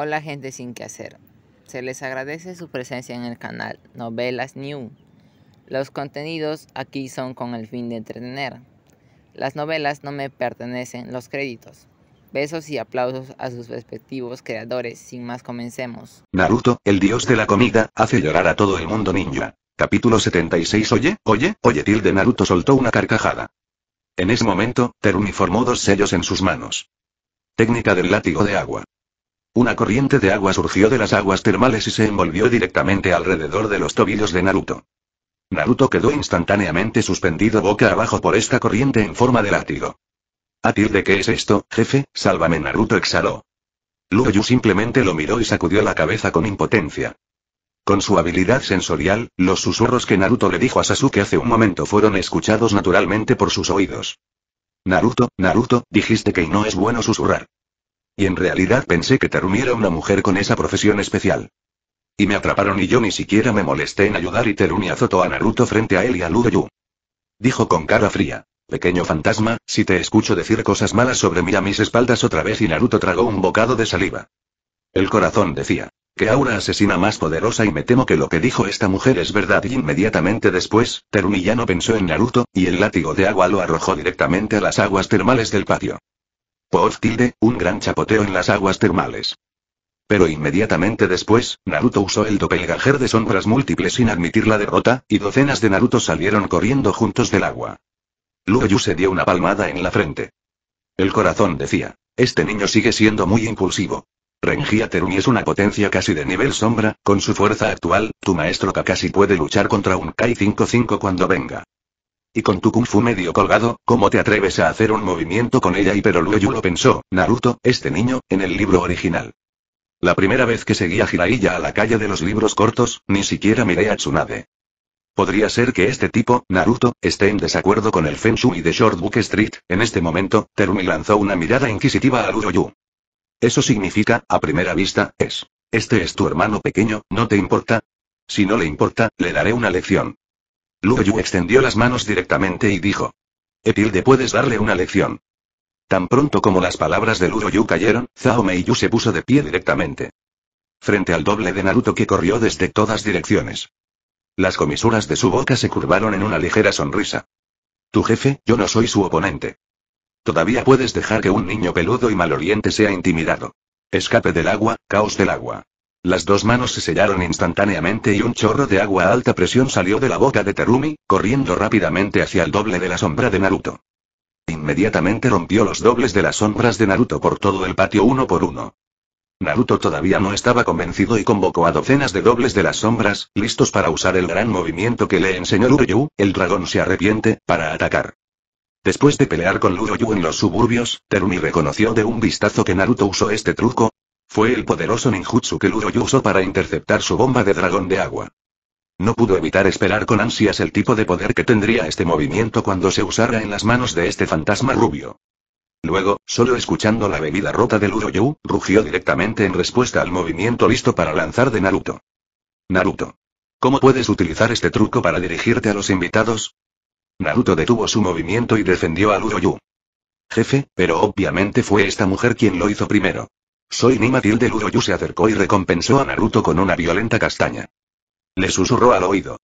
Hola gente sin que hacer. Se les agradece su presencia en el canal Novelas New. Los contenidos aquí son con el fin de entretener. Las novelas no me pertenecen los créditos. Besos y aplausos a sus respectivos creadores. Sin más comencemos. Naruto, el dios de la comida, hace llorar a todo el mundo ninja. Capítulo 76 Oye, oye, oye tilde Naruto soltó una carcajada. En ese momento, Terumi formó dos sellos en sus manos. Técnica del látigo de agua. Una corriente de agua surgió de las aguas termales y se envolvió directamente alrededor de los tobillos de Naruto. Naruto quedó instantáneamente suspendido boca abajo por esta corriente en forma de látigo. ¿A de qué es esto, jefe? Sálvame Naruto exhaló. Luoyu simplemente lo miró y sacudió la cabeza con impotencia. Con su habilidad sensorial, los susurros que Naruto le dijo a Sasuke hace un momento fueron escuchados naturalmente por sus oídos. Naruto, Naruto, dijiste que no es bueno susurrar. Y en realidad pensé que Terumi era una mujer con esa profesión especial. Y me atraparon y yo ni siquiera me molesté en ayudar y Terumi azotó a Naruto frente a él y a Ludoyu. Dijo con cara fría. Pequeño fantasma, si te escucho decir cosas malas sobre mí a mis espaldas otra vez y Naruto tragó un bocado de saliva. El corazón decía. Que aura asesina más poderosa y me temo que lo que dijo esta mujer es verdad y inmediatamente después, Terumi ya no pensó en Naruto, y el látigo de agua lo arrojó directamente a las aguas termales del patio ti tilde, un gran chapoteo en las aguas termales. Pero inmediatamente después, Naruto usó el doppelganger de sombras múltiples sin admitir la derrota, y docenas de Naruto salieron corriendo juntos del agua. Luoyu se dio una palmada en la frente. El corazón decía, este niño sigue siendo muy impulsivo. Renji Terumi es una potencia casi de nivel sombra, con su fuerza actual, tu maestro Kakashi puede luchar contra un Kai 5-5 cuando venga. Y con tu kung fu medio colgado, ¿cómo te atreves a hacer un movimiento con ella? Y pero Luoyu lo pensó, Naruto, este niño, en el libro original. La primera vez que seguía a Jiraiya a la calle de los libros cortos, ni siquiera miré a Tsunade. Podría ser que este tipo, Naruto, esté en desacuerdo con el Feng Shui de Shortbook Street, en este momento, Terumi lanzó una mirada inquisitiva a Luoyu. Eso significa, a primera vista, es. Este es tu hermano pequeño, ¿no te importa? Si no le importa, le daré una lección. Yu extendió las manos directamente y dijo. Etilde puedes darle una lección. Tan pronto como las palabras de Yu cayeron, Zhao Yu se puso de pie directamente. Frente al doble de Naruto que corrió desde todas direcciones. Las comisuras de su boca se curvaron en una ligera sonrisa. Tu jefe, yo no soy su oponente. Todavía puedes dejar que un niño peludo y maloliente sea intimidado. Escape del agua, caos del agua. Las dos manos se sellaron instantáneamente y un chorro de agua a alta presión salió de la boca de Terumi, corriendo rápidamente hacia el doble de la sombra de Naruto. Inmediatamente rompió los dobles de las sombras de Naruto por todo el patio uno por uno. Naruto todavía no estaba convencido y convocó a docenas de dobles de las sombras, listos para usar el gran movimiento que le enseñó Luroyu, el dragón se arrepiente, para atacar. Después de pelear con Luroyu en los suburbios, Terumi reconoció de un vistazo que Naruto usó este truco, fue el poderoso ninjutsu que Luroyu usó para interceptar su bomba de dragón de agua. No pudo evitar esperar con ansias el tipo de poder que tendría este movimiento cuando se usara en las manos de este fantasma rubio. Luego, solo escuchando la bebida rota de Luroyu, rugió directamente en respuesta al movimiento listo para lanzar de Naruto. Naruto. ¿Cómo puedes utilizar este truco para dirigirte a los invitados? Naruto detuvo su movimiento y defendió a Luroyu. Jefe, pero obviamente fue esta mujer quien lo hizo primero. Soy Nima Tilde Ludoyu se acercó y recompensó a Naruto con una violenta castaña. Le susurró al oído.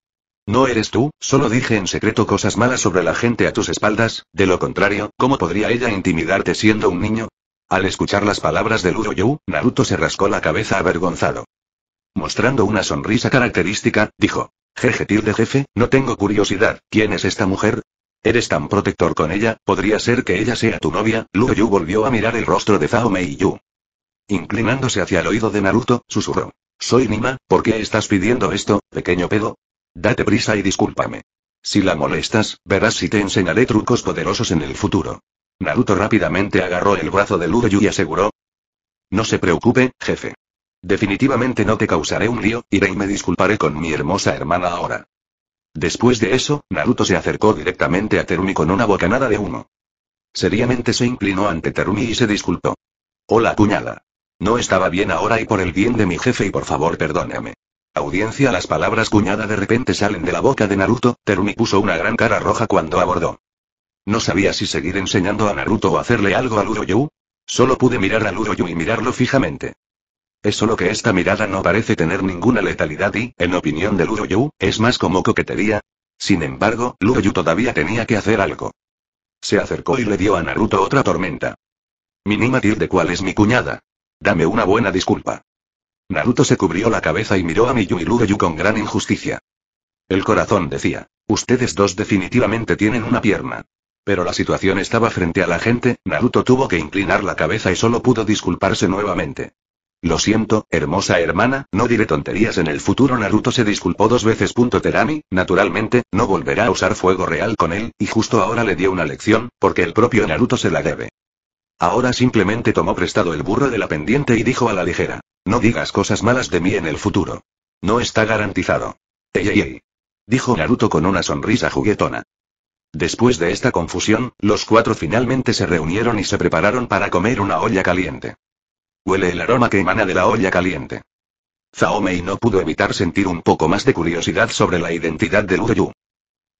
No eres tú, solo dije en secreto cosas malas sobre la gente a tus espaldas, de lo contrario, ¿cómo podría ella intimidarte siendo un niño? Al escuchar las palabras de Ludoyu, Naruto se rascó la cabeza avergonzado. Mostrando una sonrisa característica, dijo. Jeje tilde jefe, no tengo curiosidad, ¿quién es esta mujer? Eres tan protector con ella, podría ser que ella sea tu novia, Luoyu volvió a mirar el rostro de Zaome y Yu. Inclinándose hacia el oído de Naruto, susurró. Soy Nima, ¿por qué estás pidiendo esto, pequeño pedo? Date prisa y discúlpame. Si la molestas, verás si te enseñaré trucos poderosos en el futuro. Naruto rápidamente agarró el brazo de Ludoyu y aseguró. No se preocupe, jefe. Definitivamente no te causaré un lío, iré y me disculparé con mi hermosa hermana ahora. Después de eso, Naruto se acercó directamente a Terumi con una bocanada de humo. Seriamente se inclinó ante Terumi y se disculpó. Hola, cuñada. No estaba bien ahora y por el bien de mi jefe y por favor perdóname. Audiencia Las palabras cuñada de repente salen de la boca de Naruto, Terumi puso una gran cara roja cuando abordó. No sabía si seguir enseñando a Naruto o hacerle algo a Luroyu. Solo pude mirar a Luroyu y mirarlo fijamente. Es solo que esta mirada no parece tener ninguna letalidad y, en opinión de Luroyu, es más como coquetería. Sin embargo, Luroyu todavía tenía que hacer algo. Se acercó y le dio a Naruto otra tormenta. Mini de ¿cuál es mi cuñada? Dame una buena disculpa. Naruto se cubrió la cabeza y miró a Miyu y con gran injusticia. El corazón decía, ustedes dos definitivamente tienen una pierna. Pero la situación estaba frente a la gente, Naruto tuvo que inclinar la cabeza y solo pudo disculparse nuevamente. Lo siento, hermosa hermana, no diré tonterías en el futuro Naruto se disculpó dos veces. Terami, naturalmente, no volverá a usar fuego real con él, y justo ahora le dio una lección, porque el propio Naruto se la debe. Ahora simplemente tomó prestado el burro de la pendiente y dijo a la ligera, no digas cosas malas de mí en el futuro. No está garantizado. Ey, ey, Dijo Naruto con una sonrisa juguetona. Después de esta confusión, los cuatro finalmente se reunieron y se prepararon para comer una olla caliente. Huele el aroma que emana de la olla caliente. Zaomei no pudo evitar sentir un poco más de curiosidad sobre la identidad de Yu.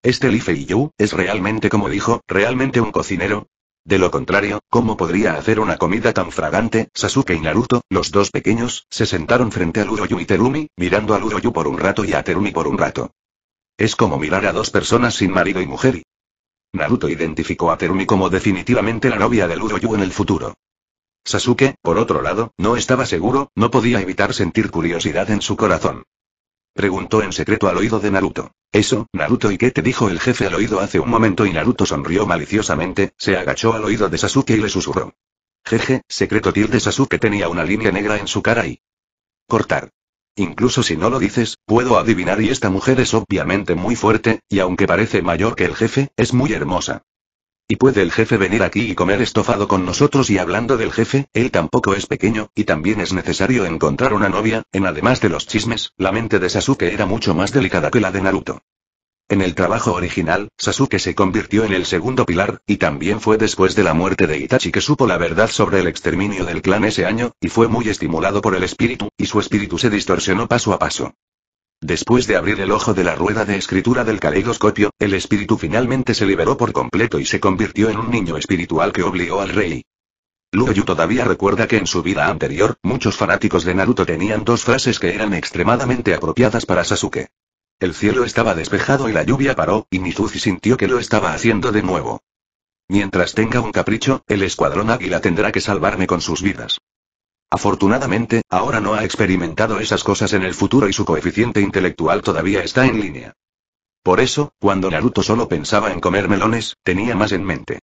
Este Life Yu, ¿es realmente como dijo, realmente un cocinero? De lo contrario, ¿cómo podría hacer una comida tan fragante? Sasuke y Naruto, los dos pequeños, se sentaron frente a Uroyu y Terumi, mirando a Uroyu por un rato y a Terumi por un rato. Es como mirar a dos personas sin marido y mujer. Naruto identificó a Terumi como definitivamente la novia de Uroyu en el futuro. Sasuke, por otro lado, no estaba seguro, no podía evitar sentir curiosidad en su corazón. Preguntó en secreto al oído de Naruto. Eso, Naruto, ¿y qué te dijo el jefe al oído hace un momento? Y Naruto sonrió maliciosamente, se agachó al oído de Sasuke y le susurró. Jeje, secreto tilde Sasuke tenía una línea negra en su cara y... Cortar. Incluso si no lo dices, puedo adivinar y esta mujer es obviamente muy fuerte, y aunque parece mayor que el jefe, es muy hermosa. ¿Y puede el jefe venir aquí y comer estofado con nosotros? Y hablando del jefe, él tampoco es pequeño, y también es necesario encontrar una novia, en además de los chismes, la mente de Sasuke era mucho más delicada que la de Naruto. En el trabajo original, Sasuke se convirtió en el segundo pilar, y también fue después de la muerte de Itachi que supo la verdad sobre el exterminio del clan ese año, y fue muy estimulado por el espíritu, y su espíritu se distorsionó paso a paso. Después de abrir el ojo de la rueda de escritura del caleidoscopio, el espíritu finalmente se liberó por completo y se convirtió en un niño espiritual que obligó al rey. Luoyu todavía recuerda que en su vida anterior, muchos fanáticos de Naruto tenían dos frases que eran extremadamente apropiadas para Sasuke. El cielo estaba despejado y la lluvia paró, y Mizuki sintió que lo estaba haciendo de nuevo. Mientras tenga un capricho, el escuadrón águila tendrá que salvarme con sus vidas. Afortunadamente, ahora no ha experimentado esas cosas en el futuro y su coeficiente intelectual todavía está en línea. Por eso, cuando Naruto solo pensaba en comer melones, tenía más en mente.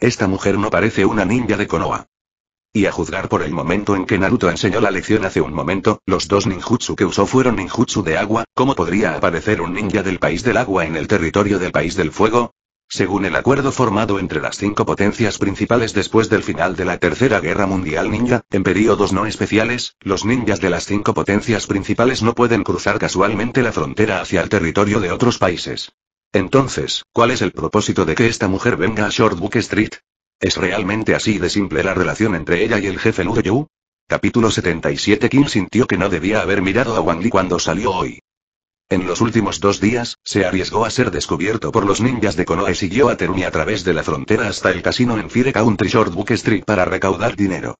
Esta mujer no parece una ninja de Konoha. Y a juzgar por el momento en que Naruto enseñó la lección hace un momento, los dos ninjutsu que usó fueron ninjutsu de agua, ¿cómo podría aparecer un ninja del país del agua en el territorio del país del fuego? Según el acuerdo formado entre las cinco potencias principales después del final de la Tercera Guerra Mundial Ninja, en periodos no especiales, los ninjas de las cinco potencias principales no pueden cruzar casualmente la frontera hacia el territorio de otros países. Entonces, ¿cuál es el propósito de que esta mujer venga a Shortbook Street? ¿Es realmente así de simple la relación entre ella y el jefe Yu? Capítulo 77 Kim sintió que no debía haber mirado a Wang Li cuando salió hoy. En los últimos dos días, se arriesgó a ser descubierto por los ninjas de Konoha y siguió a Terumi a través de la frontera hasta el casino en Fire Country Short Book Street para recaudar dinero.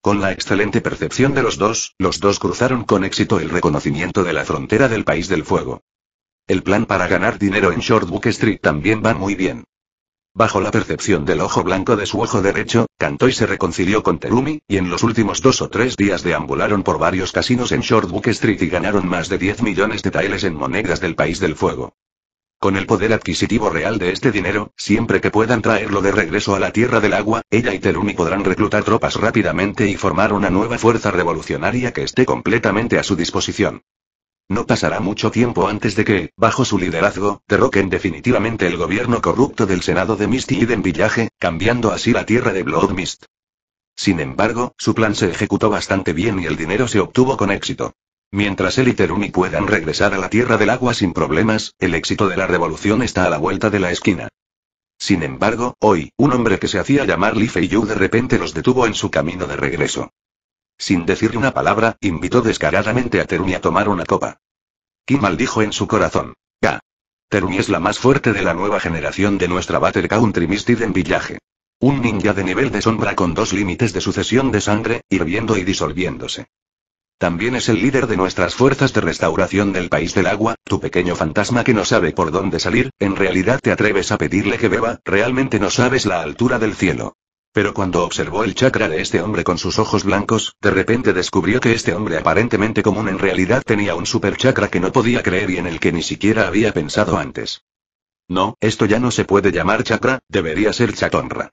Con la excelente percepción de los dos, los dos cruzaron con éxito el reconocimiento de la frontera del País del Fuego. El plan para ganar dinero en Short Book Street también va muy bien. Bajo la percepción del ojo blanco de su ojo derecho, cantó y se reconcilió con Terumi, y en los últimos dos o tres días deambularon por varios casinos en Shortbook Street y ganaron más de 10 millones de taeles en monedas del país del fuego. Con el poder adquisitivo real de este dinero, siempre que puedan traerlo de regreso a la Tierra del Agua, ella y Terumi podrán reclutar tropas rápidamente y formar una nueva fuerza revolucionaria que esté completamente a su disposición. No pasará mucho tiempo antes de que, bajo su liderazgo, derroquen definitivamente el gobierno corrupto del Senado de Misty y Den Village, cambiando así la tierra de Blood Mist. Sin embargo, su plan se ejecutó bastante bien y el dinero se obtuvo con éxito. Mientras él y Terumi puedan regresar a la Tierra del Agua sin problemas, el éxito de la revolución está a la vuelta de la esquina. Sin embargo, hoy, un hombre que se hacía llamar Lee Feiyu de repente los detuvo en su camino de regreso. Sin decir una palabra, invitó descaradamente a Terumi a tomar una copa. Kim maldijo en su corazón. K. Terumi es la más fuerte de la nueva generación de nuestra Battle Country Misty en villaje. Un ninja de nivel de sombra con dos límites de sucesión de sangre, hirviendo y disolviéndose. También es el líder de nuestras fuerzas de restauración del país del agua, tu pequeño fantasma que no sabe por dónde salir, en realidad te atreves a pedirle que beba, realmente no sabes la altura del cielo. Pero cuando observó el chakra de este hombre con sus ojos blancos, de repente descubrió que este hombre aparentemente común en realidad tenía un super chakra que no podía creer y en el que ni siquiera había pensado antes. No, esto ya no se puede llamar chakra, debería ser chatonra.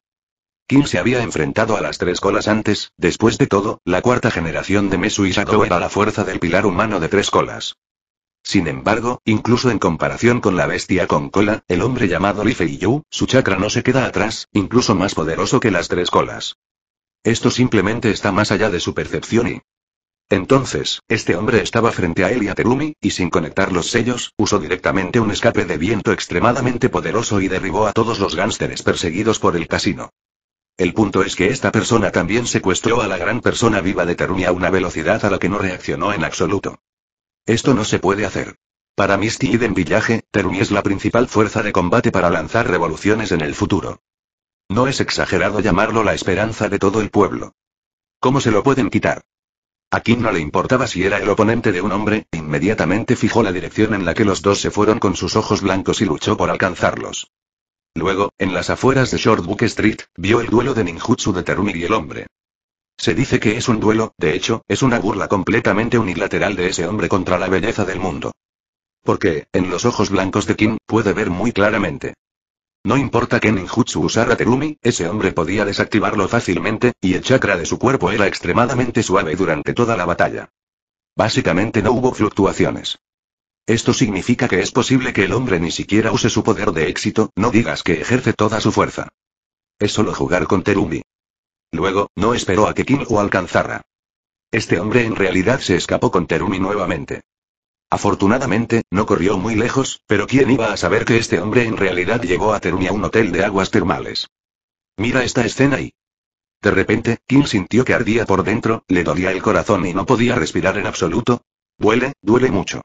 Kim se había enfrentado a las tres colas antes, después de todo, la cuarta generación de Mesu y era la fuerza del pilar humano de tres colas. Sin embargo, incluso en comparación con la bestia con cola, el hombre llamado Rifei Yu, su chakra no se queda atrás, incluso más poderoso que las tres colas. Esto simplemente está más allá de su percepción y... Entonces, este hombre estaba frente a él y a Terumi, y sin conectar los sellos, usó directamente un escape de viento extremadamente poderoso y derribó a todos los gánsteres perseguidos por el casino. El punto es que esta persona también secuestró a la gran persona viva de Terumi a una velocidad a la que no reaccionó en absoluto. Esto no se puede hacer. Para Misty y Den Villaje, Terumi es la principal fuerza de combate para lanzar revoluciones en el futuro. No es exagerado llamarlo la esperanza de todo el pueblo. ¿Cómo se lo pueden quitar? A Kim no le importaba si era el oponente de un hombre, inmediatamente fijó la dirección en la que los dos se fueron con sus ojos blancos y luchó por alcanzarlos. Luego, en las afueras de Shortbook Street, vio el duelo de ninjutsu de Terumi y el hombre. Se dice que es un duelo, de hecho, es una burla completamente unilateral de ese hombre contra la belleza del mundo. Porque, en los ojos blancos de Kim, puede ver muy claramente. No importa que ninjutsu usara Terumi, ese hombre podía desactivarlo fácilmente, y el chakra de su cuerpo era extremadamente suave durante toda la batalla. Básicamente no hubo fluctuaciones. Esto significa que es posible que el hombre ni siquiera use su poder de éxito, no digas que ejerce toda su fuerza. Es solo jugar con Terumi. Luego, no esperó a que Kim o alcanzara. Este hombre en realidad se escapó con Terumi nuevamente. Afortunadamente, no corrió muy lejos, pero ¿quién iba a saber que este hombre en realidad llegó a Terumi a un hotel de aguas termales? Mira esta escena y... De repente, Kim sintió que ardía por dentro, le dolía el corazón y no podía respirar en absoluto. Duele, duele mucho.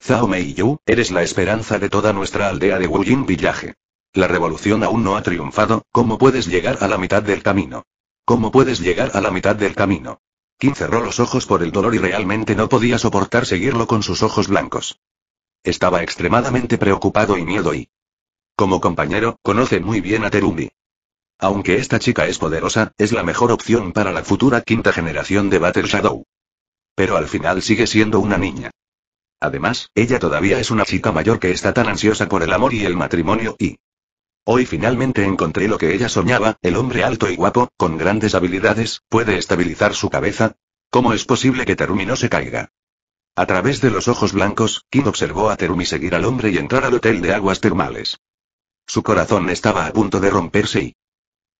Zhao Yu, eres la esperanza de toda nuestra aldea de Wujin Village. La revolución aún no ha triunfado, ¿cómo puedes llegar a la mitad del camino? ¿Cómo puedes llegar a la mitad del camino? Kim cerró los ojos por el dolor y realmente no podía soportar seguirlo con sus ojos blancos. Estaba extremadamente preocupado y miedo y... Como compañero, conoce muy bien a Terumi. Aunque esta chica es poderosa, es la mejor opción para la futura quinta generación de Battle Shadow. Pero al final sigue siendo una niña. Además, ella todavía es una chica mayor que está tan ansiosa por el amor y el matrimonio y... Hoy finalmente encontré lo que ella soñaba, el hombre alto y guapo, con grandes habilidades, puede estabilizar su cabeza. ¿Cómo es posible que Terumi no se caiga? A través de los ojos blancos, Kim observó a Terumi seguir al hombre y entrar al hotel de aguas termales. Su corazón estaba a punto de romperse y...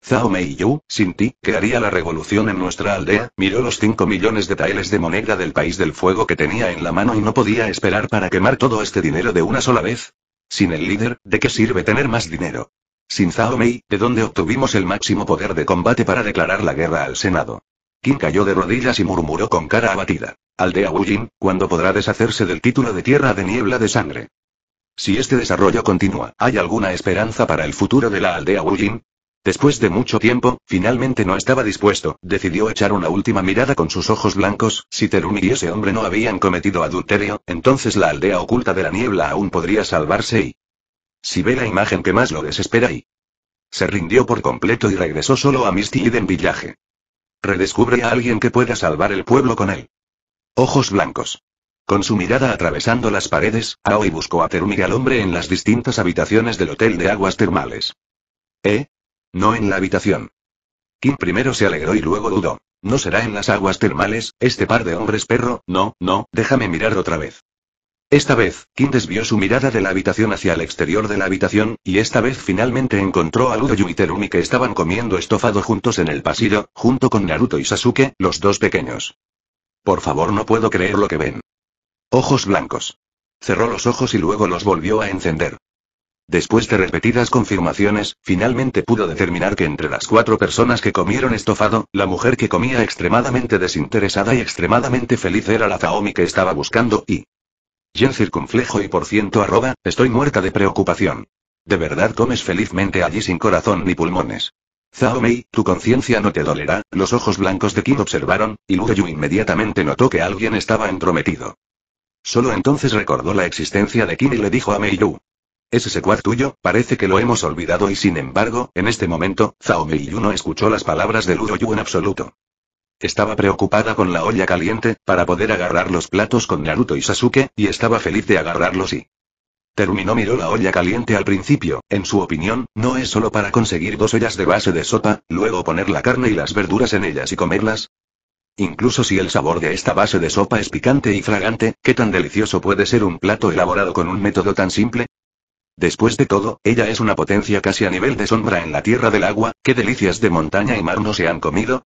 Zhao Mei Yu, sin ti, que haría la revolución en nuestra aldea, miró los 5 millones de taeles de moneda del país del fuego que tenía en la mano y no podía esperar para quemar todo este dinero de una sola vez, sin el líder, ¿de qué sirve tener más dinero? Sin Zhao Mei, de dónde obtuvimos el máximo poder de combate para declarar la guerra al Senado. Qin cayó de rodillas y murmuró con cara abatida. Aldea Wujin, ¿cuándo podrá deshacerse del título de Tierra de Niebla de Sangre? Si este desarrollo continúa, ¿hay alguna esperanza para el futuro de la aldea Wujin? Después de mucho tiempo, finalmente no estaba dispuesto, decidió echar una última mirada con sus ojos blancos, si Terumi y ese hombre no habían cometido adulterio, entonces la aldea oculta de la niebla aún podría salvarse y... Si ve la imagen que más lo desespera y... Se rindió por completo y regresó solo a Misty en Villaje. Redescubre a alguien que pueda salvar el pueblo con él. Ojos blancos. Con su mirada atravesando las paredes, Aoi buscó a Terumi al hombre en las distintas habitaciones del hotel de aguas termales. ¿Eh? No en la habitación. Kim primero se alegró y luego dudó. No será en las aguas termales, este par de hombres perro, no, no, déjame mirar otra vez. Esta vez, Kim desvió su mirada de la habitación hacia el exterior de la habitación, y esta vez finalmente encontró a Ludo y Terumi que estaban comiendo estofado juntos en el pasillo, junto con Naruto y Sasuke, los dos pequeños. Por favor, no puedo creer lo que ven. Ojos blancos. Cerró los ojos y luego los volvió a encender. Después de repetidas confirmaciones, finalmente pudo determinar que entre las cuatro personas que comieron estofado, la mujer que comía extremadamente desinteresada y extremadamente feliz era la Zaomi que estaba buscando y... Yen circunflejo y por ciento arroba, estoy muerta de preocupación. De verdad comes felizmente allí sin corazón ni pulmones. Zaomi, tu conciencia no te dolerá, los ojos blancos de Kim observaron, y Yu inmediatamente notó que alguien estaba entrometido. Solo entonces recordó la existencia de Kim y le dijo a Yu: ese secuaz tuyo, parece que lo hemos olvidado y sin embargo, en este momento, y no escuchó las palabras de Yu en absoluto. Estaba preocupada con la olla caliente, para poder agarrar los platos con Naruto y Sasuke, y estaba feliz de agarrarlos y... Terminó miró la olla caliente al principio, en su opinión, no es solo para conseguir dos ollas de base de sopa, luego poner la carne y las verduras en ellas y comerlas. Incluso si el sabor de esta base de sopa es picante y fragante, ¿qué tan delicioso puede ser un plato elaborado con un método tan simple? Después de todo, ella es una potencia casi a nivel de sombra en la tierra del agua, ¿qué delicias de montaña y mar no se han comido?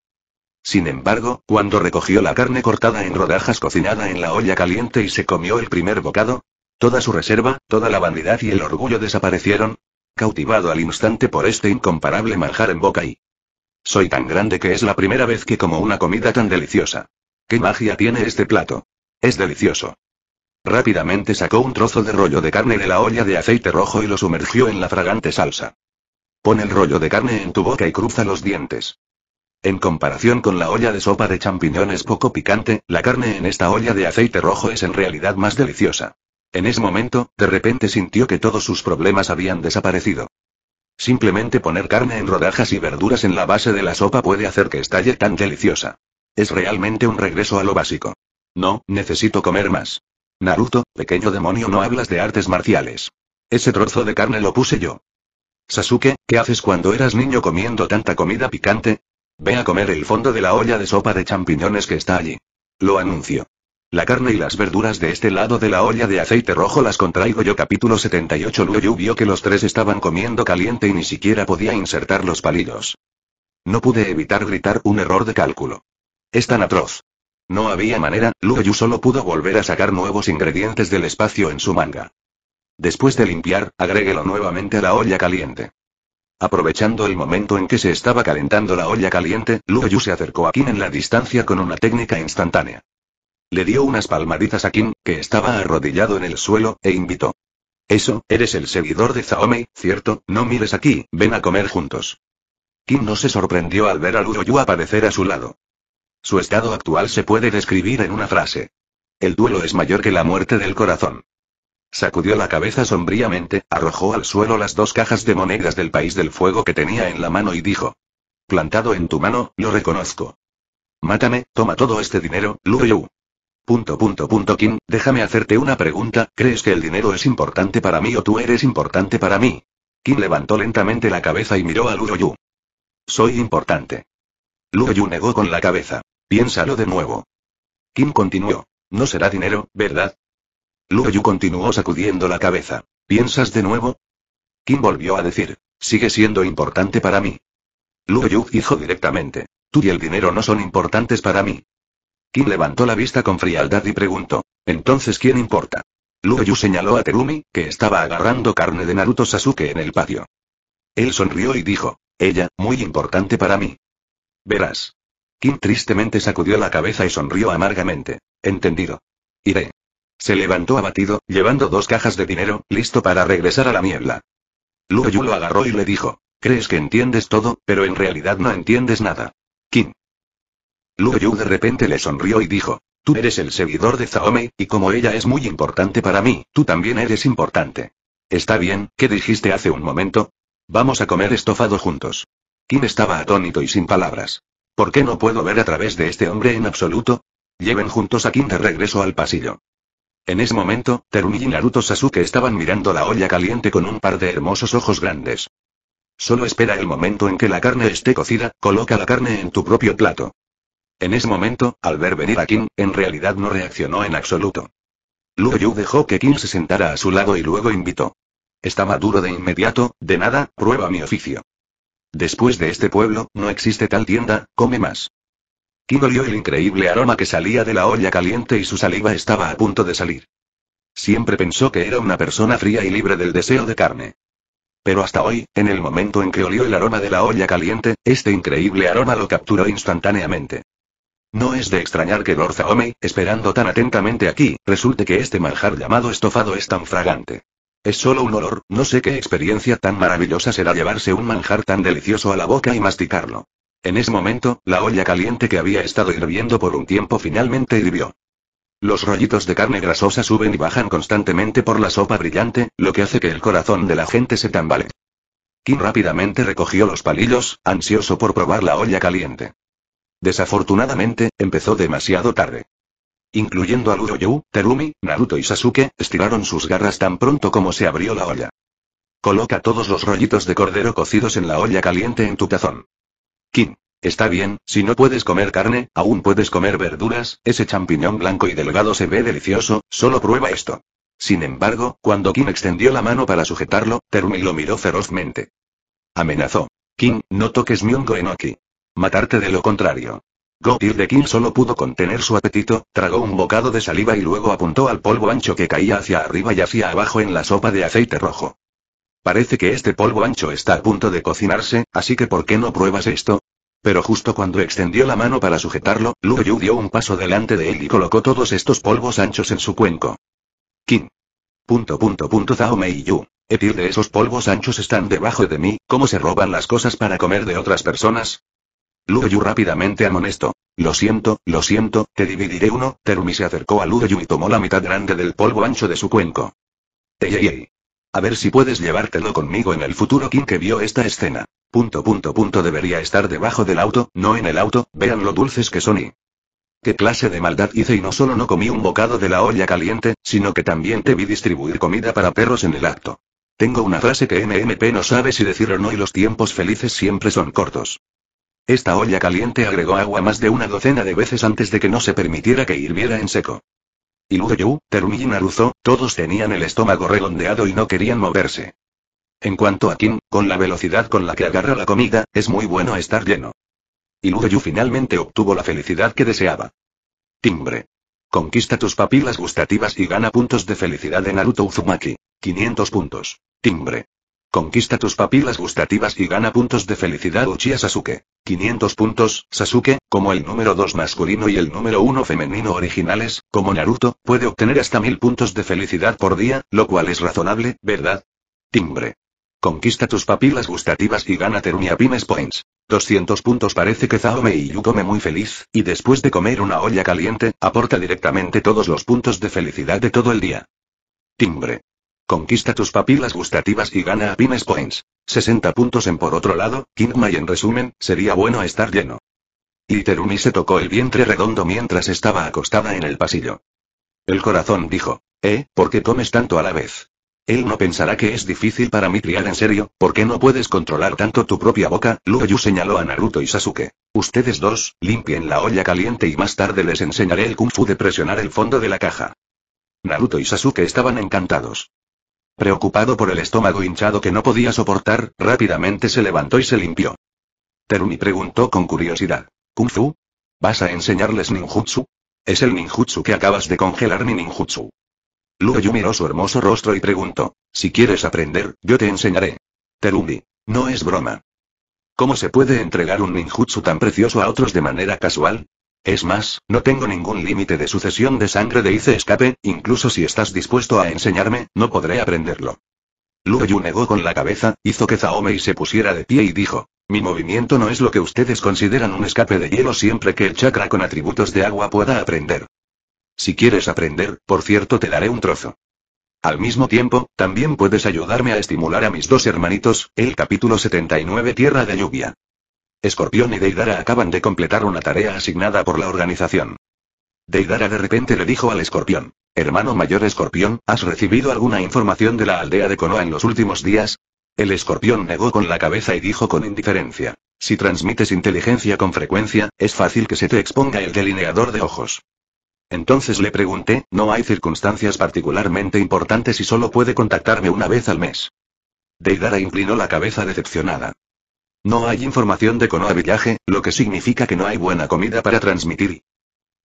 Sin embargo, cuando recogió la carne cortada en rodajas cocinada en la olla caliente y se comió el primer bocado, toda su reserva, toda la vanidad y el orgullo desaparecieron, cautivado al instante por este incomparable manjar en boca y... Soy tan grande que es la primera vez que como una comida tan deliciosa. ¿Qué magia tiene este plato? Es delicioso. Rápidamente sacó un trozo de rollo de carne de la olla de aceite rojo y lo sumergió en la fragante salsa. Pon el rollo de carne en tu boca y cruza los dientes. En comparación con la olla de sopa de champiñones poco picante, la carne en esta olla de aceite rojo es en realidad más deliciosa. En ese momento, de repente sintió que todos sus problemas habían desaparecido. Simplemente poner carne en rodajas y verduras en la base de la sopa puede hacer que estalle tan deliciosa. Es realmente un regreso a lo básico. No, necesito comer más. Naruto, pequeño demonio no hablas de artes marciales. Ese trozo de carne lo puse yo. Sasuke, ¿qué haces cuando eras niño comiendo tanta comida picante? Ve a comer el fondo de la olla de sopa de champiñones que está allí. Lo anuncio. La carne y las verduras de este lado de la olla de aceite rojo las contraigo yo. Capítulo 78 Luoyu vio que los tres estaban comiendo caliente y ni siquiera podía insertar los palillos. No pude evitar gritar un error de cálculo. Es tan atroz. No había manera, Luoyu solo pudo volver a sacar nuevos ingredientes del espacio en su manga. Después de limpiar, agréguelo nuevamente a la olla caliente. Aprovechando el momento en que se estaba calentando la olla caliente, Luoyu se acercó a Kim en la distancia con una técnica instantánea. Le dio unas palmaditas a Kim, que estaba arrodillado en el suelo, e invitó. Eso, eres el seguidor de Zaomei, cierto, no mires aquí, ven a comer juntos. Kim no se sorprendió al ver a Luoyu aparecer a su lado. Su estado actual se puede describir en una frase. El duelo es mayor que la muerte del corazón. Sacudió la cabeza sombríamente, arrojó al suelo las dos cajas de monedas del país del fuego que tenía en la mano y dijo. Plantado en tu mano, lo reconozco. Mátame, toma todo este dinero, Lu Punto punto punto Kim, déjame hacerte una pregunta, ¿crees que el dinero es importante para mí o tú eres importante para mí? Kim levantó lentamente la cabeza y miró a Lu Soy importante. Luo negó con la cabeza. Piénsalo de nuevo. Kim continuó. No será dinero, ¿verdad? Luo Yu continuó sacudiendo la cabeza. ¿Piensas de nuevo? Kim volvió a decir. Sigue siendo importante para mí. Luo Yu dijo directamente. Tú y el dinero no son importantes para mí. Kim levantó la vista con frialdad y preguntó. Entonces, ¿quién importa? Luo Yu señaló a Terumi, que estaba agarrando carne de Naruto Sasuke en el patio. Él sonrió y dijo. Ella, muy importante para mí. Verás. Kim tristemente sacudió la cabeza y sonrió amargamente. Entendido. Iré. Se levantó abatido, llevando dos cajas de dinero, listo para regresar a la niebla. Lu Yu lo agarró y le dijo, crees que entiendes todo, pero en realidad no entiendes nada. Kim. Luo Yu de repente le sonrió y dijo, tú eres el seguidor de Zaomei, y como ella es muy importante para mí, tú también eres importante. Está bien, ¿qué dijiste hace un momento? Vamos a comer estofado juntos. Kim estaba atónito y sin palabras. ¿Por qué no puedo ver a través de este hombre en absoluto? Lleven juntos a Kim de regreso al pasillo. En ese momento, Terumi y Naruto Sasuke estaban mirando la olla caliente con un par de hermosos ojos grandes. Solo espera el momento en que la carne esté cocida, coloca la carne en tu propio plato. En ese momento, al ver venir a Kim, en realidad no reaccionó en absoluto. Lu Yu dejó que Kim se sentara a su lado y luego invitó. Está maduro de inmediato, de nada, prueba mi oficio. Después de este pueblo, no existe tal tienda, come más. King olió el increíble aroma que salía de la olla caliente y su saliva estaba a punto de salir. Siempre pensó que era una persona fría y libre del deseo de carne. Pero hasta hoy, en el momento en que olió el aroma de la olla caliente, este increíble aroma lo capturó instantáneamente. No es de extrañar que Dorza Omei, esperando tan atentamente aquí, resulte que este manjar llamado estofado es tan fragante. Es solo un olor, no sé qué experiencia tan maravillosa será llevarse un manjar tan delicioso a la boca y masticarlo. En ese momento, la olla caliente que había estado hirviendo por un tiempo finalmente hirvió. Los rollitos de carne grasosa suben y bajan constantemente por la sopa brillante, lo que hace que el corazón de la gente se tambalee. Kim rápidamente recogió los palillos, ansioso por probar la olla caliente. Desafortunadamente, empezó demasiado tarde incluyendo a Luroyu, Terumi, Naruto y Sasuke, estiraron sus garras tan pronto como se abrió la olla. Coloca todos los rollitos de cordero cocidos en la olla caliente en tu tazón. Kim. Está bien, si no puedes comer carne, aún puedes comer verduras, ese champiñón blanco y delgado se ve delicioso, solo prueba esto. Sin embargo, cuando Kim extendió la mano para sujetarlo, Terumi lo miró ferozmente. Amenazó. Kim, no toques hongo Enoki. Matarte de lo contrario de King solo pudo contener su apetito, tragó un bocado de saliva y luego apuntó al polvo ancho que caía hacia arriba y hacia abajo en la sopa de aceite rojo. Parece que este polvo ancho está a punto de cocinarse, así que ¿por qué no pruebas esto? Pero justo cuando extendió la mano para sujetarlo, Lu Yu dio un paso delante de él y colocó todos estos polvos anchos en su cuenco. King. Punto punto punto Zhao Mei Yu. Etil de esos polvos anchos están debajo de mí, ¿cómo se roban las cosas para comer de otras personas? Luruyu rápidamente amonesto. Lo siento, lo siento, te dividiré uno. Terumi se acercó a Ludoyu y tomó la mitad grande del polvo ancho de su cuenco. A ver si puedes llevártelo conmigo en el futuro. Kim que vio esta escena. Punto, punto, punto. Debería estar debajo del auto, no en el auto. Vean lo dulces que son y. ¿Qué clase de maldad hice y no solo no comí un bocado de la olla caliente, sino que también te vi distribuir comida para perros en el acto? Tengo una frase que MMP no sabe si decir o no y los tiempos felices siempre son cortos. Esta olla caliente agregó agua más de una docena de veces antes de que no se permitiera que hirviera en seco. Y Yu, Terumi y Naruto, todos tenían el estómago redondeado y no querían moverse. En cuanto a Kim, con la velocidad con la que agarra la comida, es muy bueno estar lleno. Y Yu finalmente obtuvo la felicidad que deseaba. Timbre. Conquista tus papilas gustativas y gana puntos de felicidad de Naruto Uzumaki. 500 puntos. Timbre. Conquista tus papilas gustativas y gana puntos de felicidad Uchiha Sasuke. 500 puntos, Sasuke, como el número 2 masculino y el número 1 femenino originales, como Naruto, puede obtener hasta 1000 puntos de felicidad por día, lo cual es razonable, ¿verdad? Timbre. Conquista tus papilas gustativas y gana Terunia Pymes Points. 200 puntos parece que Zaome y Yu come muy feliz, y después de comer una olla caliente, aporta directamente todos los puntos de felicidad de todo el día. Timbre. Conquista tus papilas gustativas y gana pines points. 60 puntos en por otro lado, Kingma y en resumen, sería bueno estar lleno. Terumi se tocó el vientre redondo mientras estaba acostada en el pasillo. El corazón dijo, ¿eh? ¿Por qué comes tanto a la vez? Él no pensará que es difícil para mí criar en serio, porque no puedes controlar tanto tu propia boca? Luoyu señaló a Naruto y Sasuke. Ustedes dos, limpien la olla caliente y más tarde les enseñaré el kung fu de presionar el fondo de la caja. Naruto y Sasuke estaban encantados. Preocupado por el estómago hinchado que no podía soportar, rápidamente se levantó y se limpió. Terumi preguntó con curiosidad. ¿Kung Fu? ¿Vas a enseñarles ninjutsu? Es el ninjutsu que acabas de congelar mi ninjutsu. Yu miró su hermoso rostro y preguntó. Si quieres aprender, yo te enseñaré. Terumi. No es broma. ¿Cómo se puede entregar un ninjutsu tan precioso a otros de manera casual? Es más, no tengo ningún límite de sucesión de sangre de hice escape, incluso si estás dispuesto a enseñarme, no podré aprenderlo. luego negó con la cabeza, hizo que Zaomei se pusiera de pie y dijo, mi movimiento no es lo que ustedes consideran un escape de hielo siempre que el chakra con atributos de agua pueda aprender. Si quieres aprender, por cierto te daré un trozo. Al mismo tiempo, también puedes ayudarme a estimular a mis dos hermanitos, el capítulo 79 Tierra de Lluvia. Escorpión y Deidara acaban de completar una tarea asignada por la organización. Deidara de repente le dijo al escorpión. Hermano mayor escorpión, ¿has recibido alguna información de la aldea de Konoha en los últimos días? El escorpión negó con la cabeza y dijo con indiferencia. Si transmites inteligencia con frecuencia, es fácil que se te exponga el delineador de ojos. Entonces le pregunté, no hay circunstancias particularmente importantes y solo puede contactarme una vez al mes. Deidara inclinó la cabeza decepcionada. No hay información de Konoha lo que significa que no hay buena comida para transmitir.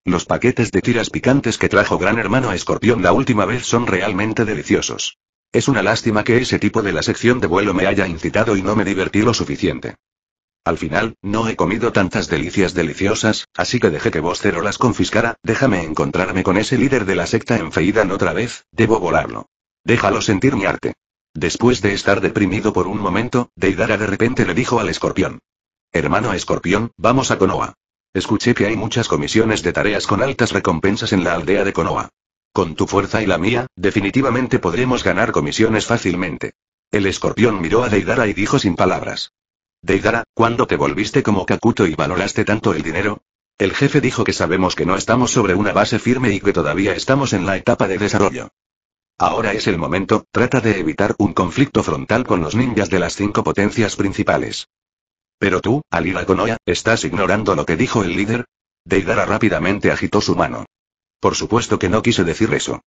Los paquetes de tiras picantes que trajo Gran Hermano a Escorpión la última vez son realmente deliciosos. Es una lástima que ese tipo de la sección de vuelo me haya incitado y no me divertí lo suficiente. Al final, no he comido tantas delicias deliciosas, así que dejé que cero las confiscara, déjame encontrarme con ese líder de la secta en otra vez, debo volarlo. Déjalo sentir mi arte. Después de estar deprimido por un momento, Deidara de repente le dijo al escorpión. Hermano escorpión, vamos a Konoha. Escuché que hay muchas comisiones de tareas con altas recompensas en la aldea de Konoha. Con tu fuerza y la mía, definitivamente podremos ganar comisiones fácilmente. El escorpión miró a Deidara y dijo sin palabras. Deidara, ¿cuándo te volviste como Kakuto y valoraste tanto el dinero? El jefe dijo que sabemos que no estamos sobre una base firme y que todavía estamos en la etapa de desarrollo. Ahora es el momento, trata de evitar un conflicto frontal con los ninjas de las cinco potencias principales. Pero tú, Alira Konoha, ¿estás ignorando lo que dijo el líder? Deidara rápidamente agitó su mano. Por supuesto que no quise decir eso.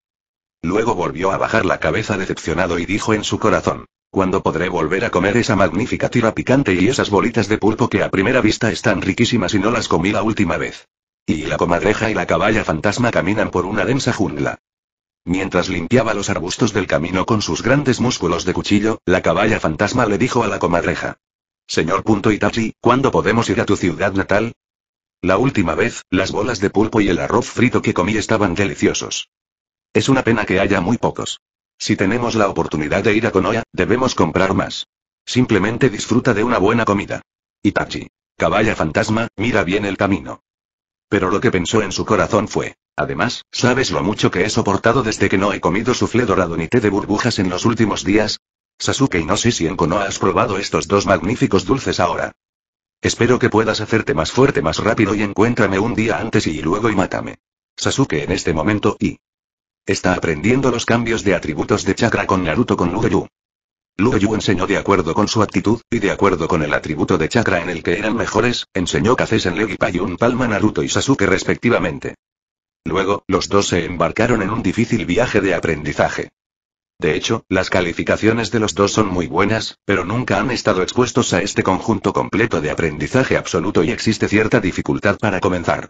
Luego volvió a bajar la cabeza decepcionado y dijo en su corazón. ¿Cuándo podré volver a comer esa magnífica tira picante y esas bolitas de pulpo que a primera vista están riquísimas y no las comí la última vez? Y la comadreja y la caballa fantasma caminan por una densa jungla. Mientras limpiaba los arbustos del camino con sus grandes músculos de cuchillo, la caballa fantasma le dijo a la comadreja. Señor Punto Itachi, ¿cuándo podemos ir a tu ciudad natal? La última vez, las bolas de pulpo y el arroz frito que comí estaban deliciosos. Es una pena que haya muy pocos. Si tenemos la oportunidad de ir a Konoha, debemos comprar más. Simplemente disfruta de una buena comida. Itachi. Caballa fantasma, mira bien el camino. Pero lo que pensó en su corazón fue. Además, ¿sabes lo mucho que he soportado desde que no he comido suflé dorado ni té de burbujas en los últimos días? Sasuke y no sé si en Konoha has probado estos dos magníficos dulces ahora. Espero que puedas hacerte más fuerte más rápido y encuéntrame un día antes y luego y mátame. Sasuke en este momento y... Está aprendiendo los cambios de atributos de chakra con Naruto con Lugoyu. Lugoyu enseñó de acuerdo con su actitud, y de acuerdo con el atributo de chakra en el que eran mejores, enseñó Legipa y un Palma Naruto y Sasuke respectivamente. Luego, los dos se embarcaron en un difícil viaje de aprendizaje. De hecho, las calificaciones de los dos son muy buenas, pero nunca han estado expuestos a este conjunto completo de aprendizaje absoluto y existe cierta dificultad para comenzar.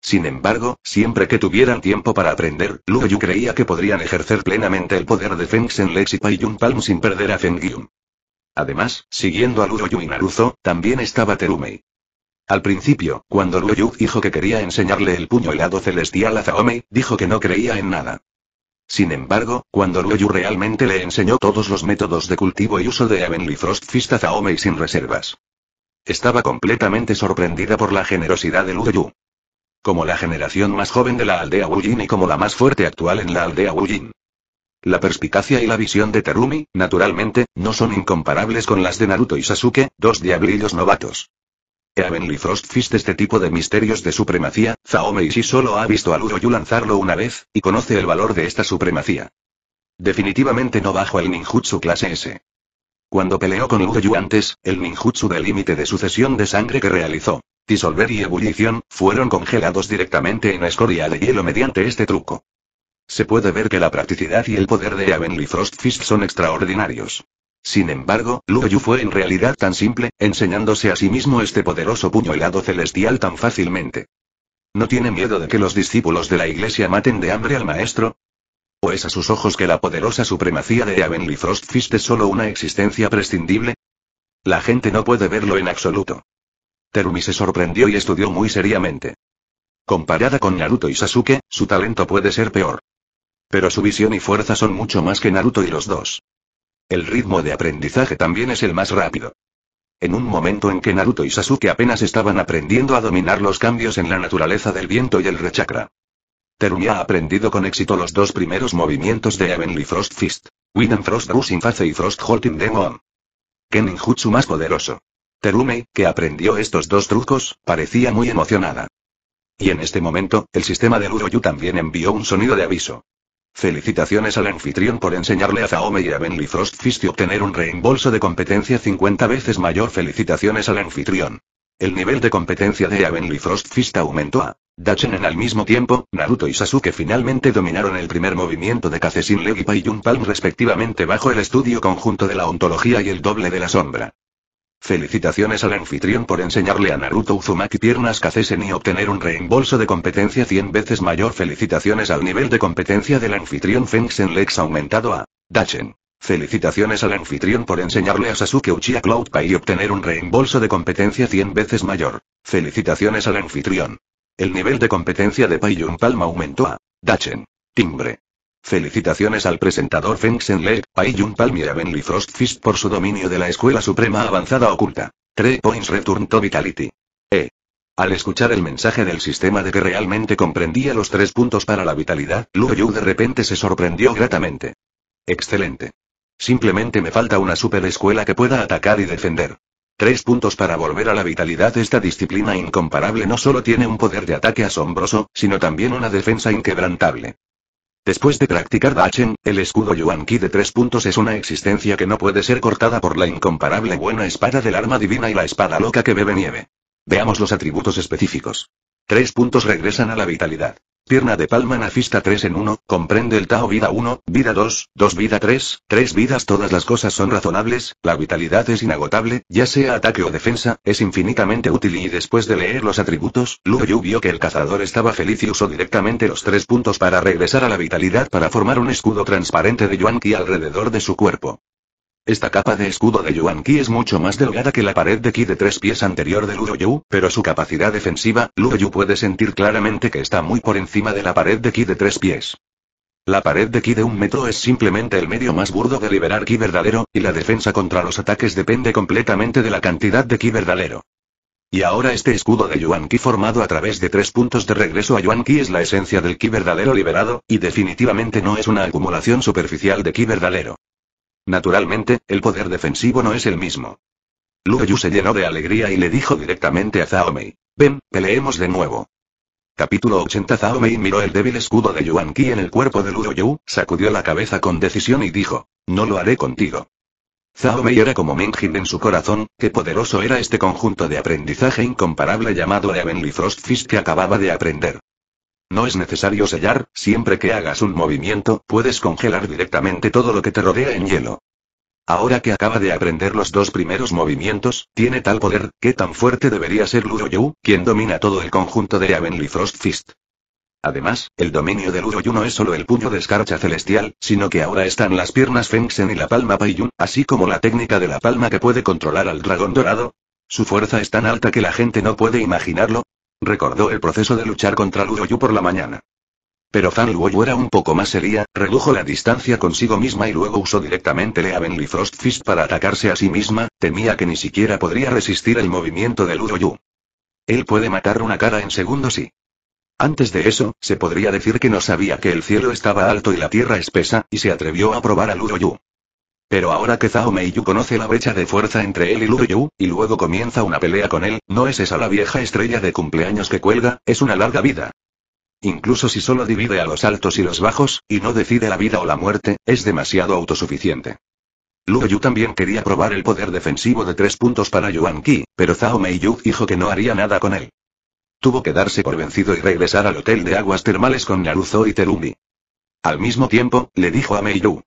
Sin embargo, siempre que tuvieran tiempo para aprender, Luoyu creía que podrían ejercer plenamente el poder de Feng Xen Lexi Pai Yun Palm sin perder a Feng Yun. Además, siguiendo a Luoyu y Naruto, también estaba Terumei. Al principio, cuando Yu dijo que quería enseñarle el puño helado celestial a Zaomei, dijo que no creía en nada. Sin embargo, cuando Luoyu realmente le enseñó todos los métodos de cultivo y uso de Heavenly Frost Fist a Zaomei sin reservas. Estaba completamente sorprendida por la generosidad de Luoyu. Como la generación más joven de la aldea Wujin y como la más fuerte actual en la aldea Wujin. La perspicacia y la visión de Terumi, naturalmente, no son incomparables con las de Naruto y Sasuke, dos diablillos novatos. Eavenly Frostfist este tipo de misterios de supremacía, Zaomei si solo ha visto a Luroyu lanzarlo una vez, y conoce el valor de esta supremacía. Definitivamente no bajo el ninjutsu clase S. Cuando peleó con Luroyu antes, el ninjutsu del límite de sucesión de sangre que realizó, disolver y ebullición, fueron congelados directamente en escoria de hielo mediante este truco. Se puede ver que la practicidad y el poder de Eavenly Frostfist son extraordinarios. Sin embargo, Luoyu fue en realidad tan simple, enseñándose a sí mismo este poderoso puño helado celestial tan fácilmente. ¿No tiene miedo de que los discípulos de la iglesia maten de hambre al maestro? ¿O es a sus ojos que la poderosa supremacía de Frost Frostfist es solo una existencia prescindible? La gente no puede verlo en absoluto. Terumi se sorprendió y estudió muy seriamente. Comparada con Naruto y Sasuke, su talento puede ser peor. Pero su visión y fuerza son mucho más que Naruto y los dos. El ritmo de aprendizaje también es el más rápido. En un momento en que Naruto y Sasuke apenas estaban aprendiendo a dominar los cambios en la naturaleza del viento y el rechakra. Terumi ha aprendido con éxito los dos primeros movimientos de Heavenly Frost Fist. Wind Frost Rushing Face y Frost Holding Demon. Keninjutsu más poderoso. Terumi, que aprendió estos dos trucos, parecía muy emocionada. Y en este momento, el sistema de Uroyu también envió un sonido de aviso. Felicitaciones al anfitrión por enseñarle a Zaome y a Benly Frostfist y obtener un reembolso de competencia 50 veces mayor. Felicitaciones al anfitrión. El nivel de competencia de Frost Frostfist aumentó a Dachen en al mismo tiempo, Naruto y Sasuke finalmente dominaron el primer movimiento de Kaze Legipa y Palm respectivamente bajo el estudio conjunto de la ontología y el doble de la sombra. Felicitaciones al anfitrión por enseñarle a Naruto Uzumaki piernas Kacesen y obtener un reembolso de competencia 100 veces mayor. Felicitaciones al nivel de competencia del anfitrión Fengsen Lex aumentado a Dachen. Felicitaciones al anfitrión por enseñarle a Sasuke Uchiha Cloud Pai y obtener un reembolso de competencia 100 veces mayor. Felicitaciones al anfitrión. El nivel de competencia de Pai Palma aumentó a Dachen. Timbre. Felicitaciones al presentador Feng Shenle, Pai Yun Palm y a Frostfist por su dominio de la Escuela Suprema Avanzada Oculta. 3 points return to vitality. E. Al escuchar el mensaje del sistema de que realmente comprendía los tres puntos para la vitalidad, Luo Yu de repente se sorprendió gratamente. Excelente. Simplemente me falta una super escuela que pueda atacar y defender. Tres puntos para volver a la vitalidad. Esta disciplina incomparable no solo tiene un poder de ataque asombroso, sino también una defensa inquebrantable. Después de practicar Dachen, el escudo Yuan de tres puntos es una existencia que no puede ser cortada por la incomparable buena espada del arma divina y la espada loca que bebe nieve. Veamos los atributos específicos. Tres puntos regresan a la vitalidad. Pierna de palma nafista 3 en 1, comprende el Tao vida 1, vida 2, 2 vida 3, 3 vidas todas las cosas son razonables, la vitalidad es inagotable, ya sea ataque o defensa, es infinitamente útil y después de leer los atributos, Lu Yu vio que el cazador estaba feliz y usó directamente los tres puntos para regresar a la vitalidad para formar un escudo transparente de Yuan Qi alrededor de su cuerpo. Esta capa de escudo de Yuan Qi es mucho más delgada que la pared de Qi de tres pies anterior de Luo Yu, pero su capacidad defensiva, lu Yu puede sentir claramente que está muy por encima de la pared de Qi de tres pies. La pared de ki de un metro es simplemente el medio más burdo de liberar ki verdadero, y la defensa contra los ataques depende completamente de la cantidad de ki verdadero. Y ahora este escudo de Yuan Qi formado a través de tres puntos de regreso a Yuan Qi es la esencia del ki verdadero liberado, y definitivamente no es una acumulación superficial de ki verdadero. Naturalmente, el poder defensivo no es el mismo. Yu se llenó de alegría y le dijo directamente a Mei: Ven, peleemos de nuevo. Capítulo 80 Mei miró el débil escudo de Yuan Qi en el cuerpo de Yu, sacudió la cabeza con decisión y dijo. No lo haré contigo. Mei era como Jin en su corazón, qué poderoso era este conjunto de aprendizaje incomparable llamado Frost Fist que acababa de aprender. No es necesario sellar, siempre que hagas un movimiento, puedes congelar directamente todo lo que te rodea en hielo. Ahora que acaba de aprender los dos primeros movimientos, tiene tal poder, que tan fuerte debería ser Luroyu, quien domina todo el conjunto de Heavenly Frost Fist. Además, el dominio de Luroyu no es solo el puño de escarcha celestial, sino que ahora están las piernas Fengsen y la palma Paiyun, así como la técnica de la palma que puede controlar al dragón dorado. Su fuerza es tan alta que la gente no puede imaginarlo, Recordó el proceso de luchar contra Yu por la mañana. Pero Fan Luoyu era un poco más seria, redujo la distancia consigo misma y luego usó directamente Frost Fist para atacarse a sí misma, temía que ni siquiera podría resistir el movimiento de Yu. Él puede matar una cara en segundos y... Antes de eso, se podría decir que no sabía que el cielo estaba alto y la tierra espesa, y se atrevió a probar a Yu. Pero ahora que Zhao Meiyu conoce la brecha de fuerza entre él y Lu Yu, y luego comienza una pelea con él, no es esa la vieja estrella de cumpleaños que cuelga, es una larga vida. Incluso si solo divide a los altos y los bajos, y no decide la vida o la muerte, es demasiado autosuficiente. Lu Yu también quería probar el poder defensivo de tres puntos para Yuan Qi, pero Zhao Meiyu dijo que no haría nada con él. Tuvo que darse por vencido y regresar al hotel de aguas termales con Naruto y Terumi. Al mismo tiempo, le dijo a Meiyu,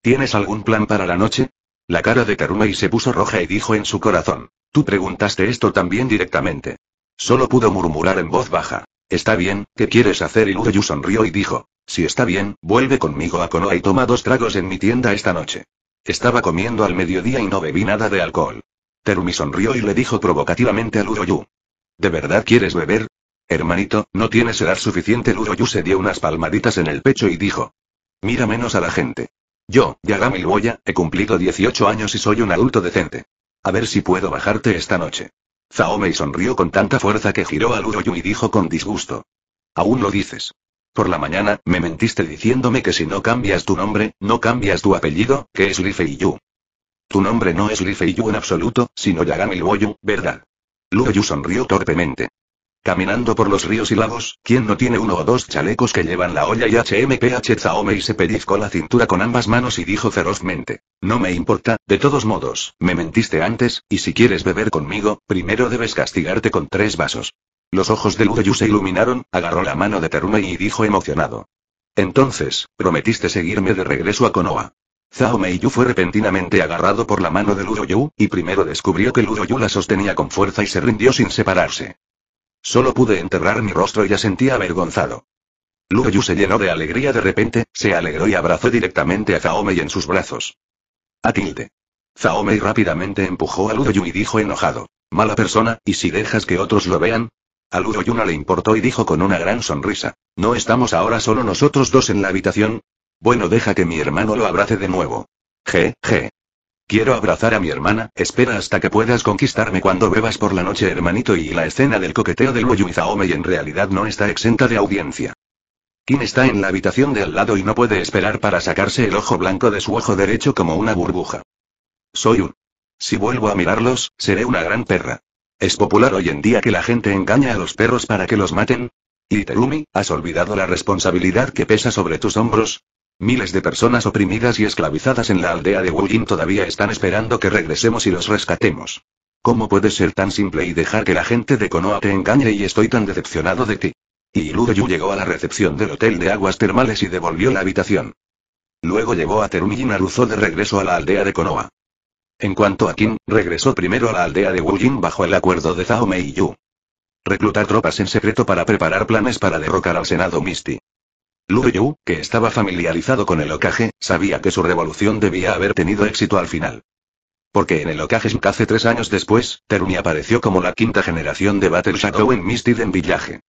¿Tienes algún plan para la noche? La cara de Terumi se puso roja y dijo en su corazón. Tú preguntaste esto también directamente. Solo pudo murmurar en voz baja. Está bien, ¿qué quieres hacer? Y Luroyu sonrió y dijo. Si está bien, vuelve conmigo a Konoha y toma dos tragos en mi tienda esta noche. Estaba comiendo al mediodía y no bebí nada de alcohol. Terumi sonrió y le dijo provocativamente a Luroyu. ¿De verdad quieres beber? Hermanito, no tienes edad suficiente. Luroyu se dio unas palmaditas en el pecho y dijo. Mira menos a la gente. Yo, Yagami Luoya, he cumplido 18 años y soy un adulto decente. A ver si puedo bajarte esta noche. Zaomei sonrió con tanta fuerza que giró a Luoyu y dijo con disgusto. Aún lo dices. Por la mañana, me mentiste diciéndome que si no cambias tu nombre, no cambias tu apellido, que es Lifeiyu. Tu nombre no es Lifeiyu en absoluto, sino Yagami Luoyu, ¿verdad? Luoyu sonrió torpemente. Caminando por los ríos y lagos, ¿quién no tiene uno o dos chalecos que llevan la olla y HMPH Zaomei se pellizcó la cintura con ambas manos y dijo ferozmente. No me importa, de todos modos, me mentiste antes, y si quieres beber conmigo, primero debes castigarte con tres vasos. Los ojos de Yu se iluminaron, agarró la mano de Terume y dijo emocionado. Entonces, prometiste seguirme de regreso a Konoha. Zaomei Yu fue repentinamente agarrado por la mano de Yu, y primero descubrió que Yu la sostenía con fuerza y se rindió sin separarse. Solo pude enterrar mi rostro y ya sentía avergonzado. Luoyu se llenó de alegría de repente, se alegró y abrazó directamente a Zaomei en sus brazos. Atilde. Zaomei rápidamente empujó a Ludoyu y dijo enojado. Mala persona, ¿y si dejas que otros lo vean? A Ludoyu no le importó y dijo con una gran sonrisa. ¿No estamos ahora solo nosotros dos en la habitación? Bueno deja que mi hermano lo abrace de nuevo. Je, je. Quiero abrazar a mi hermana, espera hasta que puedas conquistarme cuando bebas por la noche hermanito y la escena del coqueteo de Boyu y Zaomei en realidad no está exenta de audiencia. Kim está en la habitación de al lado y no puede esperar para sacarse el ojo blanco de su ojo derecho como una burbuja. Soy un. Si vuelvo a mirarlos, seré una gran perra. ¿Es popular hoy en día que la gente engaña a los perros para que los maten? Y Terumi, ¿has olvidado la responsabilidad que pesa sobre tus hombros? Miles de personas oprimidas y esclavizadas en la aldea de Wujin todavía están esperando que regresemos y los rescatemos. ¿Cómo puedes ser tan simple y dejar que la gente de Konoha te engañe y estoy tan decepcionado de ti? Y Yu llegó a la recepción del hotel de aguas termales y devolvió la habitación. Luego llevó a Terumi y Naruzo de regreso a la aldea de Konoha. En cuanto a Kim, regresó primero a la aldea de Wujin bajo el acuerdo de Zhao Yu. Reclutar tropas en secreto para preparar planes para derrocar al Senado Misty. Yu, que estaba familiarizado con el Okage, sabía que su revolución debía haber tenido éxito al final. Porque en el Okage hace tres años después, Terumi apareció como la quinta generación de Battle Shadow en Mistiden Village.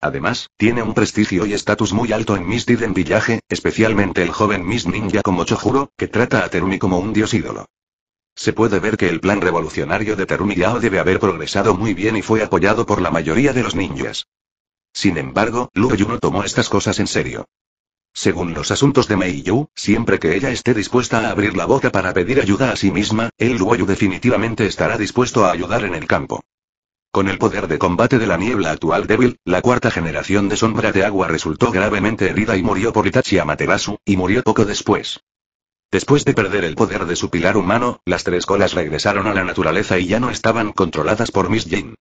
Además, tiene un prestigio y estatus muy alto en Mistiden Village, especialmente el joven Miss Ninja como Chojuro, que trata a Terumi como un dios ídolo. Se puede ver que el plan revolucionario de Terumi Yao debe haber progresado muy bien y fue apoyado por la mayoría de los ninjas. Sin embargo, Luoyu no tomó estas cosas en serio. Según los asuntos de Mei Yu, siempre que ella esté dispuesta a abrir la boca para pedir ayuda a sí misma, el Luoyu definitivamente estará dispuesto a ayudar en el campo. Con el poder de combate de la niebla actual débil, la cuarta generación de sombra de agua resultó gravemente herida y murió por Itachi Amaterasu, y murió poco después. Después de perder el poder de su pilar humano, las tres colas regresaron a la naturaleza y ya no estaban controladas por Miss Jin.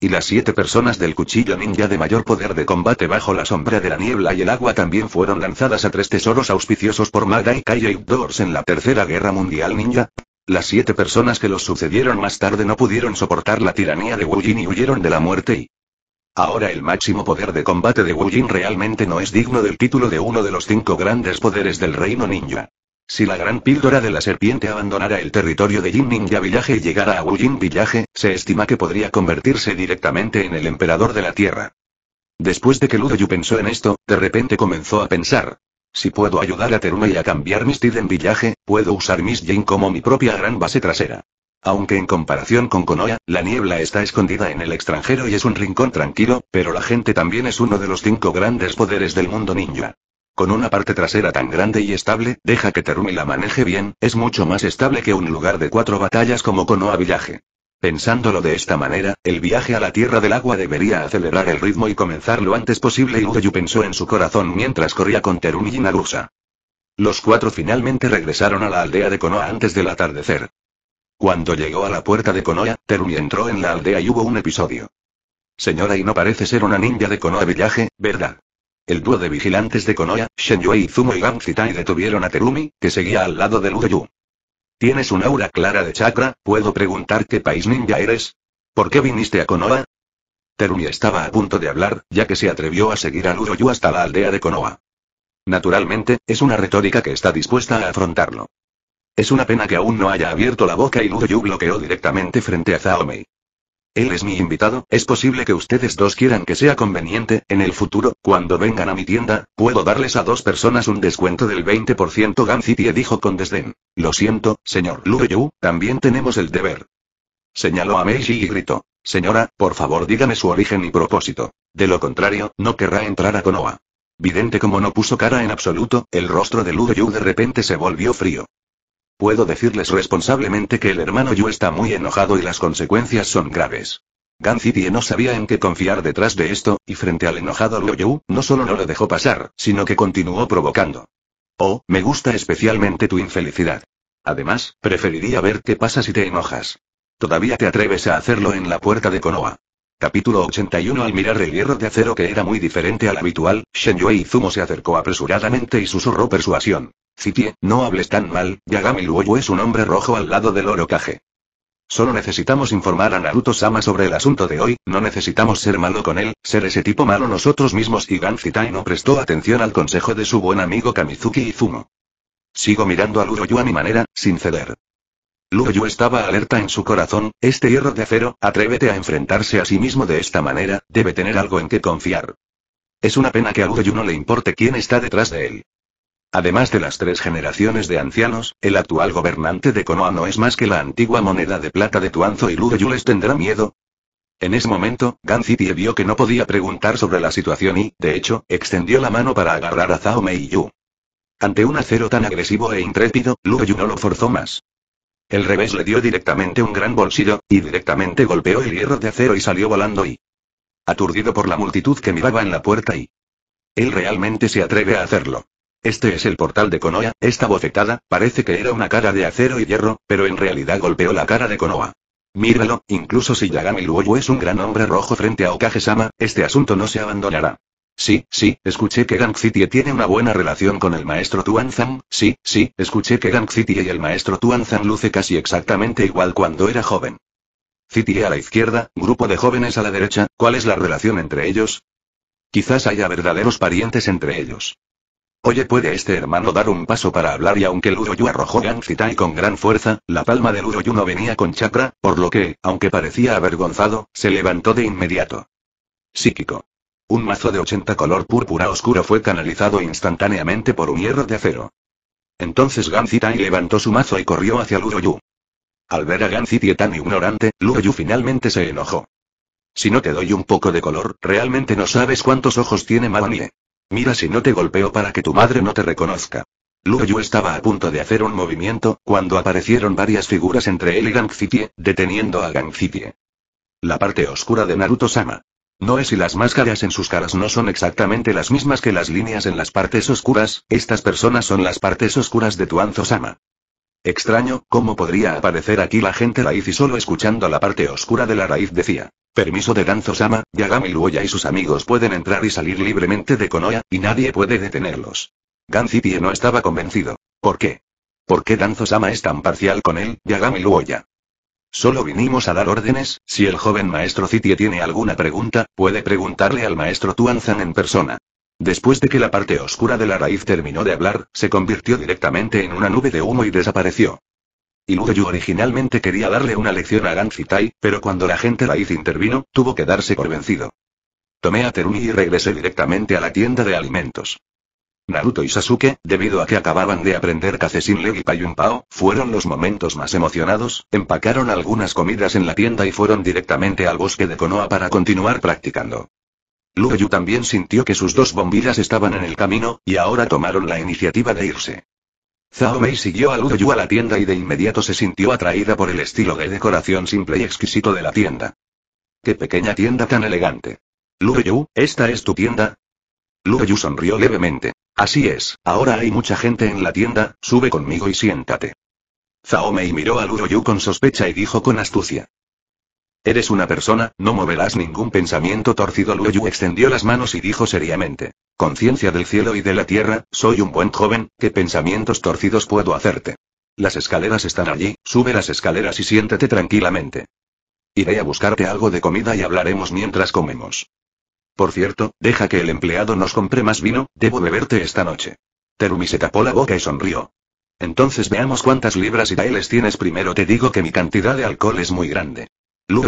Y las siete personas del cuchillo ninja de mayor poder de combate bajo la sombra de la niebla y el agua también fueron lanzadas a tres tesoros auspiciosos por Maga y Kaya en la Tercera Guerra Mundial Ninja. Las siete personas que los sucedieron más tarde no pudieron soportar la tiranía de Wu Jin y huyeron de la muerte y... Ahora el máximo poder de combate de Wu Jin realmente no es digno del título de uno de los cinco grandes poderes del reino ninja. Si la gran píldora de la serpiente abandonara el territorio de Jin Ninja villaje y llegara a Wujin villaje se estima que podría convertirse directamente en el emperador de la Tierra. Después de que Ludoyu pensó en esto, de repente comenzó a pensar. Si puedo ayudar a Terumei a cambiar mis Villaje, en puedo usar Miss Jin como mi propia gran base trasera. Aunque en comparación con Konoha, la niebla está escondida en el extranjero y es un rincón tranquilo, pero la gente también es uno de los cinco grandes poderes del mundo ninja. Con una parte trasera tan grande y estable, deja que Terumi la maneje bien, es mucho más estable que un lugar de cuatro batallas como Konoha Village. Pensándolo de esta manera, el viaje a la Tierra del Agua debería acelerar el ritmo y comenzar lo antes posible y pensó en su corazón mientras corría con Terumi y Narusa. Los cuatro finalmente regresaron a la aldea de Konoha antes del atardecer. Cuando llegó a la puerta de Konoha, Terumi entró en la aldea y hubo un episodio. Señora y no parece ser una ninja de Konoha Village, ¿verdad? El dúo de vigilantes de Konoha, Shen Zumo y Gamzitai detuvieron a Terumi, que seguía al lado de Ludoyu. Tienes un aura clara de chakra, ¿puedo preguntar qué país ninja eres? ¿Por qué viniste a Konoha? Terumi estaba a punto de hablar, ya que se atrevió a seguir a Ludoyu hasta la aldea de Konoha. Naturalmente, es una retórica que está dispuesta a afrontarlo. Es una pena que aún no haya abierto la boca y Ludoyu bloqueó directamente frente a Zaomei. Él es mi invitado, es posible que ustedes dos quieran que sea conveniente, en el futuro, cuando vengan a mi tienda, puedo darles a dos personas un descuento del 20% City» dijo con desdén. Lo siento, señor Yu, también tenemos el deber. Señaló a Meiji y gritó. Señora, por favor dígame su origen y propósito. De lo contrario, no querrá entrar a Konoha. Vidente como no puso cara en absoluto, el rostro de Yu de repente se volvió frío. Puedo decirles responsablemente que el hermano Yu está muy enojado y las consecuencias son graves. Gan City no sabía en qué confiar detrás de esto, y frente al enojado Luo Yu, no solo no lo dejó pasar, sino que continuó provocando. Oh, me gusta especialmente tu infelicidad. Además, preferiría ver qué pasa si te enojas. Todavía te atreves a hacerlo en la puerta de Konoha. Capítulo 81 Al mirar el hierro de acero que era muy diferente al habitual, Shen Yue Zumo se acercó apresuradamente y susurró persuasión. Citie, no hables tan mal, Yagami Luoyu es un hombre rojo al lado del orokaje. Solo necesitamos informar a Naruto-sama sobre el asunto de hoy, no necesitamos ser malo con él, ser ese tipo malo nosotros mismos y Gan Zitai no prestó atención al consejo de su buen amigo Kamizuki Izumo. Sigo mirando a Luoyu a mi manera, sin ceder. Luoyu estaba alerta en su corazón, este hierro de acero, atrévete a enfrentarse a sí mismo de esta manera, debe tener algo en que confiar. Es una pena que a Luoyu no le importe quién está detrás de él. Además de las tres generaciones de ancianos, el actual gobernante de Konoha no es más que la antigua moneda de plata de Tuanzo y Ludoyu les tendrá miedo. En ese momento, Gan City vio que no podía preguntar sobre la situación y, de hecho, extendió la mano para agarrar a Zhao Yu. Ante un acero tan agresivo e intrépido, Yu no lo forzó más. El revés le dio directamente un gran bolsillo, y directamente golpeó el hierro de acero y salió volando y... Aturdido por la multitud que miraba en la puerta y... Él realmente se atreve a hacerlo. Este es el portal de Konoha, esta bofetada, parece que era una cara de acero y hierro, pero en realidad golpeó la cara de Konoha. Míralo, incluso si Yagami Luoyu es un gran hombre rojo frente a Okage-sama, este asunto no se abandonará. Sí, sí, escuché que Gang City tiene una buena relación con el maestro Tuanzan, sí, sí, escuché que Gang City y el maestro Tuanzan luce casi exactamente igual cuando era joven. City a la izquierda, grupo de jóvenes a la derecha, ¿cuál es la relación entre ellos? Quizás haya verdaderos parientes entre ellos. Oye, ¿puede este hermano dar un paso para hablar? Y aunque Luroyu arrojó Zitai con gran fuerza, la palma de Luroyu no venía con chakra, por lo que, aunque parecía avergonzado, se levantó de inmediato. Psíquico. Un mazo de 80 color púrpura oscuro fue canalizado instantáneamente por un hierro de acero. Entonces Zitai levantó su mazo y corrió hacia Luroyu. Al ver a Zitai tan ignorante, Luroyu finalmente se enojó. Si no te doy un poco de color, realmente no sabes cuántos ojos tiene Madanie. Mira si no te golpeo para que tu madre no te reconozca. Yu estaba a punto de hacer un movimiento, cuando aparecieron varias figuras entre él y Gangzitie, deteniendo a Gangzitie. La parte oscura de Naruto-sama. No es si las máscaras en sus caras no son exactamente las mismas que las líneas en las partes oscuras, estas personas son las partes oscuras de Tuanzo-sama. Extraño, ¿cómo podría aparecer aquí la gente raíz y solo escuchando la parte oscura de la raíz decía? Permiso de Danzo-sama, Yagami Luoya y sus amigos pueden entrar y salir libremente de Konoha, y nadie puede detenerlos. Gan City no estaba convencido. ¿Por qué? ¿Por qué Danzo-sama es tan parcial con él, Yagami Luoya? Solo vinimos a dar órdenes, si el joven maestro Citie tiene alguna pregunta, puede preguntarle al maestro Tuanzan en persona. Después de que la parte oscura de la raíz terminó de hablar, se convirtió directamente en una nube de humo y desapareció. Yu originalmente quería darle una lección a Zitai, pero cuando la gente raíz intervino, tuvo que darse por vencido. Tomé a Terumi y regresé directamente a la tienda de alimentos. Naruto y Sasuke, debido a que acababan de aprender sin y Pao, fueron los momentos más emocionados, empacaron algunas comidas en la tienda y fueron directamente al bosque de Konoha para continuar practicando. Yu también sintió que sus dos bombillas estaban en el camino, y ahora tomaron la iniciativa de irse. Zhao Mei siguió a Yu a la tienda y de inmediato se sintió atraída por el estilo de decoración simple y exquisito de la tienda. ¡Qué pequeña tienda tan elegante! Yu, ¿esta es tu tienda? Yu sonrió levemente. Así es, ahora hay mucha gente en la tienda, sube conmigo y siéntate. Zhao Mei miró a Yu con sospecha y dijo con astucia. Eres una persona, no moverás ningún pensamiento torcido. Luoyu extendió las manos y dijo seriamente. Conciencia del cielo y de la tierra, soy un buen joven, ¿qué pensamientos torcidos puedo hacerte? Las escaleras están allí, sube las escaleras y siéntete tranquilamente. Iré a buscarte algo de comida y hablaremos mientras comemos. Por cierto, deja que el empleado nos compre más vino, debo beberte esta noche. Terumi se tapó la boca y sonrió. Entonces veamos cuántas libras y tienes primero te digo que mi cantidad de alcohol es muy grande.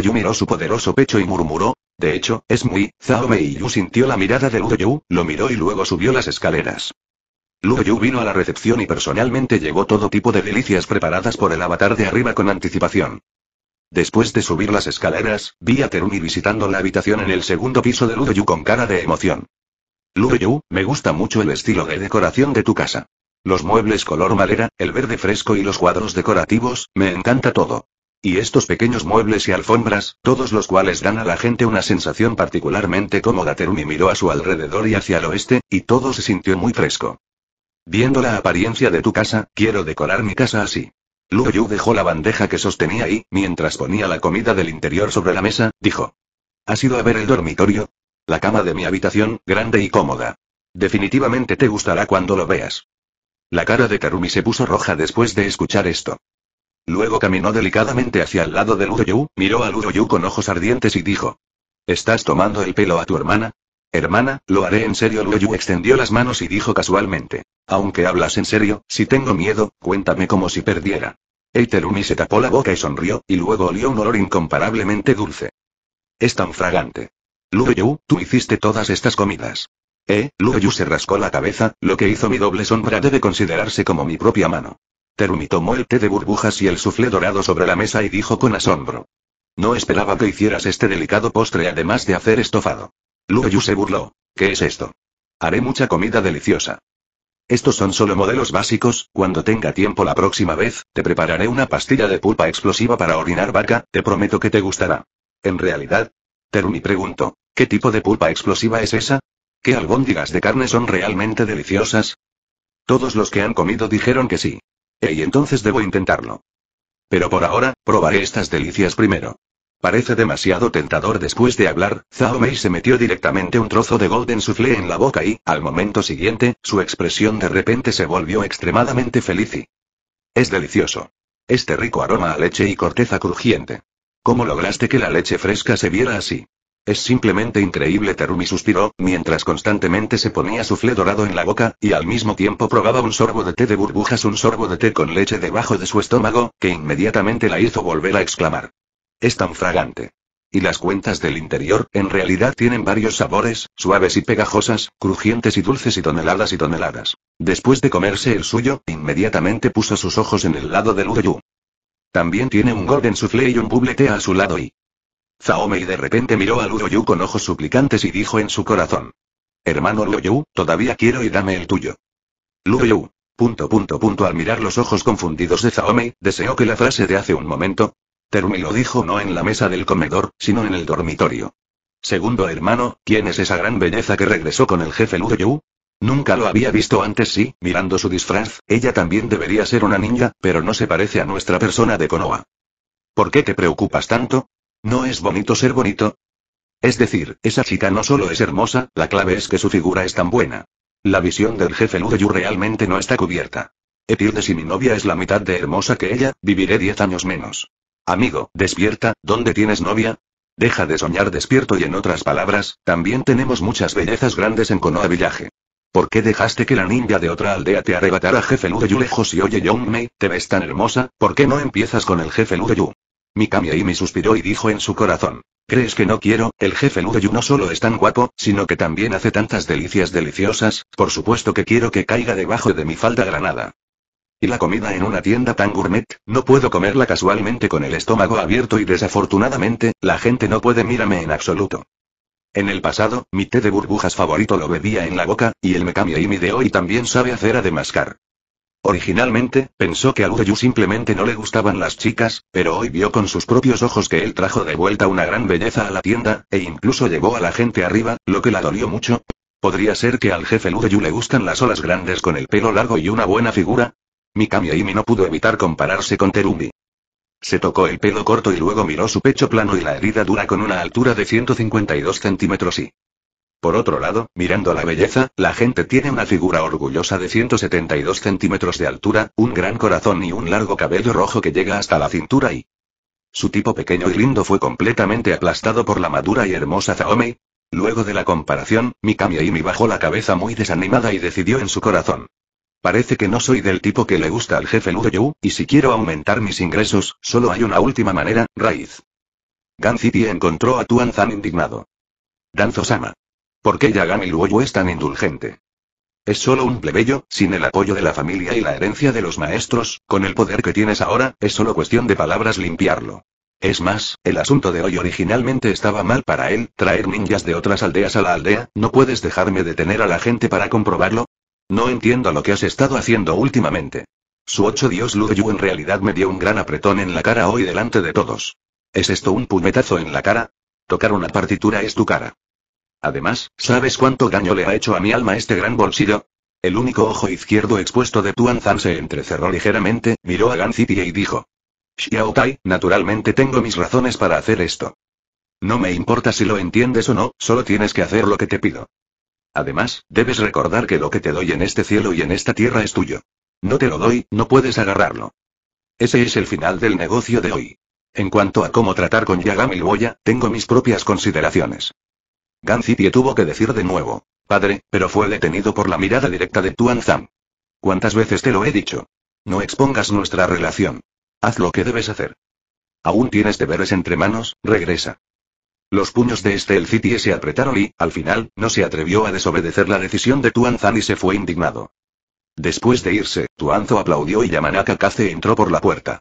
Yu miró su poderoso pecho y murmuró, de hecho, es muy, Zhao Yu sintió la mirada de Yu, lo miró y luego subió las escaleras. Yu vino a la recepción y personalmente llevó todo tipo de delicias preparadas por el avatar de arriba con anticipación. Después de subir las escaleras, vi a Terumi visitando la habitación en el segundo piso de Yu con cara de emoción. Yu, me gusta mucho el estilo de decoración de tu casa. Los muebles color madera, el verde fresco y los cuadros decorativos, me encanta todo. Y estos pequeños muebles y alfombras, todos los cuales dan a la gente una sensación particularmente cómoda. Terumi miró a su alrededor y hacia el oeste, y todo se sintió muy fresco. Viendo la apariencia de tu casa, quiero decorar mi casa así. Luoyu dejó la bandeja que sostenía y, mientras ponía la comida del interior sobre la mesa, dijo. ¿Has ido a ver el dormitorio? La cama de mi habitación, grande y cómoda. Definitivamente te gustará cuando lo veas. La cara de Terumi se puso roja después de escuchar esto. Luego caminó delicadamente hacia el lado de Ludoyu, miró a Ludoyu con ojos ardientes y dijo. ¿Estás tomando el pelo a tu hermana? Hermana, lo haré en serio. Luoyu extendió las manos y dijo casualmente. Aunque hablas en serio, si tengo miedo, cuéntame como si perdiera. Eiterumi se tapó la boca y sonrió, y luego olió un olor incomparablemente dulce. Es tan fragante. Luoyu, tú hiciste todas estas comidas. Eh, Luoyu se rascó la cabeza, lo que hizo mi doble sombra debe considerarse como mi propia mano. Terumi tomó el té de burbujas y el suflé dorado sobre la mesa y dijo con asombro. No esperaba que hicieras este delicado postre además de hacer estofado. Luoyu se burló. ¿Qué es esto? Haré mucha comida deliciosa. Estos son solo modelos básicos, cuando tenga tiempo la próxima vez, te prepararé una pastilla de pulpa explosiva para orinar vaca, te prometo que te gustará. En realidad, Terumi preguntó, ¿qué tipo de pulpa explosiva es esa? ¿Qué albóndigas de carne son realmente deliciosas? Todos los que han comido dijeron que sí. Eh, y entonces debo intentarlo. Pero por ahora, probaré estas delicias primero. Parece demasiado tentador después de hablar, Zhao Mei se metió directamente un trozo de golden soufflé en la boca y, al momento siguiente, su expresión de repente se volvió extremadamente feliz Es delicioso. Este rico aroma a leche y corteza crujiente. ¿Cómo lograste que la leche fresca se viera así? Es simplemente increíble, Terumi suspiró, mientras constantemente se ponía su suflé dorado en la boca, y al mismo tiempo probaba un sorbo de té de burbujas, un sorbo de té con leche debajo de su estómago, que inmediatamente la hizo volver a exclamar. Es tan fragante. Y las cuentas del interior, en realidad tienen varios sabores, suaves y pegajosas, crujientes y dulces y toneladas y toneladas. Después de comerse el suyo, inmediatamente puso sus ojos en el lado del Ludoyu. También tiene un golden soufflé y un buble té a su lado y... Zaomei de repente miró a Luoyu con ojos suplicantes y dijo en su corazón. Hermano Luyu, todavía quiero y dame el tuyo. Luoyu. Punto punto al mirar los ojos confundidos de Zaomei, deseó que la frase de hace un momento. Terumi lo dijo no en la mesa del comedor, sino en el dormitorio. Segundo hermano, ¿quién es esa gran belleza que regresó con el jefe Luoyu? Nunca lo había visto antes sí, mirando su disfraz, ella también debería ser una niña, pero no se parece a nuestra persona de Konoha. ¿Por qué te preocupas tanto? ¿No es bonito ser bonito? Es decir, esa chica no solo es hermosa, la clave es que su figura es tan buena. La visión del jefe Ludeyu realmente no está cubierta. Etilde si mi novia es la mitad de hermosa que ella, viviré 10 años menos. Amigo, despierta, ¿dónde tienes novia? Deja de soñar despierto y en otras palabras, también tenemos muchas bellezas grandes en Konoha Village. ¿Por qué dejaste que la ninja de otra aldea te arrebatara jefe Ludeyu lejos y oye Yongmei, te ves tan hermosa, ¿por qué no empiezas con el jefe Ludeyu? Mikami Aimi suspiró y dijo en su corazón. ¿Crees que no quiero? El jefe Yu no solo es tan guapo, sino que también hace tantas delicias deliciosas, por supuesto que quiero que caiga debajo de mi falda granada. Y la comida en una tienda tan gourmet, no puedo comerla casualmente con el estómago abierto y desafortunadamente, la gente no puede mirarme en absoluto. En el pasado, mi té de burbujas favorito lo bebía en la boca, y el Mikami Aimi de hoy también sabe hacer a Originalmente, pensó que a simplemente no le gustaban las chicas, pero hoy vio con sus propios ojos que él trajo de vuelta una gran belleza a la tienda, e incluso llevó a la gente arriba, lo que la dolió mucho. ¿Podría ser que al jefe Yu le gustan las olas grandes con el pelo largo y una buena figura? Mikami Aimi e no pudo evitar compararse con Terumi. Se tocó el pelo corto y luego miró su pecho plano y la herida dura con una altura de 152 centímetros y por otro lado, mirando la belleza, la gente tiene una figura orgullosa de 172 centímetros de altura, un gran corazón y un largo cabello rojo que llega hasta la cintura y... Su tipo pequeño y lindo fue completamente aplastado por la madura y hermosa Zaomei. Luego de la comparación, Mikami Aimi bajó la cabeza muy desanimada y decidió en su corazón. Parece que no soy del tipo que le gusta al jefe Yu, y si quiero aumentar mis ingresos, solo hay una última manera, raíz. Gan City encontró a Tuan Zan indignado. Danzo-sama. ¿Por qué Yagami Luoyu es tan indulgente? Es solo un plebeyo, sin el apoyo de la familia y la herencia de los maestros, con el poder que tienes ahora, es solo cuestión de palabras limpiarlo. Es más, el asunto de hoy originalmente estaba mal para él, traer ninjas de otras aldeas a la aldea, ¿no puedes dejarme detener a la gente para comprobarlo? No entiendo lo que has estado haciendo últimamente. Su ocho dios Luoyu en realidad me dio un gran apretón en la cara hoy delante de todos. ¿Es esto un puñetazo en la cara? Tocar una partitura es tu cara. Además, ¿sabes cuánto daño le ha hecho a mi alma este gran bolsillo? El único ojo izquierdo expuesto de Tuan Zan se entrecerró ligeramente, miró a Gan City y dijo. "Xiaotai, naturalmente tengo mis razones para hacer esto. No me importa si lo entiendes o no, solo tienes que hacer lo que te pido. Además, debes recordar que lo que te doy en este cielo y en esta tierra es tuyo. No te lo doy, no puedes agarrarlo. Ese es el final del negocio de hoy. En cuanto a cómo tratar con Yagami Boya, tengo mis propias consideraciones. City tuvo que decir de nuevo. Padre, pero fue detenido por la mirada directa de Tuan ¿Cuántas veces te lo he dicho? No expongas nuestra relación. Haz lo que debes hacer. Aún tienes deberes entre manos, regresa. Los puños de este El City se apretaron y, al final, no se atrevió a desobedecer la decisión de Tuan y se fue indignado. Después de irse, Tuanzo aplaudió y Yamanaka Kaze entró por la puerta.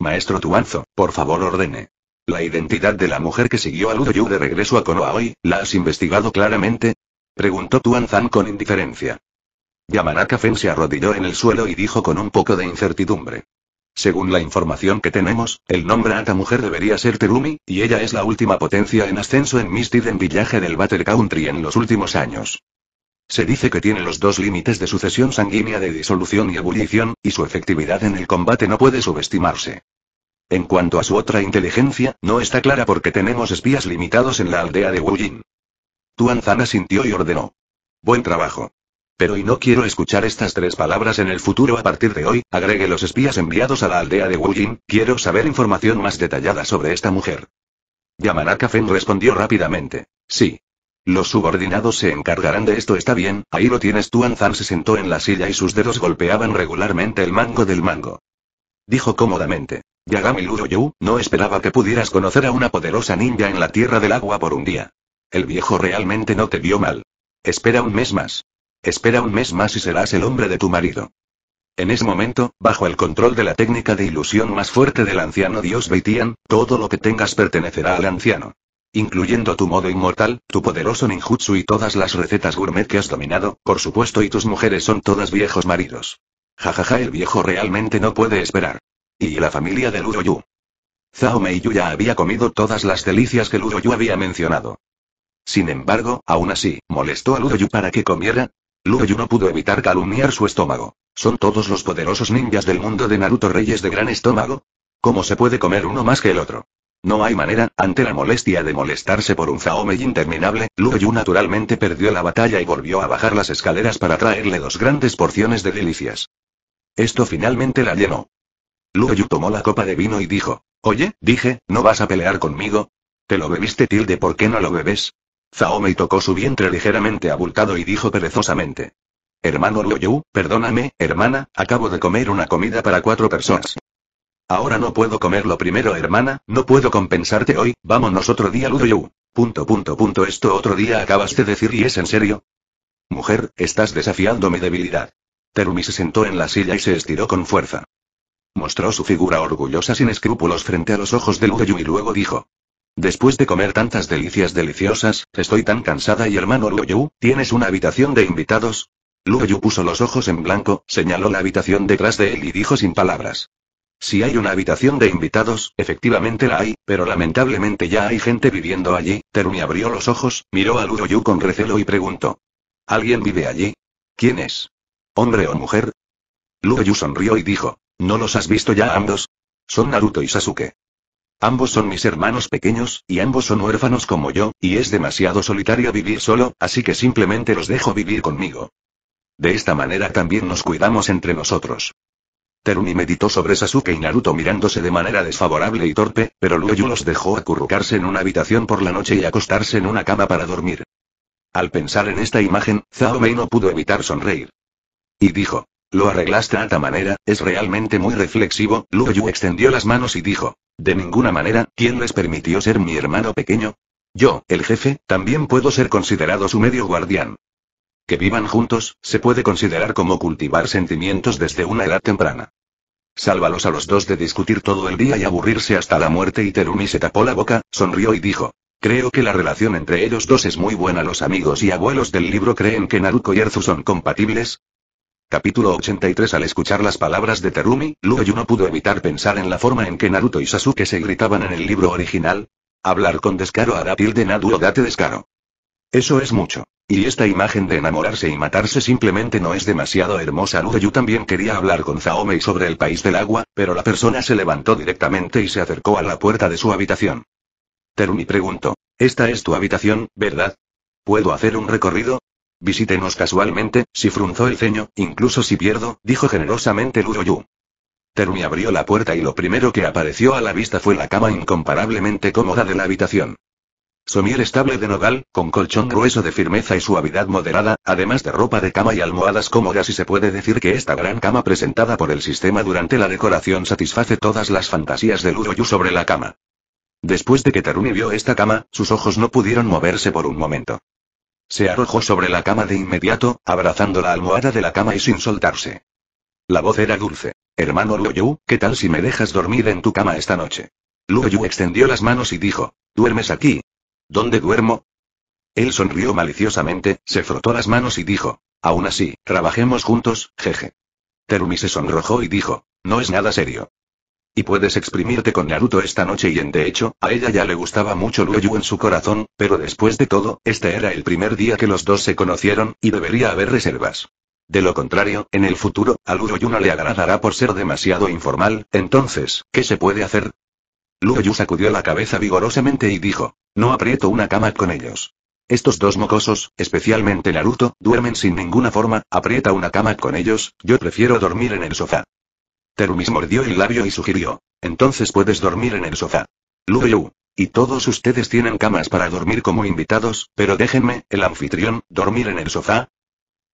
Maestro Tuanzo, por favor ordene. La identidad de la mujer que siguió a Ludoyu de regreso a Konoha hoy, ¿la has investigado claramente? Preguntó Tuanzan con indiferencia. Yamanaka Fen se arrodilló en el suelo y dijo con un poco de incertidumbre. Según la información que tenemos, el nombre a esta mujer debería ser Terumi, y ella es la última potencia en ascenso en Mistiden Villaje del Battle Country en los últimos años. Se dice que tiene los dos límites de sucesión sanguínea de disolución y ebullición, y su efectividad en el combate no puede subestimarse. En cuanto a su otra inteligencia, no está clara porque tenemos espías limitados en la aldea de Wujin. Tuanzan asintió y ordenó. Buen trabajo. Pero y no quiero escuchar estas tres palabras en el futuro a partir de hoy, agregue los espías enviados a la aldea de Wujin, quiero saber información más detallada sobre esta mujer. Yamanaka Fen respondió rápidamente. Sí. Los subordinados se encargarán de esto, está bien, ahí lo tienes. Tuan Zan se sentó en la silla y sus dedos golpeaban regularmente el mango del mango. Dijo cómodamente. Yagami Luroyu, no esperaba que pudieras conocer a una poderosa ninja en la Tierra del Agua por un día. El viejo realmente no te vio mal. Espera un mes más. Espera un mes más y serás el hombre de tu marido. En ese momento, bajo el control de la técnica de ilusión más fuerte del anciano dios Beitian, todo lo que tengas pertenecerá al anciano. Incluyendo tu modo inmortal, tu poderoso ninjutsu y todas las recetas gourmet que has dominado, por supuesto y tus mujeres son todas viejos maridos. Jajaja, el viejo realmente no puede esperar y la familia de Luoyu. Zhao Meiyu ya había comido todas las delicias que Yu había mencionado. Sin embargo, aún así, molestó a Yu para que comiera. Luoyu no pudo evitar calumniar su estómago. ¿Son todos los poderosos ninjas del mundo de Naruto reyes de gran estómago? ¿Cómo se puede comer uno más que el otro? No hay manera, ante la molestia de molestarse por un Zaomei interminable, Luoyu naturalmente perdió la batalla y volvió a bajar las escaleras para traerle dos grandes porciones de delicias. Esto finalmente la llenó. Luoyu tomó la copa de vino y dijo. Oye, dije, ¿no vas a pelear conmigo? ¿Te lo bebiste tilde por qué no lo bebes? Zaomei tocó su vientre ligeramente abultado y dijo perezosamente. Hermano Luoyu, perdóname, hermana, acabo de comer una comida para cuatro personas. Ahora no puedo comerlo primero, hermana, no puedo compensarte hoy, vámonos otro día, Yu. Punto, punto, punto. Esto otro día acabaste de decir y es en serio. Mujer, estás desafiando mi debilidad. Terumi se sentó en la silla y se estiró con fuerza. Mostró su figura orgullosa sin escrúpulos frente a los ojos de Luoyu y luego dijo. Después de comer tantas delicias deliciosas, estoy tan cansada y hermano Luoyu, ¿tienes una habitación de invitados? Luoyu puso los ojos en blanco, señaló la habitación detrás de él y dijo sin palabras. Si hay una habitación de invitados, efectivamente la hay, pero lamentablemente ya hay gente viviendo allí. Terumi abrió los ojos, miró a Luoyu con recelo y preguntó. ¿Alguien vive allí? ¿Quién es? ¿Hombre o mujer? Luoyu sonrió y dijo. ¿No los has visto ya ambos? Son Naruto y Sasuke. Ambos son mis hermanos pequeños, y ambos son huérfanos como yo, y es demasiado solitario vivir solo, así que simplemente los dejo vivir conmigo. De esta manera también nos cuidamos entre nosotros. Terumi meditó sobre Sasuke y Naruto mirándose de manera desfavorable y torpe, pero luego los dejó acurrucarse en una habitación por la noche y acostarse en una cama para dormir. Al pensar en esta imagen, Zaomei no pudo evitar sonreír. Y dijo. Lo arreglaste a alta manera, es realmente muy reflexivo. Yu extendió las manos y dijo: De ninguna manera, ¿quién les permitió ser mi hermano pequeño? Yo, el jefe, también puedo ser considerado su medio guardián. Que vivan juntos, se puede considerar como cultivar sentimientos desde una edad temprana. Sálvalos a los dos de discutir todo el día y aburrirse hasta la muerte y Terumi se tapó la boca, sonrió y dijo. Creo que la relación entre ellos dos es muy buena. Los amigos y abuelos del libro creen que Naruto y Erzu son compatibles. Capítulo 83 Al escuchar las palabras de Terumi, Luoyu no pudo evitar pensar en la forma en que Naruto y Sasuke se gritaban en el libro original. Hablar con descaro hará tilde de Naruto date descaro. Eso es mucho. Y esta imagen de enamorarse y matarse simplemente no es demasiado hermosa. Luoyu también quería hablar con Zaomei sobre el país del agua, pero la persona se levantó directamente y se acercó a la puerta de su habitación. Terumi preguntó. Esta es tu habitación, ¿verdad? ¿Puedo hacer un recorrido? Visítenos casualmente, si frunzó el ceño, incluso si pierdo, dijo generosamente Luroyu. Termi abrió la puerta y lo primero que apareció a la vista fue la cama incomparablemente cómoda de la habitación. Somier estable de nogal, con colchón grueso de firmeza y suavidad moderada, además de ropa de cama y almohadas cómodas y se puede decir que esta gran cama presentada por el sistema durante la decoración satisface todas las fantasías de Luroyu sobre la cama. Después de que Terumi vio esta cama, sus ojos no pudieron moverse por un momento. Se arrojó sobre la cama de inmediato, abrazando la almohada de la cama y sin soltarse. La voz era dulce. Hermano Luoyu, ¿qué tal si me dejas dormir en tu cama esta noche? Luoyu extendió las manos y dijo, ¿duermes aquí? ¿Dónde duermo? Él sonrió maliciosamente, se frotó las manos y dijo, aún así, trabajemos juntos, jeje. Terumi se sonrojó y dijo, no es nada serio puedes exprimirte con Naruto esta noche y en de hecho, a ella ya le gustaba mucho Luoyu en su corazón, pero después de todo, este era el primer día que los dos se conocieron, y debería haber reservas. De lo contrario, en el futuro, a Luoyu no le agradará por ser demasiado informal, entonces, ¿qué se puede hacer? Luoyu sacudió la cabeza vigorosamente y dijo, no aprieto una cama con ellos. Estos dos mocosos, especialmente Naruto, duermen sin ninguna forma, aprieta una cama con ellos, yo prefiero dormir en el sofá. Terumis mordió el labio y sugirió. Entonces puedes dormir en el sofá. Luoyu. y todos ustedes tienen camas para dormir como invitados, pero déjenme, el anfitrión, dormir en el sofá.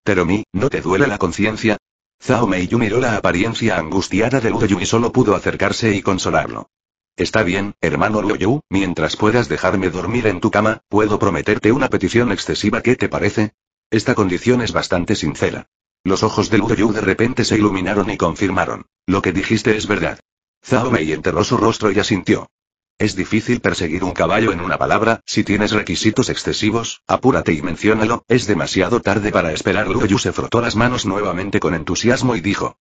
Terumi, ¿no te duele la conciencia? Zhao Meiyu miró la apariencia angustiada de Luoyu y solo pudo acercarse y consolarlo. Está bien, hermano Luoyu, mientras puedas dejarme dormir en tu cama, puedo prometerte una petición excesiva ¿qué te parece? Esta condición es bastante sincera. Los ojos de Uroyu de repente se iluminaron y confirmaron. Lo que dijiste es verdad. Zhao Mei enterró su rostro y asintió. Es difícil perseguir un caballo en una palabra, si tienes requisitos excesivos, apúrate y menciónalo, es demasiado tarde para esperar. Uroyu se frotó las manos nuevamente con entusiasmo y dijo.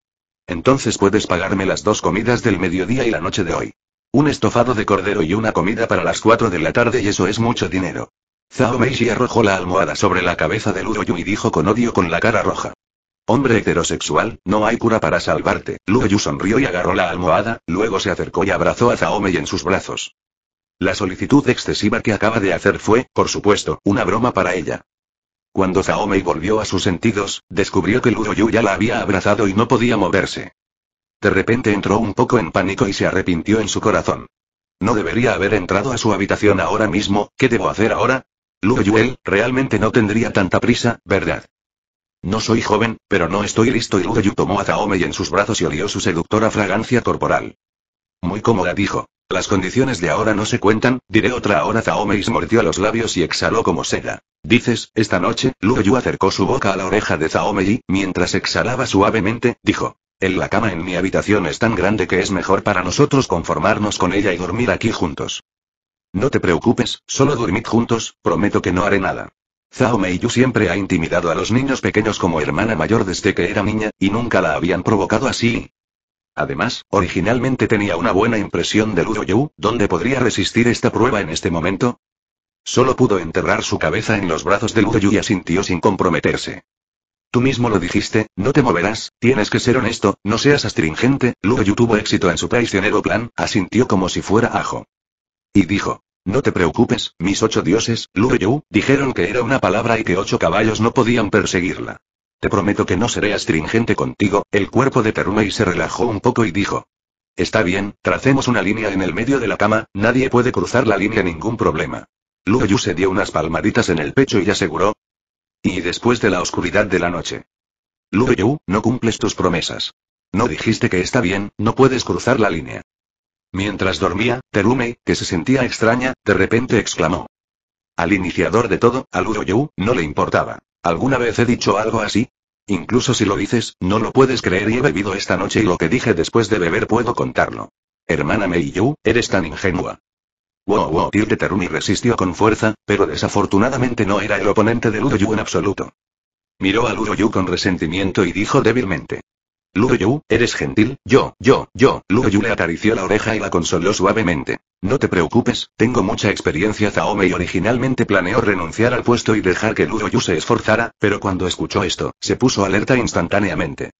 Entonces puedes pagarme las dos comidas del mediodía y la noche de hoy. Un estofado de cordero y una comida para las cuatro de la tarde y eso es mucho dinero. Zhao Meiji arrojó la almohada sobre la cabeza de Uroyu y dijo con odio con la cara roja. Hombre heterosexual, no hay cura para salvarte. Luoyu sonrió y agarró la almohada, luego se acercó y abrazó a Zaomei en sus brazos. La solicitud excesiva que acaba de hacer fue, por supuesto, una broma para ella. Cuando Zaomei volvió a sus sentidos, descubrió que Luoyu ya la había abrazado y no podía moverse. De repente entró un poco en pánico y se arrepintió en su corazón. No debería haber entrado a su habitación ahora mismo, ¿qué debo hacer ahora? Luoyu, él, realmente no tendría tanta prisa, ¿verdad? No soy joven, pero no estoy listo. Y Lugoyu tomó a Taomei en sus brazos y olió su seductora fragancia corporal. Muy cómoda dijo. Las condiciones de ahora no se cuentan, diré otra hora ahora. se mordió los labios y exhaló como seda. Dices, esta noche, Lugoyu acercó su boca a la oreja de Zaomei, y, mientras exhalaba suavemente, dijo. En la cama en mi habitación es tan grande que es mejor para nosotros conformarnos con ella y dormir aquí juntos. No te preocupes, solo dormid juntos, prometo que no haré nada. Zhao Meiyu siempre ha intimidado a los niños pequeños como hermana mayor desde que era niña, y nunca la habían provocado así. Además, originalmente tenía una buena impresión de Luo Yu, ¿dónde podría resistir esta prueba en este momento? Solo pudo enterrar su cabeza en los brazos de Luo Yu y asintió sin comprometerse. Tú mismo lo dijiste, no te moverás, tienes que ser honesto, no seas astringente, Luo Yu tuvo éxito en su traicionero plan, asintió como si fuera ajo. Y dijo, no te preocupes, mis ocho dioses, Lu dijeron que era una palabra y que ocho caballos no podían perseguirla. Te prometo que no seré astringente contigo, el cuerpo de Terumei se relajó un poco y dijo. Está bien, tracemos una línea en el medio de la cama, nadie puede cruzar la línea ningún problema. Lu se dio unas palmaditas en el pecho y aseguró. Y después de la oscuridad de la noche. Lu no cumples tus promesas. No dijiste que está bien, no puedes cruzar la línea. Mientras dormía, Terume, que se sentía extraña, de repente exclamó. Al iniciador de todo, al Uroyu, no le importaba. ¿Alguna vez he dicho algo así? Incluso si lo dices, no lo puedes creer y he bebido esta noche y lo que dije después de beber puedo contarlo. Hermana Meiyu, eres tan ingenua. Wow wow Terumi resistió con fuerza, pero desafortunadamente no era el oponente de Uroyu en absoluto. Miró a Uroyu con resentimiento y dijo débilmente. Yu, eres gentil, yo, yo, yo. Yu le acarició la oreja y la consoló suavemente. No te preocupes, tengo mucha experiencia. y originalmente planeó renunciar al puesto y dejar que Yu se esforzara, pero cuando escuchó esto, se puso alerta instantáneamente.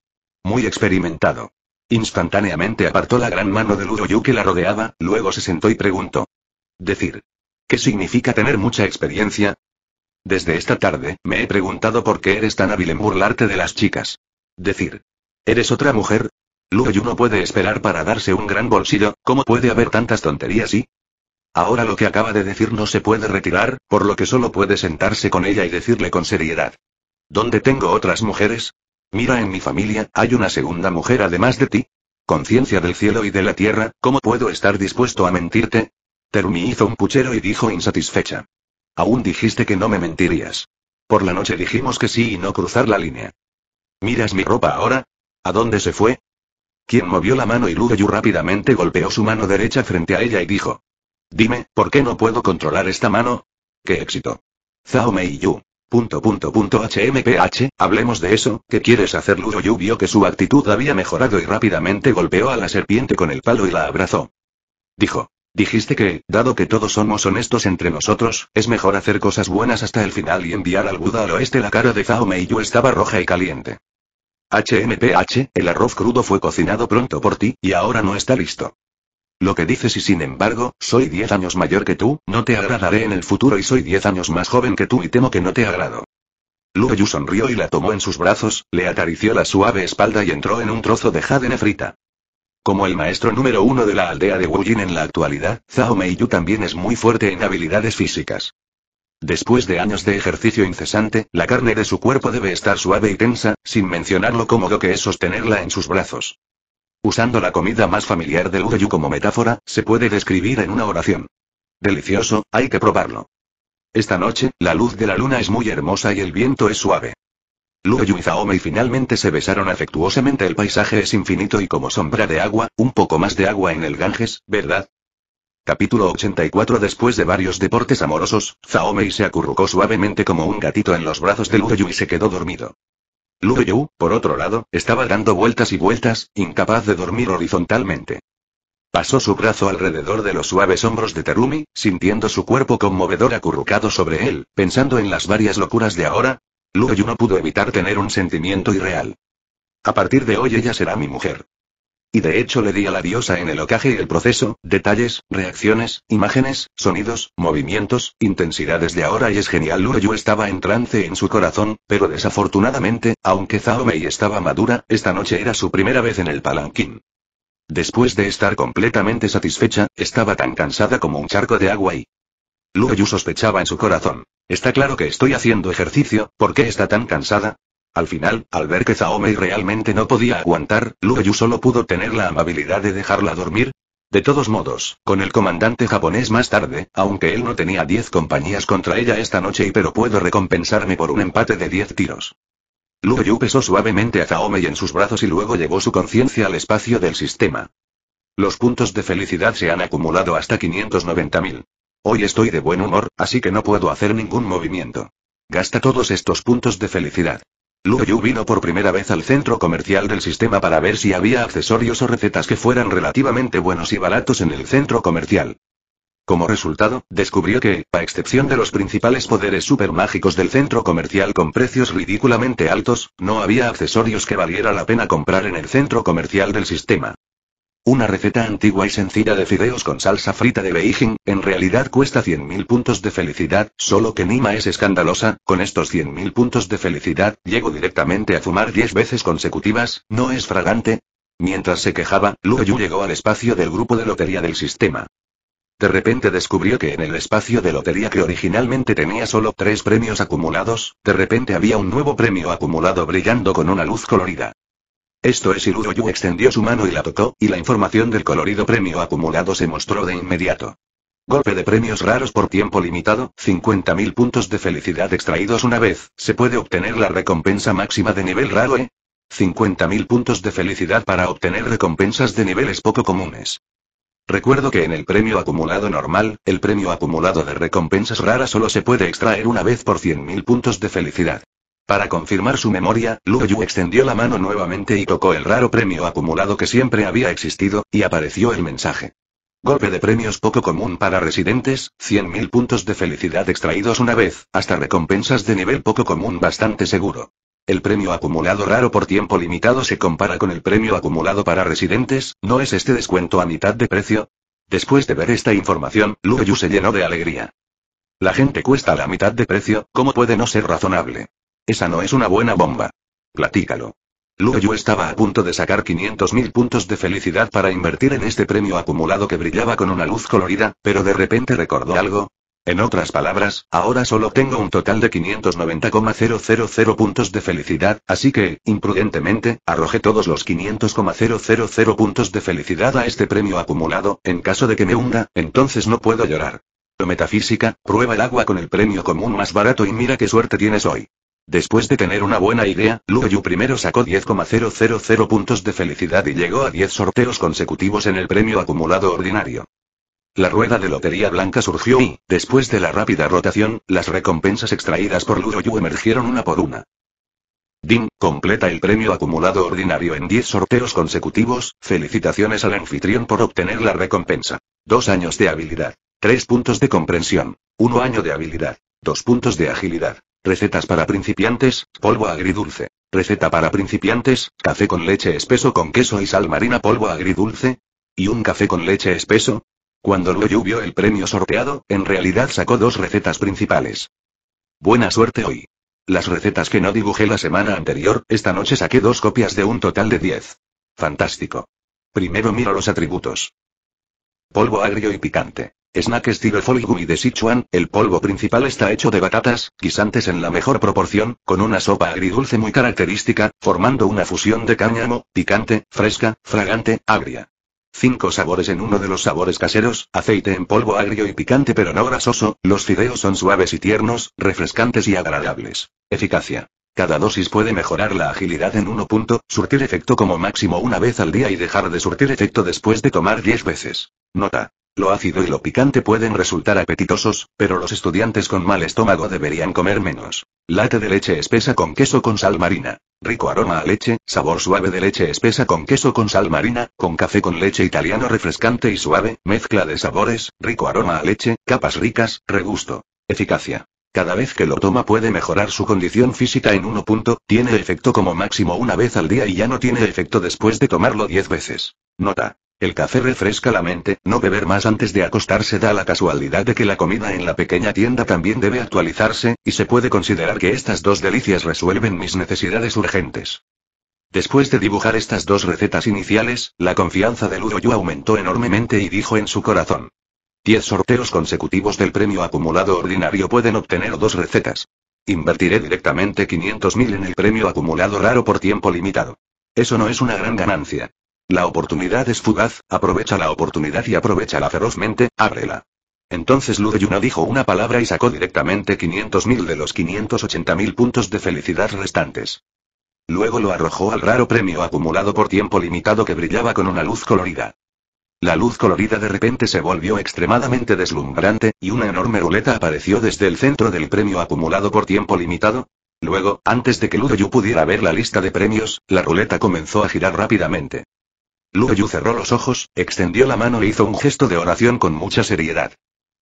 Muy experimentado. Instantáneamente apartó la gran mano de Yu que la rodeaba, luego se sentó y preguntó. Decir. ¿Qué significa tener mucha experiencia? Desde esta tarde, me he preguntado por qué eres tan hábil en burlarte de las chicas. Decir, Eres otra mujer. y no puede esperar para darse un gran bolsillo, ¿cómo puede haber tantas tonterías y? Ahora lo que acaba de decir no se puede retirar, por lo que solo puede sentarse con ella y decirle con seriedad. ¿Dónde tengo otras mujeres? Mira en mi familia, ¿hay una segunda mujer además de ti? Conciencia del cielo y de la tierra, ¿cómo puedo estar dispuesto a mentirte? Terumi hizo un puchero y dijo insatisfecha. Aún dijiste que no me mentirías. Por la noche dijimos que sí y no cruzar la línea. ¿Miras mi ropa ahora? ¿A dónde se fue? Quien movió la mano y Yu rápidamente golpeó su mano derecha frente a ella y dijo. Dime, ¿por qué no puedo controlar esta mano? ¡Qué éxito! Zhao Mei Yu. hablemos de eso, ¿qué quieres hacer? Yu vio que su actitud había mejorado y rápidamente golpeó a la serpiente con el palo y la abrazó. Dijo. Dijiste que, dado que todos somos honestos entre nosotros, es mejor hacer cosas buenas hasta el final y enviar al Buda al oeste. La cara de Zhao Yu estaba roja y caliente. HMPH, el arroz crudo fue cocinado pronto por ti, y ahora no está listo. Lo que dices y sin embargo, soy 10 años mayor que tú, no te agradaré en el futuro y soy 10 años más joven que tú y temo que no te agrado. Yu sonrió y la tomó en sus brazos, le acarició la suave espalda y entró en un trozo de jade nefrita. Como el maestro número uno de la aldea de Wujin en la actualidad, Zhao Meiyu también es muy fuerte en habilidades físicas. Después de años de ejercicio incesante, la carne de su cuerpo debe estar suave y tensa, sin mencionar lo cómodo que es sostenerla en sus brazos. Usando la comida más familiar del Ureyu como metáfora, se puede describir en una oración. Delicioso, hay que probarlo. Esta noche, la luz de la luna es muy hermosa y el viento es suave. Luoyu y Zaomei finalmente se besaron afectuosamente. El paisaje es infinito y como sombra de agua, un poco más de agua en el Ganges, ¿verdad? Capítulo 84 Después de varios deportes amorosos, Zaomei se acurrucó suavemente como un gatito en los brazos de Luoyu y se quedó dormido. Luoyu, por otro lado, estaba dando vueltas y vueltas, incapaz de dormir horizontalmente. Pasó su brazo alrededor de los suaves hombros de Terumi, sintiendo su cuerpo conmovedor acurrucado sobre él, pensando en las varias locuras de ahora. Luoyu no pudo evitar tener un sentimiento irreal. A partir de hoy ella será mi mujer. Y de hecho le di a la diosa en el ocaje el proceso, detalles, reacciones, imágenes, sonidos, movimientos, intensidades de ahora y es genial. Yo estaba en trance en su corazón, pero desafortunadamente, aunque Zaomei estaba madura, esta noche era su primera vez en el palanquín. Después de estar completamente satisfecha, estaba tan cansada como un charco de agua y... Luoyu sospechaba en su corazón. Está claro que estoy haciendo ejercicio, ¿por qué está tan cansada? Al final, al ver que Zaomei realmente no podía aguantar, Luoyu solo pudo tener la amabilidad de dejarla dormir. De todos modos, con el comandante japonés más tarde, aunque él no tenía 10 compañías contra ella esta noche y pero puedo recompensarme por un empate de 10 tiros. Luoyu pesó suavemente a Zaomei en sus brazos y luego llevó su conciencia al espacio del sistema. Los puntos de felicidad se han acumulado hasta 590.000. Hoy estoy de buen humor, así que no puedo hacer ningún movimiento. Gasta todos estos puntos de felicidad. Lu Yu vino por primera vez al centro comercial del sistema para ver si había accesorios o recetas que fueran relativamente buenos y baratos en el centro comercial. Como resultado, descubrió que, a excepción de los principales poderes mágicos del centro comercial con precios ridículamente altos, no había accesorios que valiera la pena comprar en el centro comercial del sistema. Una receta antigua y sencilla de fideos con salsa frita de Beijing, en realidad cuesta 100.000 puntos de felicidad, solo que Nima es escandalosa, con estos 100.000 puntos de felicidad, llego directamente a fumar 10 veces consecutivas, no es fragante. Mientras se quejaba, Luo Yu llegó al espacio del grupo de lotería del sistema. De repente descubrió que en el espacio de lotería que originalmente tenía solo tres premios acumulados, de repente había un nuevo premio acumulado brillando con una luz colorida. Esto es Yu extendió su mano y la tocó, y la información del colorido premio acumulado se mostró de inmediato. Golpe de premios raros por tiempo limitado, 50.000 puntos de felicidad extraídos una vez, se puede obtener la recompensa máxima de nivel raro, ¿eh? 50.000 puntos de felicidad para obtener recompensas de niveles poco comunes. Recuerdo que en el premio acumulado normal, el premio acumulado de recompensas raras solo se puede extraer una vez por 100.000 puntos de felicidad. Para confirmar su memoria, Yu extendió la mano nuevamente y tocó el raro premio acumulado que siempre había existido, y apareció el mensaje. Golpe de premios poco común para residentes, 100.000 puntos de felicidad extraídos una vez, hasta recompensas de nivel poco común bastante seguro. El premio acumulado raro por tiempo limitado se compara con el premio acumulado para residentes, ¿no es este descuento a mitad de precio? Después de ver esta información, Yu se llenó de alegría. La gente cuesta la mitad de precio, ¿cómo puede no ser razonable? Esa no es una buena bomba. Platícalo. Luego estaba a punto de sacar 500.000 puntos de felicidad para invertir en este premio acumulado que brillaba con una luz colorida, pero de repente recordó algo. En otras palabras, ahora solo tengo un total de 590,000 puntos de felicidad, así que, imprudentemente, arrojé todos los 500,000 puntos de felicidad a este premio acumulado, en caso de que me hunda, entonces no puedo llorar. Lo Metafísica, prueba el agua con el premio común más barato y mira qué suerte tienes hoy. Después de tener una buena idea, Luoyu primero sacó 10,000 puntos de felicidad y llegó a 10 sorteos consecutivos en el premio acumulado ordinario. La rueda de lotería blanca surgió y, después de la rápida rotación, las recompensas extraídas por Luoyu emergieron una por una. Ding, completa el premio acumulado ordinario en 10 sorteos consecutivos, felicitaciones al anfitrión por obtener la recompensa. 2 años de habilidad, 3 puntos de comprensión, 1 año de habilidad, 2 puntos de agilidad, Recetas para principiantes, polvo agridulce. Receta para principiantes, café con leche espeso con queso y sal marina polvo agridulce. ¿Y un café con leche espeso? Cuando Luego vio el premio sorteado, en realidad sacó dos recetas principales. Buena suerte hoy. Las recetas que no dibujé la semana anterior, esta noche saqué dos copias de un total de 10. Fantástico. Primero miro los atributos. Polvo agrio y picante. Snack estilo Folgui de Sichuan, el polvo principal está hecho de batatas, guisantes en la mejor proporción, con una sopa agridulce muy característica, formando una fusión de cáñamo, picante, fresca, fragante, agria. Cinco sabores en uno de los sabores caseros, aceite en polvo agrio y picante pero no grasoso, los fideos son suaves y tiernos, refrescantes y agradables. Eficacia. Cada dosis puede mejorar la agilidad en uno punto, surtir efecto como máximo una vez al día y dejar de surtir efecto después de tomar 10 veces. Nota. Lo ácido y lo picante pueden resultar apetitosos, pero los estudiantes con mal estómago deberían comer menos. Late de leche espesa con queso con sal marina. Rico aroma a leche, sabor suave de leche espesa con queso con sal marina, con café con leche italiano refrescante y suave, mezcla de sabores, rico aroma a leche, capas ricas, regusto. Eficacia. Cada vez que lo toma puede mejorar su condición física en uno punto, tiene efecto como máximo una vez al día y ya no tiene efecto después de tomarlo 10 veces. Nota. El café refresca la mente, no beber más antes de acostarse da la casualidad de que la comida en la pequeña tienda también debe actualizarse, y se puede considerar que estas dos delicias resuelven mis necesidades urgentes. Después de dibujar estas dos recetas iniciales, la confianza de Yu aumentó enormemente y dijo en su corazón. Diez sorteos consecutivos del premio acumulado ordinario pueden obtener dos recetas. Invertiré directamente 500.000 en el premio acumulado raro por tiempo limitado. Eso no es una gran ganancia. La oportunidad es fugaz, aprovecha la oportunidad y aprovechala ferozmente, ábrela. Entonces Lu no dijo una palabra y sacó directamente 500.000 de los 580.000 puntos de felicidad restantes. Luego lo arrojó al raro premio acumulado por tiempo limitado que brillaba con una luz colorida. La luz colorida de repente se volvió extremadamente deslumbrante, y una enorme ruleta apareció desde el centro del premio acumulado por tiempo limitado. Luego, antes de que Ludoyu pudiera ver la lista de premios, la ruleta comenzó a girar rápidamente. Yu cerró los ojos, extendió la mano e hizo un gesto de oración con mucha seriedad.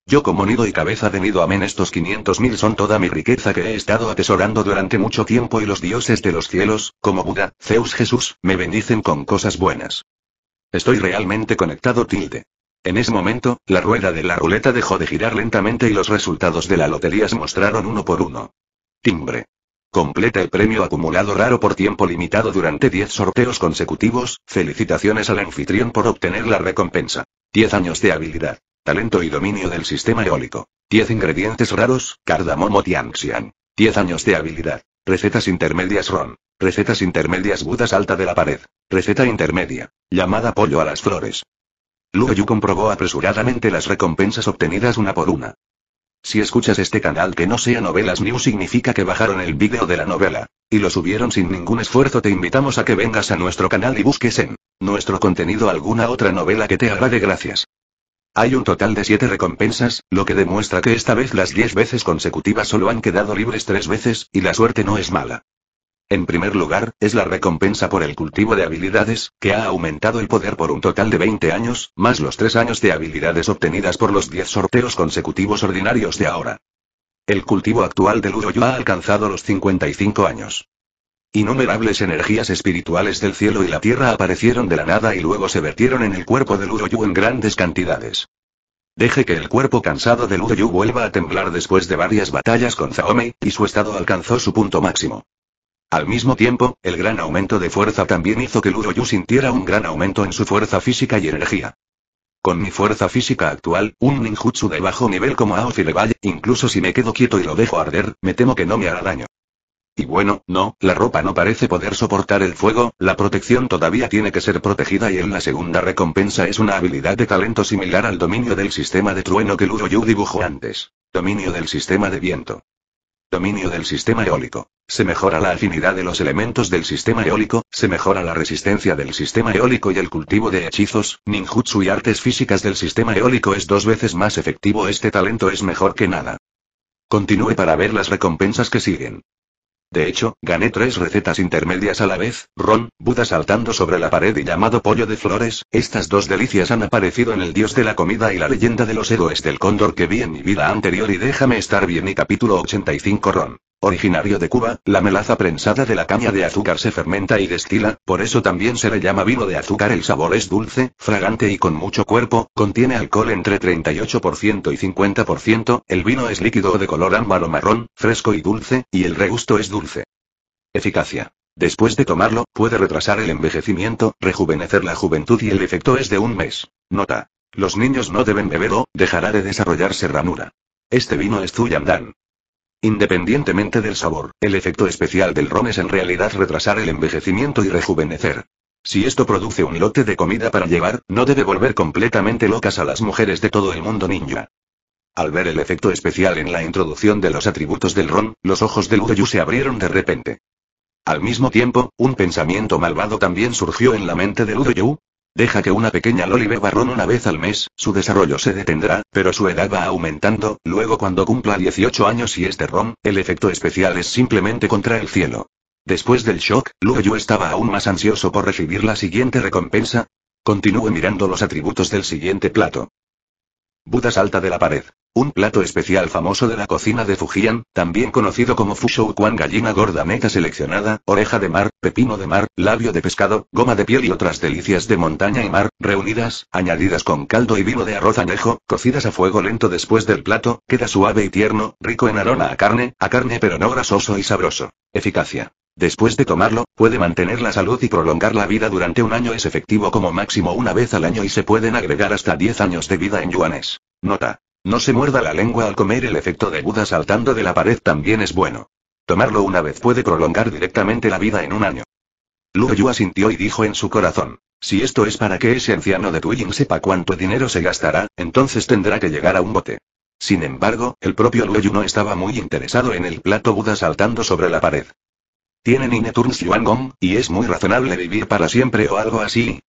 Yo como nido y cabeza de nido amén estos 500.000 son toda mi riqueza que he estado atesorando durante mucho tiempo y los dioses de los cielos, como Buda, Zeus Jesús, me bendicen con cosas buenas. Estoy realmente conectado tilde. En ese momento, la rueda de la ruleta dejó de girar lentamente y los resultados de la lotería se mostraron uno por uno. Timbre. Completa el premio acumulado raro por tiempo limitado durante 10 sorteos consecutivos. Felicitaciones al anfitrión por obtener la recompensa. 10 años de habilidad, talento y dominio del sistema eólico. 10 ingredientes raros, cardamomo tianxian. 10 años de habilidad. Recetas intermedias ron. Recetas intermedias budas alta de la pared. Receta intermedia. Llamada pollo a las flores. Luoyu comprobó apresuradamente las recompensas obtenidas una por una. Si escuchas este canal que no sea Novelas New significa que bajaron el vídeo de la novela. Y lo subieron sin ningún esfuerzo te invitamos a que vengas a nuestro canal y busques en nuestro contenido alguna otra novela que te agrade gracias. Hay un total de 7 recompensas, lo que demuestra que esta vez las 10 veces consecutivas solo han quedado libres 3 veces, y la suerte no es mala. En primer lugar, es la recompensa por el cultivo de habilidades, que ha aumentado el poder por un total de 20 años, más los 3 años de habilidades obtenidas por los 10 sorteos consecutivos ordinarios de ahora. El cultivo actual del Uroyu ha alcanzado los 55 años. Innumerables energías espirituales del cielo y la tierra aparecieron de la nada y luego se vertieron en el cuerpo del Uroyu en grandes cantidades. Deje que el cuerpo cansado del Uroyu vuelva a temblar después de varias batallas con Zaome, y su estado alcanzó su punto máximo. Al mismo tiempo, el gran aumento de fuerza también hizo que Luroyu sintiera un gran aumento en su fuerza física y energía. Con mi fuerza física actual, un ninjutsu de bajo nivel como Aofi le incluso si me quedo quieto y lo dejo arder, me temo que no me hará daño. Y bueno, no, la ropa no parece poder soportar el fuego, la protección todavía tiene que ser protegida y en la segunda recompensa es una habilidad de talento similar al dominio del sistema de trueno que Luroyu dibujó antes. Dominio del sistema de viento. Dominio del sistema eólico. Se mejora la afinidad de los elementos del sistema eólico, se mejora la resistencia del sistema eólico y el cultivo de hechizos, ninjutsu y artes físicas del sistema eólico es dos veces más efectivo. Este talento es mejor que nada. Continúe para ver las recompensas que siguen. De hecho, gané tres recetas intermedias a la vez, ron, Buda saltando sobre la pared y llamado pollo de flores, estas dos delicias han aparecido en el dios de la comida y la leyenda de los héroes del cóndor que vi en mi vida anterior y déjame estar bien y capítulo 85 ron. Originario de Cuba, la melaza prensada de la caña de azúcar se fermenta y destila, por eso también se le llama vino de azúcar. El sabor es dulce, fragante y con mucho cuerpo, contiene alcohol entre 38% y 50%, el vino es líquido de color ámbar marrón, fresco y dulce, y el regusto es dulce. Eficacia. Después de tomarlo, puede retrasar el envejecimiento, rejuvenecer la juventud y el efecto es de un mes. Nota. Los niños no deben beber o, dejará de desarrollarse ranura. Este vino es Zuyandán. Independientemente del sabor, el efecto especial del ron es en realidad retrasar el envejecimiento y rejuvenecer. Si esto produce un lote de comida para llevar, no debe volver completamente locas a las mujeres de todo el mundo ninja. Al ver el efecto especial en la introducción de los atributos del ron, los ojos de Ludoyu se abrieron de repente. Al mismo tiempo, un pensamiento malvado también surgió en la mente de Ludoyu. Deja que una pequeña Loli beba ron una vez al mes, su desarrollo se detendrá, pero su edad va aumentando, luego cuando cumpla 18 años y este ron, el efecto especial es simplemente contra el cielo. Después del shock, Luo estaba aún más ansioso por recibir la siguiente recompensa. Continúe mirando los atributos del siguiente plato. Buda alta de la pared. Un plato especial famoso de la cocina de Fujian, también conocido como Fushou Kwan gallina gorda meta seleccionada, oreja de mar, pepino de mar, labio de pescado, goma de piel y otras delicias de montaña y mar, reunidas, añadidas con caldo y vino de arroz añejo, cocidas a fuego lento después del plato, queda suave y tierno, rico en aroma a carne, a carne pero no grasoso y sabroso. Eficacia. Después de tomarlo, puede mantener la salud y prolongar la vida durante un año. Es efectivo como máximo una vez al año y se pueden agregar hasta 10 años de vida en yuanes. Nota. No se muerda la lengua al comer el efecto de Buda saltando de la pared también es bueno. Tomarlo una vez puede prolongar directamente la vida en un año. Lu Yu asintió y dijo en su corazón. Si esto es para que ese anciano de Tuyin sepa cuánto dinero se gastará, entonces tendrá que llegar a un bote. Sin embargo, el propio Yu no estaba muy interesado en el plato Buda saltando sobre la pared. Tienen Ineturns Yuangong, y es muy razonable vivir para siempre o algo así.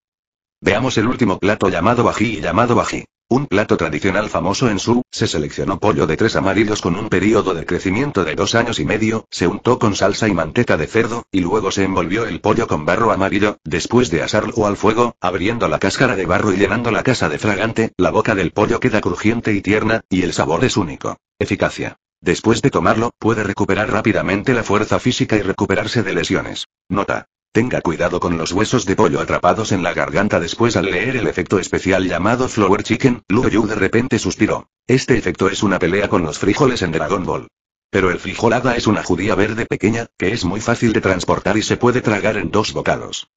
Veamos el último plato llamado bají y llamado bají. Un plato tradicional famoso en Su, se seleccionó pollo de tres amarillos con un periodo de crecimiento de dos años y medio, se untó con salsa y manteca de cerdo, y luego se envolvió el pollo con barro amarillo, después de asarlo al fuego, abriendo la cáscara de barro y llenando la casa de fragante, la boca del pollo queda crujiente y tierna, y el sabor es único. Eficacia. Después de tomarlo, puede recuperar rápidamente la fuerza física y recuperarse de lesiones. Nota. Tenga cuidado con los huesos de pollo atrapados en la garganta después al leer el efecto especial llamado Flower Chicken, Lu Yu de repente suspiró. Este efecto es una pelea con los frijoles en Dragon Ball. Pero el frijolada es una judía verde pequeña, que es muy fácil de transportar y se puede tragar en dos bocados.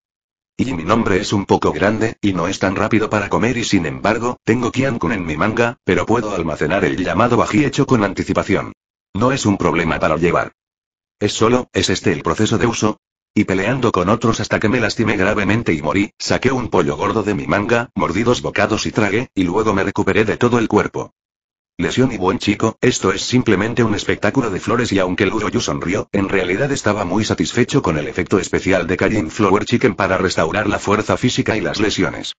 Y mi nombre es un poco grande, y no es tan rápido para comer y sin embargo, tengo kiankun en mi manga, pero puedo almacenar el llamado bají hecho con anticipación. No es un problema para llevar. Es solo, ¿es este el proceso de uso? Y peleando con otros hasta que me lastimé gravemente y morí, saqué un pollo gordo de mi manga, mordidos, bocados y tragué, y luego me recuperé de todo el cuerpo. Lesión y buen chico, esto es simplemente un espectáculo de flores y aunque Yu sonrió, en realidad estaba muy satisfecho con el efecto especial de Karin Flower Chicken para restaurar la fuerza física y las lesiones.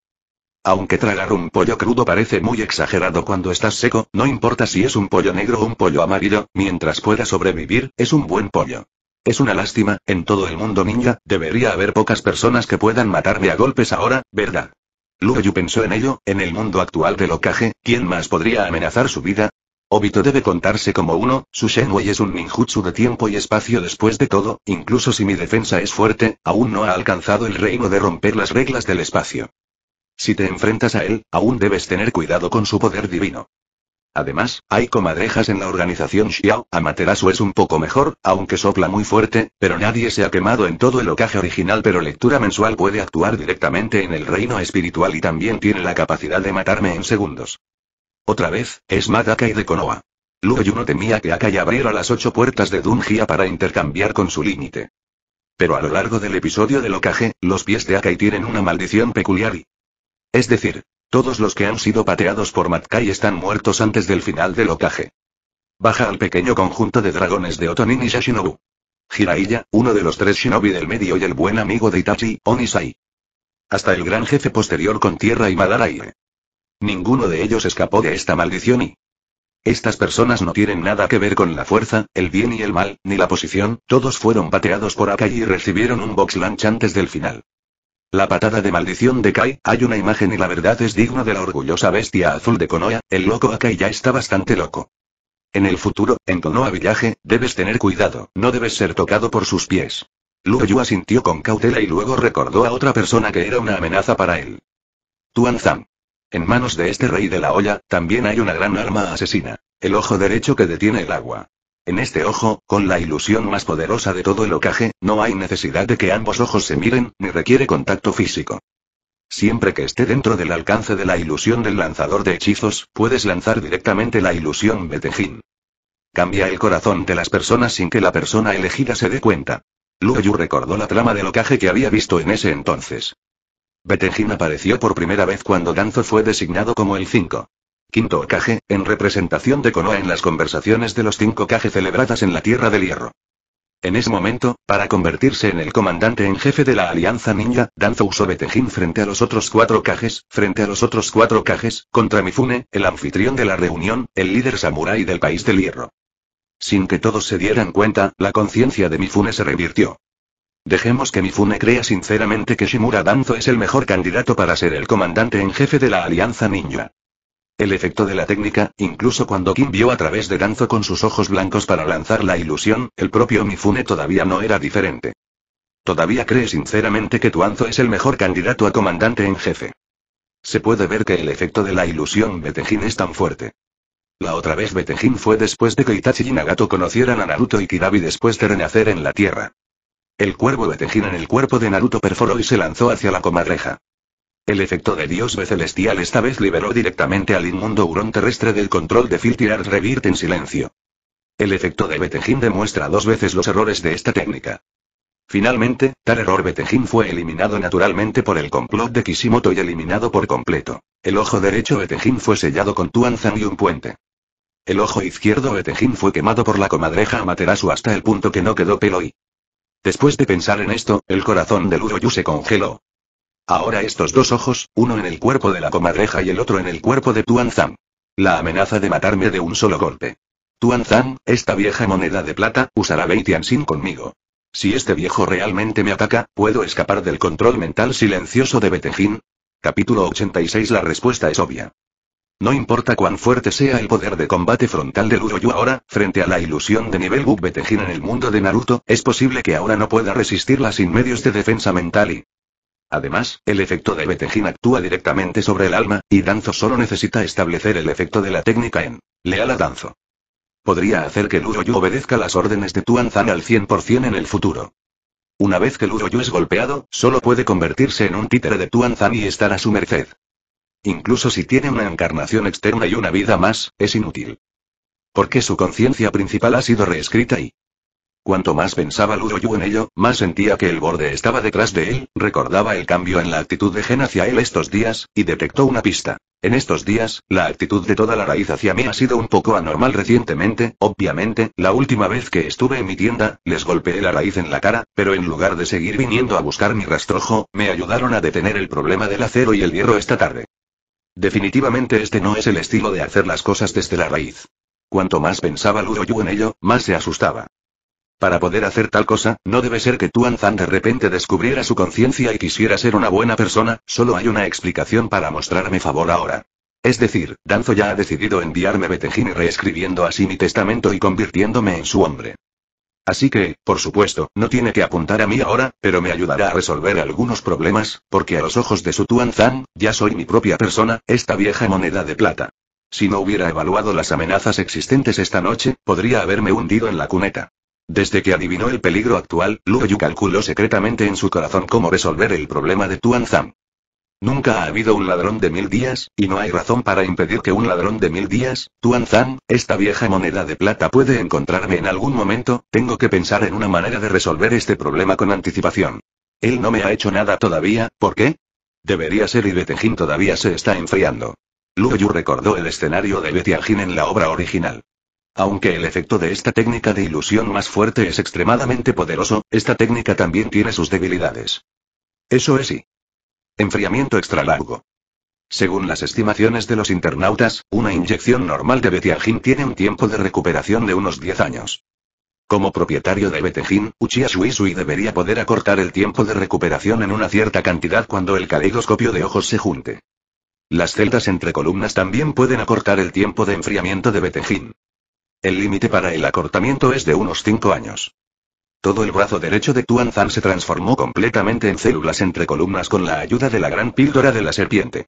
Aunque tragar un pollo crudo parece muy exagerado cuando estás seco, no importa si es un pollo negro o un pollo amarillo, mientras pueda sobrevivir, es un buen pollo. Es una lástima, en todo el mundo ninja, debería haber pocas personas que puedan matarme a golpes ahora, ¿verdad? yo pensó en ello, en el mundo actual del Okage, ¿quién más podría amenazar su vida? Obito debe contarse como uno, su Shenwei es un ninjutsu de tiempo y espacio después de todo, incluso si mi defensa es fuerte, aún no ha alcanzado el reino de romper las reglas del espacio. Si te enfrentas a él, aún debes tener cuidado con su poder divino. Además, hay comadrejas en la organización Xiao, Amaterasu es un poco mejor, aunque sopla muy fuerte, pero nadie se ha quemado en todo el ocaje original pero lectura mensual puede actuar directamente en el reino espiritual y también tiene la capacidad de matarme en segundos. Otra vez, es y de Konoha. no temía que Akai abriera las ocho puertas de Dungia para intercambiar con su límite. Pero a lo largo del episodio del ocaje, los pies de Akai tienen una maldición peculiar y... Es decir, todos los que han sido pateados por Matkai están muertos antes del final del ocaje. Baja al pequeño conjunto de dragones de Otonin y Shashinobu. Jiraiya, uno de los tres shinobi del medio y el buen amigo de Itachi, Onisai. Hasta el gran jefe posterior con tierra y Madaraire. Ninguno de ellos escapó de esta maldición y... Estas personas no tienen nada que ver con la fuerza, el bien y el mal, ni la posición, todos fueron pateados por Akai y recibieron un box lunch antes del final. La patada de maldición de Kai, hay una imagen y la verdad es digna de la orgullosa bestia azul de Konoha, el loco Akai ya está bastante loco. En el futuro, en Konoha Village, debes tener cuidado, no debes ser tocado por sus pies. Luo Yu asintió con cautela y luego recordó a otra persona que era una amenaza para él. Tuan En manos de este rey de la olla, también hay una gran arma asesina. El ojo derecho que detiene el agua. En este ojo, con la ilusión más poderosa de todo el ocaje, no hay necesidad de que ambos ojos se miren, ni requiere contacto físico. Siempre que esté dentro del alcance de la ilusión del lanzador de hechizos, puedes lanzar directamente la ilusión Betejin. Cambia el corazón de las personas sin que la persona elegida se dé cuenta. Luoyu recordó la trama del ocaje que había visto en ese entonces. Betejin apareció por primera vez cuando Danzo fue designado como el 5. Quinto Okage, en representación de Konoha en las conversaciones de los cinco Kage celebradas en la Tierra del Hierro. En ese momento, para convertirse en el comandante en jefe de la Alianza Ninja, Danzo usó Betejin frente a los otros cuatro cajes, frente a los otros cuatro cajes, contra Mifune, el anfitrión de la reunión, el líder samurái del país del Hierro. Sin que todos se dieran cuenta, la conciencia de Mifune se revirtió. Dejemos que Mifune crea sinceramente que Shimura Danzo es el mejor candidato para ser el comandante en jefe de la Alianza Ninja. El efecto de la técnica, incluso cuando Kim vio a través de Danzo con sus ojos blancos para lanzar la ilusión, el propio Mifune todavía no era diferente. Todavía cree sinceramente que tu anzo es el mejor candidato a comandante en jefe. Se puede ver que el efecto de la ilusión Betengin es tan fuerte. La otra vez Betengin fue después de que Itachi y Nagato conocieran a Naruto y Kirabi después de renacer en la Tierra. El cuervo Betengin en el cuerpo de Naruto perforó y se lanzó hacia la comadreja. El efecto de Dios B celestial esta vez liberó directamente al inmundo hurón terrestre del control de Tirar Revirt en silencio. El efecto de Betejin demuestra dos veces los errores de esta técnica. Finalmente, tal error Betejin fue eliminado naturalmente por el complot de Kishimoto y eliminado por completo. El ojo derecho Betejin fue sellado con Tuanzan y un puente. El ojo izquierdo Betejin fue quemado por la comadreja Amaterasu hasta el punto que no quedó pelo y... Después de pensar en esto, el corazón de Uroyu se congeló. Ahora estos dos ojos, uno en el cuerpo de la comadreja y el otro en el cuerpo de Tuan La amenaza de matarme de un solo golpe. Tuan esta vieja moneda de plata, usará Sin conmigo. Si este viejo realmente me ataca, ¿puedo escapar del control mental silencioso de Betengin? Capítulo 86 La respuesta es obvia. No importa cuán fuerte sea el poder de combate frontal del Uroyu ahora, frente a la ilusión de nivel Bug Betengin en el mundo de Naruto, es posible que ahora no pueda resistirla sin medios de defensa mental y, Además, el efecto de Betejin actúa directamente sobre el alma, y Danzo solo necesita establecer el efecto de la técnica en Leal a Danzo. Podría hacer que Luroyu obedezca las órdenes de Tuanzan al 100% en el futuro. Una vez que Luroyu es golpeado, solo puede convertirse en un títere de Tuanzan y estar a su merced. Incluso si tiene una encarnación externa y una vida más, es inútil. Porque su conciencia principal ha sido reescrita y Cuanto más pensaba Yu en ello, más sentía que el borde estaba detrás de él, recordaba el cambio en la actitud de Gen hacia él estos días, y detectó una pista. En estos días, la actitud de toda la raíz hacia mí ha sido un poco anormal recientemente, obviamente, la última vez que estuve en mi tienda, les golpeé la raíz en la cara, pero en lugar de seguir viniendo a buscar mi rastrojo, me ayudaron a detener el problema del acero y el hierro esta tarde. Definitivamente este no es el estilo de hacer las cosas desde la raíz. Cuanto más pensaba Yu en ello, más se asustaba. Para poder hacer tal cosa, no debe ser que Tuan Zan de repente descubriera su conciencia y quisiera ser una buena persona, solo hay una explicación para mostrarme favor ahora. Es decir, Danzo ya ha decidido enviarme y reescribiendo así mi testamento y convirtiéndome en su hombre. Así que, por supuesto, no tiene que apuntar a mí ahora, pero me ayudará a resolver algunos problemas, porque a los ojos de su Tuan ya soy mi propia persona, esta vieja moneda de plata. Si no hubiera evaluado las amenazas existentes esta noche, podría haberme hundido en la cuneta. Desde que adivinó el peligro actual, Luoyu calculó secretamente en su corazón cómo resolver el problema de Tuan Nunca ha habido un ladrón de mil días, y no hay razón para impedir que un ladrón de mil días, Tuan esta vieja moneda de plata puede encontrarme en algún momento, tengo que pensar en una manera de resolver este problema con anticipación. Él no me ha hecho nada todavía, ¿por qué? Debería ser y Betejin todavía se está enfriando. Luoyu recordó el escenario de Betianjin en la obra original. Aunque el efecto de esta técnica de ilusión más fuerte es extremadamente poderoso, esta técnica también tiene sus debilidades. Eso es y. Enfriamiento extra largo. Según las estimaciones de los internautas, una inyección normal de Betiangin tiene un tiempo de recuperación de unos 10 años. Como propietario de Betejin, Uchiha Shuisui debería poder acortar el tiempo de recuperación en una cierta cantidad cuando el caleidoscopio de ojos se junte. Las celdas entre columnas también pueden acortar el tiempo de enfriamiento de Betejin. El límite para el acortamiento es de unos 5 años. Todo el brazo derecho de Tuanzan se transformó completamente en células entre columnas con la ayuda de la gran píldora de la serpiente.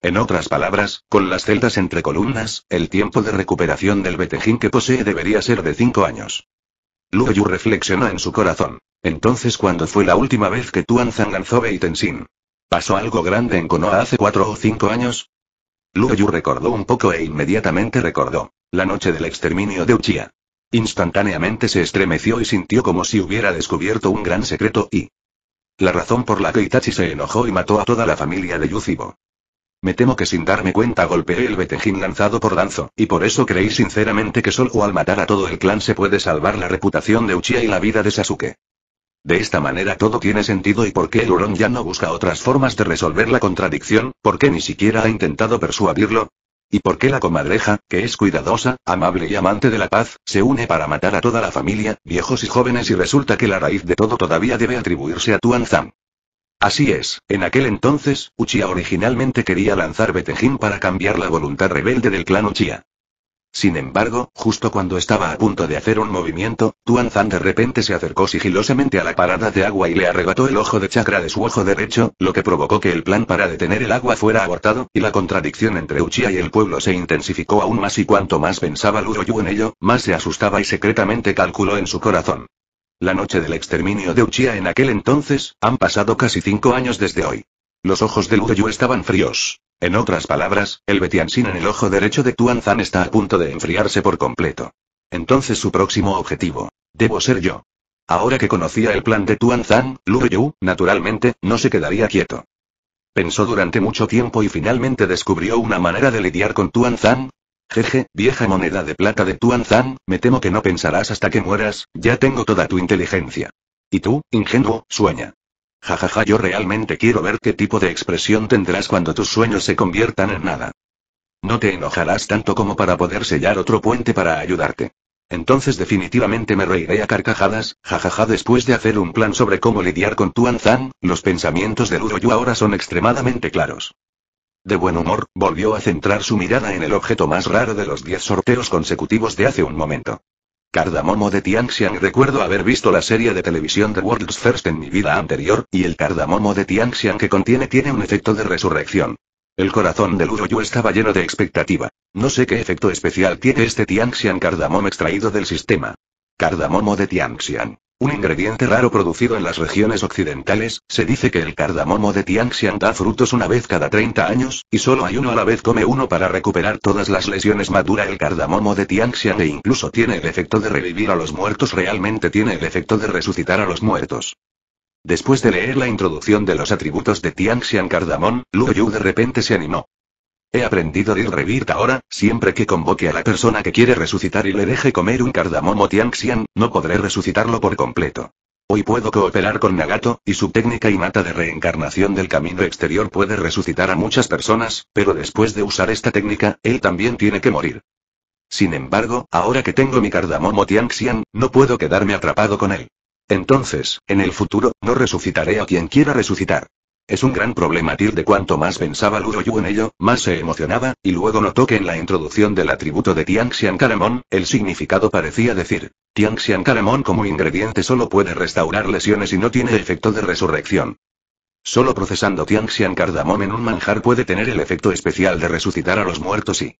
En otras palabras, con las celdas entre columnas, el tiempo de recuperación del betejín que posee debería ser de 5 años. Yu reflexionó en su corazón. Entonces, ¿cuándo fue la última vez que Tuanzan Zan lanzó Beitensin? ¿Pasó algo grande en Konoha hace 4 o 5 años? Yu recordó un poco e inmediatamente recordó. La noche del exterminio de Uchiha. Instantáneamente se estremeció y sintió como si hubiera descubierto un gran secreto y... La razón por la que Itachi se enojó y mató a toda la familia de Yuzibo. Me temo que sin darme cuenta golpeé el betejín lanzado por Danzo, y por eso creí sinceramente que solo al matar a todo el clan se puede salvar la reputación de Uchiha y la vida de Sasuke. De esta manera todo tiene sentido y por qué el ya no busca otras formas de resolver la contradicción, porque ni siquiera ha intentado persuadirlo, ¿Y por qué la comadreja, que es cuidadosa, amable y amante de la paz, se une para matar a toda la familia, viejos y jóvenes y resulta que la raíz de todo todavía debe atribuirse a Tuan Zam? Así es, en aquel entonces, Uchia originalmente quería lanzar Betejin para cambiar la voluntad rebelde del clan Uchiha. Sin embargo, justo cuando estaba a punto de hacer un movimiento, Tuan de repente se acercó sigilosamente a la parada de agua y le arrebató el ojo de chakra de su ojo derecho, lo que provocó que el plan para detener el agua fuera abortado, y la contradicción entre Uchiha y el pueblo se intensificó aún más y cuanto más pensaba Yu en ello, más se asustaba y secretamente calculó en su corazón. La noche del exterminio de Uchiha en aquel entonces, han pasado casi cinco años desde hoy. Los ojos de Yu estaban fríos. En otras palabras, el betiansin en el ojo derecho de Tuan está a punto de enfriarse por completo. Entonces su próximo objetivo. Debo ser yo. Ahora que conocía el plan de Tuanzan, Zan, Lu Yu, naturalmente, no se quedaría quieto. Pensó durante mucho tiempo y finalmente descubrió una manera de lidiar con Tuan Zan. Jeje, vieja moneda de plata de Tuan Zan, me temo que no pensarás hasta que mueras, ya tengo toda tu inteligencia. Y tú, ingenuo, sueña. Jajaja, yo realmente quiero ver qué tipo de expresión tendrás cuando tus sueños se conviertan en nada. No te enojarás tanto como para poder sellar otro puente para ayudarte. Entonces definitivamente me reiré a carcajadas, jajaja después de hacer un plan sobre cómo lidiar con tu Anzan, los pensamientos de Uroyu ahora son extremadamente claros. De buen humor, volvió a centrar su mirada en el objeto más raro de los diez sorteos consecutivos de hace un momento. Cardamomo de Tianxian Recuerdo haber visto la serie de televisión The World's First en mi vida anterior, y el cardamomo de Tianxian que contiene tiene un efecto de resurrección. El corazón del Uroyu estaba lleno de expectativa. No sé qué efecto especial tiene este Tianxian cardamomo extraído del sistema. Cardamomo de Tianxian. Un ingrediente raro producido en las regiones occidentales, se dice que el cardamomo de Tianxian da frutos una vez cada 30 años, y solo hay uno a la vez come uno para recuperar todas las lesiones. Madura el cardamomo de Tianxian e incluso tiene el efecto de revivir a los muertos, realmente tiene el efecto de resucitar a los muertos. Después de leer la introducción de los atributos de Tianxian Cardamón, Luo Yu de repente se animó. He aprendido de revirta ahora, siempre que convoque a la persona que quiere resucitar y le deje comer un cardamomo Tianxian, no podré resucitarlo por completo. Hoy puedo cooperar con Nagato, y su técnica y mata de reencarnación del camino exterior puede resucitar a muchas personas, pero después de usar esta técnica, él también tiene que morir. Sin embargo, ahora que tengo mi cardamomo Tianxian, no puedo quedarme atrapado con él. Entonces, en el futuro, no resucitaré a quien quiera resucitar. Es un gran problema de cuanto más pensaba Luo Yu en ello, más se emocionaba, y luego notó que en la introducción del atributo de Tianxian Karamon, el significado parecía decir, Tianxian Karamon como ingrediente solo puede restaurar lesiones y no tiene efecto de resurrección. Solo procesando Tianxian Cardamón en un manjar puede tener el efecto especial de resucitar a los muertos y...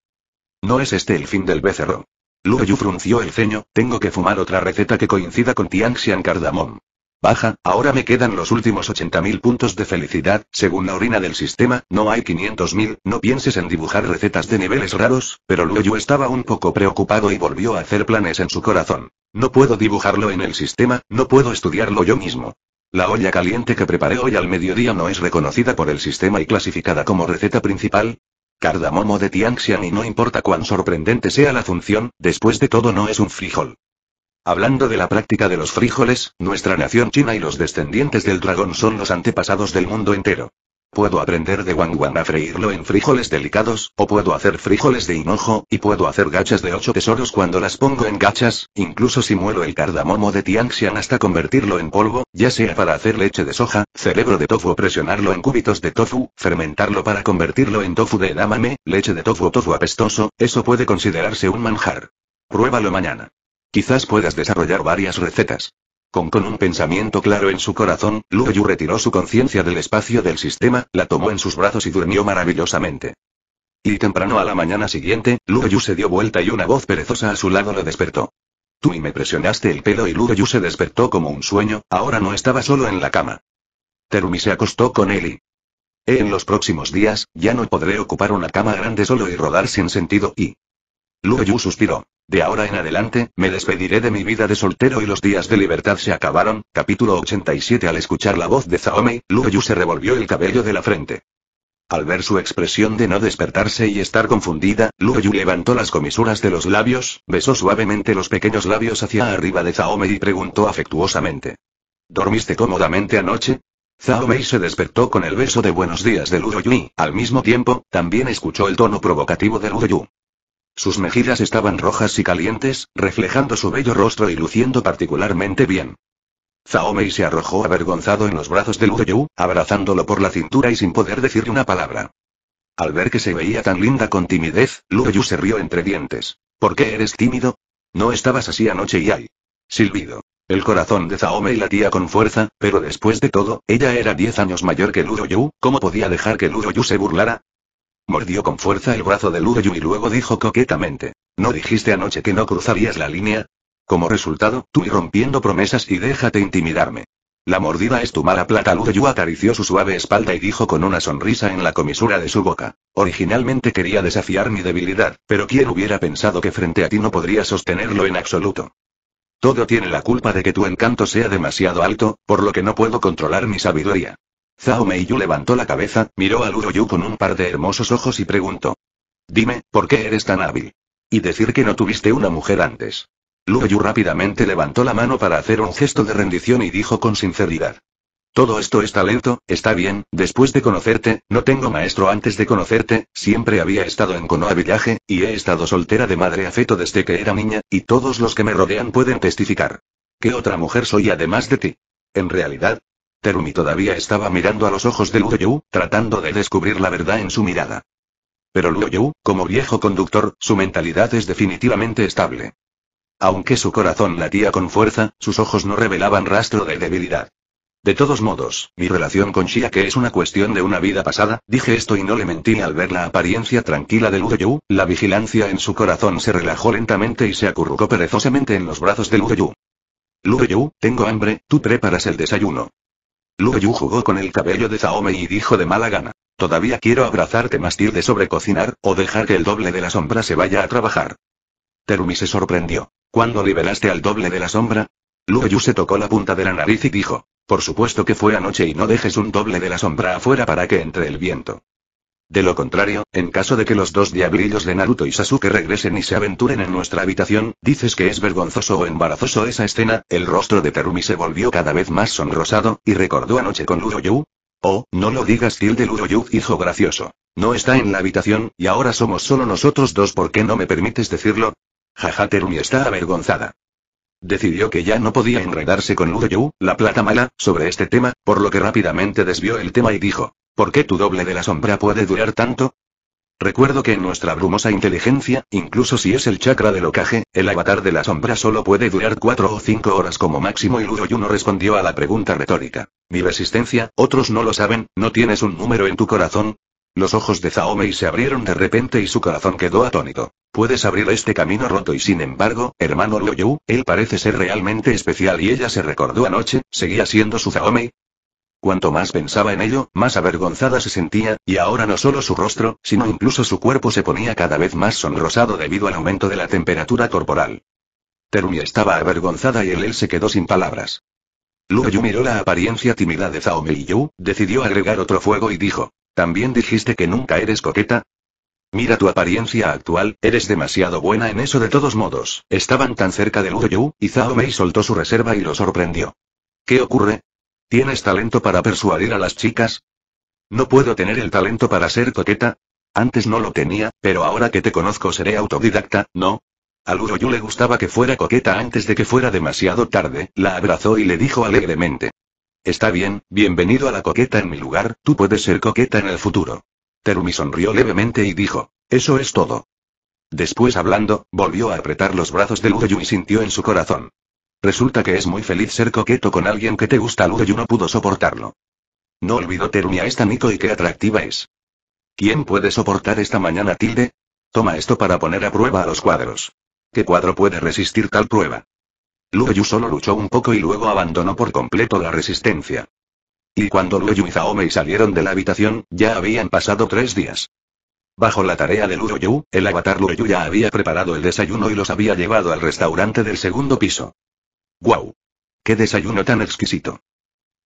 No es este el fin del becerro. Luo Yu frunció el ceño, tengo que fumar otra receta que coincida con Tianxian Cardamón. Baja, ahora me quedan los últimos 80.000 puntos de felicidad, según la orina del sistema, no hay 500.000, no pienses en dibujar recetas de niveles raros, pero Luoyu estaba un poco preocupado y volvió a hacer planes en su corazón. No puedo dibujarlo en el sistema, no puedo estudiarlo yo mismo. La olla caliente que preparé hoy al mediodía no es reconocida por el sistema y clasificada como receta principal, Cardamomo de Tianxian y no importa cuán sorprendente sea la función, después de todo no es un frijol. Hablando de la práctica de los frijoles, nuestra nación china y los descendientes del dragón son los antepasados del mundo entero. Puedo aprender de Wang a freírlo en frijoles delicados, o puedo hacer frijoles de hinojo, y puedo hacer gachas de ocho tesoros cuando las pongo en gachas, incluso si muelo el cardamomo de Tianxian hasta convertirlo en polvo, ya sea para hacer leche de soja, cerebro de tofu o presionarlo en cúbitos de tofu, fermentarlo para convertirlo en tofu de edamame, leche de tofu o tofu apestoso, eso puede considerarse un manjar. Pruébalo mañana. Quizás puedas desarrollar varias recetas. Con, un pensamiento claro en su corazón, Luoyu retiró su conciencia del espacio del sistema, la tomó en sus brazos y durmió maravillosamente. Y temprano a la mañana siguiente, Luoyu se dio vuelta y una voz perezosa a su lado lo despertó. Tú y me presionaste el pelo y Yu se despertó como un sueño, ahora no estaba solo en la cama. Terumi se acostó con él y... En los próximos días, ya no podré ocupar una cama grande solo y rodar sin sentido y... Luo suspiró. De ahora en adelante, me despediré de mi vida de soltero y los días de libertad se acabaron. Capítulo 87 Al escuchar la voz de Zaomei, Luo se revolvió el cabello de la frente. Al ver su expresión de no despertarse y estar confundida, Luoyu levantó las comisuras de los labios, besó suavemente los pequeños labios hacia arriba de Zaomei y preguntó afectuosamente. ¿Dormiste cómodamente anoche? Zaomei se despertó con el beso de buenos días de Luoyu y, al mismo tiempo, también escuchó el tono provocativo de Luoyu. Sus mejillas estaban rojas y calientes, reflejando su bello rostro y luciendo particularmente bien. Zaomei se arrojó avergonzado en los brazos de Yu, abrazándolo por la cintura y sin poder decirle una palabra. Al ver que se veía tan linda con timidez, Yu se rió entre dientes. ¿Por qué eres tímido? No estabas así anoche y ay. Silbido. El corazón de Zaomei latía con fuerza, pero después de todo, ella era diez años mayor que Yu, ¿cómo podía dejar que Yu se burlara? Mordió con fuerza el brazo de Luoyu y luego dijo coquetamente. ¿No dijiste anoche que no cruzarías la línea? Como resultado, tú y rompiendo promesas y déjate intimidarme. La mordida es tu mala plata. Luoyu acarició su suave espalda y dijo con una sonrisa en la comisura de su boca. Originalmente quería desafiar mi debilidad, pero ¿quién hubiera pensado que frente a ti no podría sostenerlo en absoluto? Todo tiene la culpa de que tu encanto sea demasiado alto, por lo que no puedo controlar mi sabiduría. Zhao Meiyu levantó la cabeza, miró a Luo Yu con un par de hermosos ojos y preguntó. Dime, ¿por qué eres tan hábil? Y decir que no tuviste una mujer antes. Luo Yu rápidamente levantó la mano para hacer un gesto de rendición y dijo con sinceridad. Todo esto es talento, está bien, después de conocerte, no tengo maestro antes de conocerte, siempre había estado en Konoha Village, y he estado soltera de madre a desde que era niña, y todos los que me rodean pueden testificar. ¿Qué otra mujer soy además de ti? En realidad, Terumi todavía estaba mirando a los ojos de Luoyu, tratando de descubrir la verdad en su mirada. Pero Yu, como viejo conductor, su mentalidad es definitivamente estable. Aunque su corazón latía con fuerza, sus ojos no revelaban rastro de debilidad. De todos modos, mi relación con Shia que es una cuestión de una vida pasada, dije esto y no le mentí al ver la apariencia tranquila de Yu, la vigilancia en su corazón se relajó lentamente y se acurrucó perezosamente en los brazos de Luoyu. Luoyu, tengo hambre, tú preparas el desayuno. Luoyu jugó con el cabello de Saome y dijo de mala gana. Todavía quiero abrazarte más tilde sobre cocinar, o dejar que el doble de la sombra se vaya a trabajar. Terumi se sorprendió. ¿Cuándo liberaste al doble de la sombra? Luoyu se tocó la punta de la nariz y dijo. Por supuesto que fue anoche y no dejes un doble de la sombra afuera para que entre el viento. De lo contrario, en caso de que los dos diablillos de Naruto y Sasuke regresen y se aventuren en nuestra habitación, dices que es vergonzoso o embarazoso esa escena, el rostro de Terumi se volvió cada vez más sonrosado, y recordó anoche con Luroyu. Oh, no lo digas tilde Luroyu, hijo gracioso. No está en la habitación, y ahora somos solo nosotros dos ¿por qué no me permites decirlo? Jaja Terumi está avergonzada. Decidió que ya no podía enredarse con Luroyu, la plata mala, sobre este tema, por lo que rápidamente desvió el tema y dijo. ¿Por qué tu doble de la sombra puede durar tanto? Recuerdo que en nuestra brumosa inteligencia, incluso si es el chakra del ocaje, el avatar de la sombra solo puede durar cuatro o cinco horas como máximo y Luoyu no respondió a la pregunta retórica. Mi resistencia, otros no lo saben, ¿no tienes un número en tu corazón? Los ojos de Zaomei se abrieron de repente y su corazón quedó atónito. Puedes abrir este camino roto y sin embargo, hermano Luoyu, él parece ser realmente especial y ella se recordó anoche, ¿seguía siendo su Zaomei? Cuanto más pensaba en ello, más avergonzada se sentía, y ahora no solo su rostro, sino incluso su cuerpo se ponía cada vez más sonrosado debido al aumento de la temperatura corporal. Terumi estaba avergonzada y el él se quedó sin palabras. Yu miró la apariencia tímida de Zhao Yu, decidió agregar otro fuego y dijo, ¿también dijiste que nunca eres coqueta? Mira tu apariencia actual, eres demasiado buena en eso de todos modos. Estaban tan cerca de Luo y Zhao soltó su reserva y lo sorprendió. ¿Qué ocurre? ¿Tienes talento para persuadir a las chicas? No puedo tener el talento para ser coqueta. Antes no lo tenía, pero ahora que te conozco seré autodidacta, ¿no? aluro Yu le gustaba que fuera coqueta antes de que fuera demasiado tarde, la abrazó y le dijo alegremente. Está bien, bienvenido a la coqueta en mi lugar, tú puedes ser coqueta en el futuro. Terumi sonrió levemente y dijo, eso es todo. Después hablando, volvió a apretar los brazos de Yu y sintió en su corazón. Resulta que es muy feliz ser coqueto con alguien que te gusta Luruyu no pudo soportarlo. No olvido termia esta Nico y qué atractiva es. ¿Quién puede soportar esta mañana tilde? Toma esto para poner a prueba a los cuadros. ¿Qué cuadro puede resistir tal prueba? Luoyu solo luchó un poco y luego abandonó por completo la resistencia. Y cuando Luoyu y Zaomei salieron de la habitación, ya habían pasado tres días. Bajo la tarea de Luoyu, el avatar Luoyu ya había preparado el desayuno y los había llevado al restaurante del segundo piso. ¡Guau! ¡Qué desayuno tan exquisito!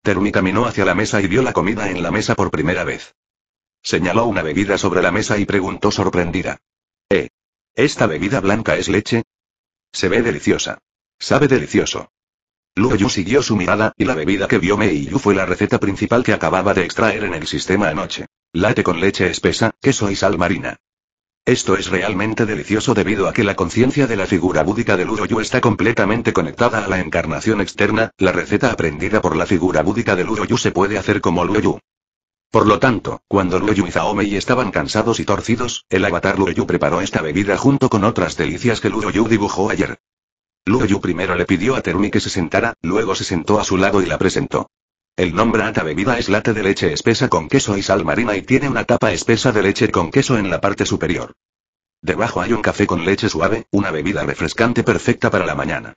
Termi caminó hacia la mesa y vio la comida en la mesa por primera vez. Señaló una bebida sobre la mesa y preguntó sorprendida. ¿Eh? ¿Esta bebida blanca es leche? Se ve deliciosa. Sabe delicioso. Yu siguió su mirada, y la bebida que vio Mei Yu fue la receta principal que acababa de extraer en el sistema anoche. Late con leche espesa, queso y sal marina. Esto es realmente delicioso debido a que la conciencia de la figura búdica de Luoyu está completamente conectada a la encarnación externa, la receta aprendida por la figura búdica de Luoyu se puede hacer como Luoyu. Por lo tanto, cuando Luoyu y Zaomei estaban cansados y torcidos, el avatar Luoyu preparó esta bebida junto con otras delicias que Luoyu dibujó ayer. Luoyu primero le pidió a Terumi que se sentara, luego se sentó a su lado y la presentó. El nombre Ata bebida es latte de leche espesa con queso y sal marina y tiene una tapa espesa de leche con queso en la parte superior. Debajo hay un café con leche suave, una bebida refrescante perfecta para la mañana.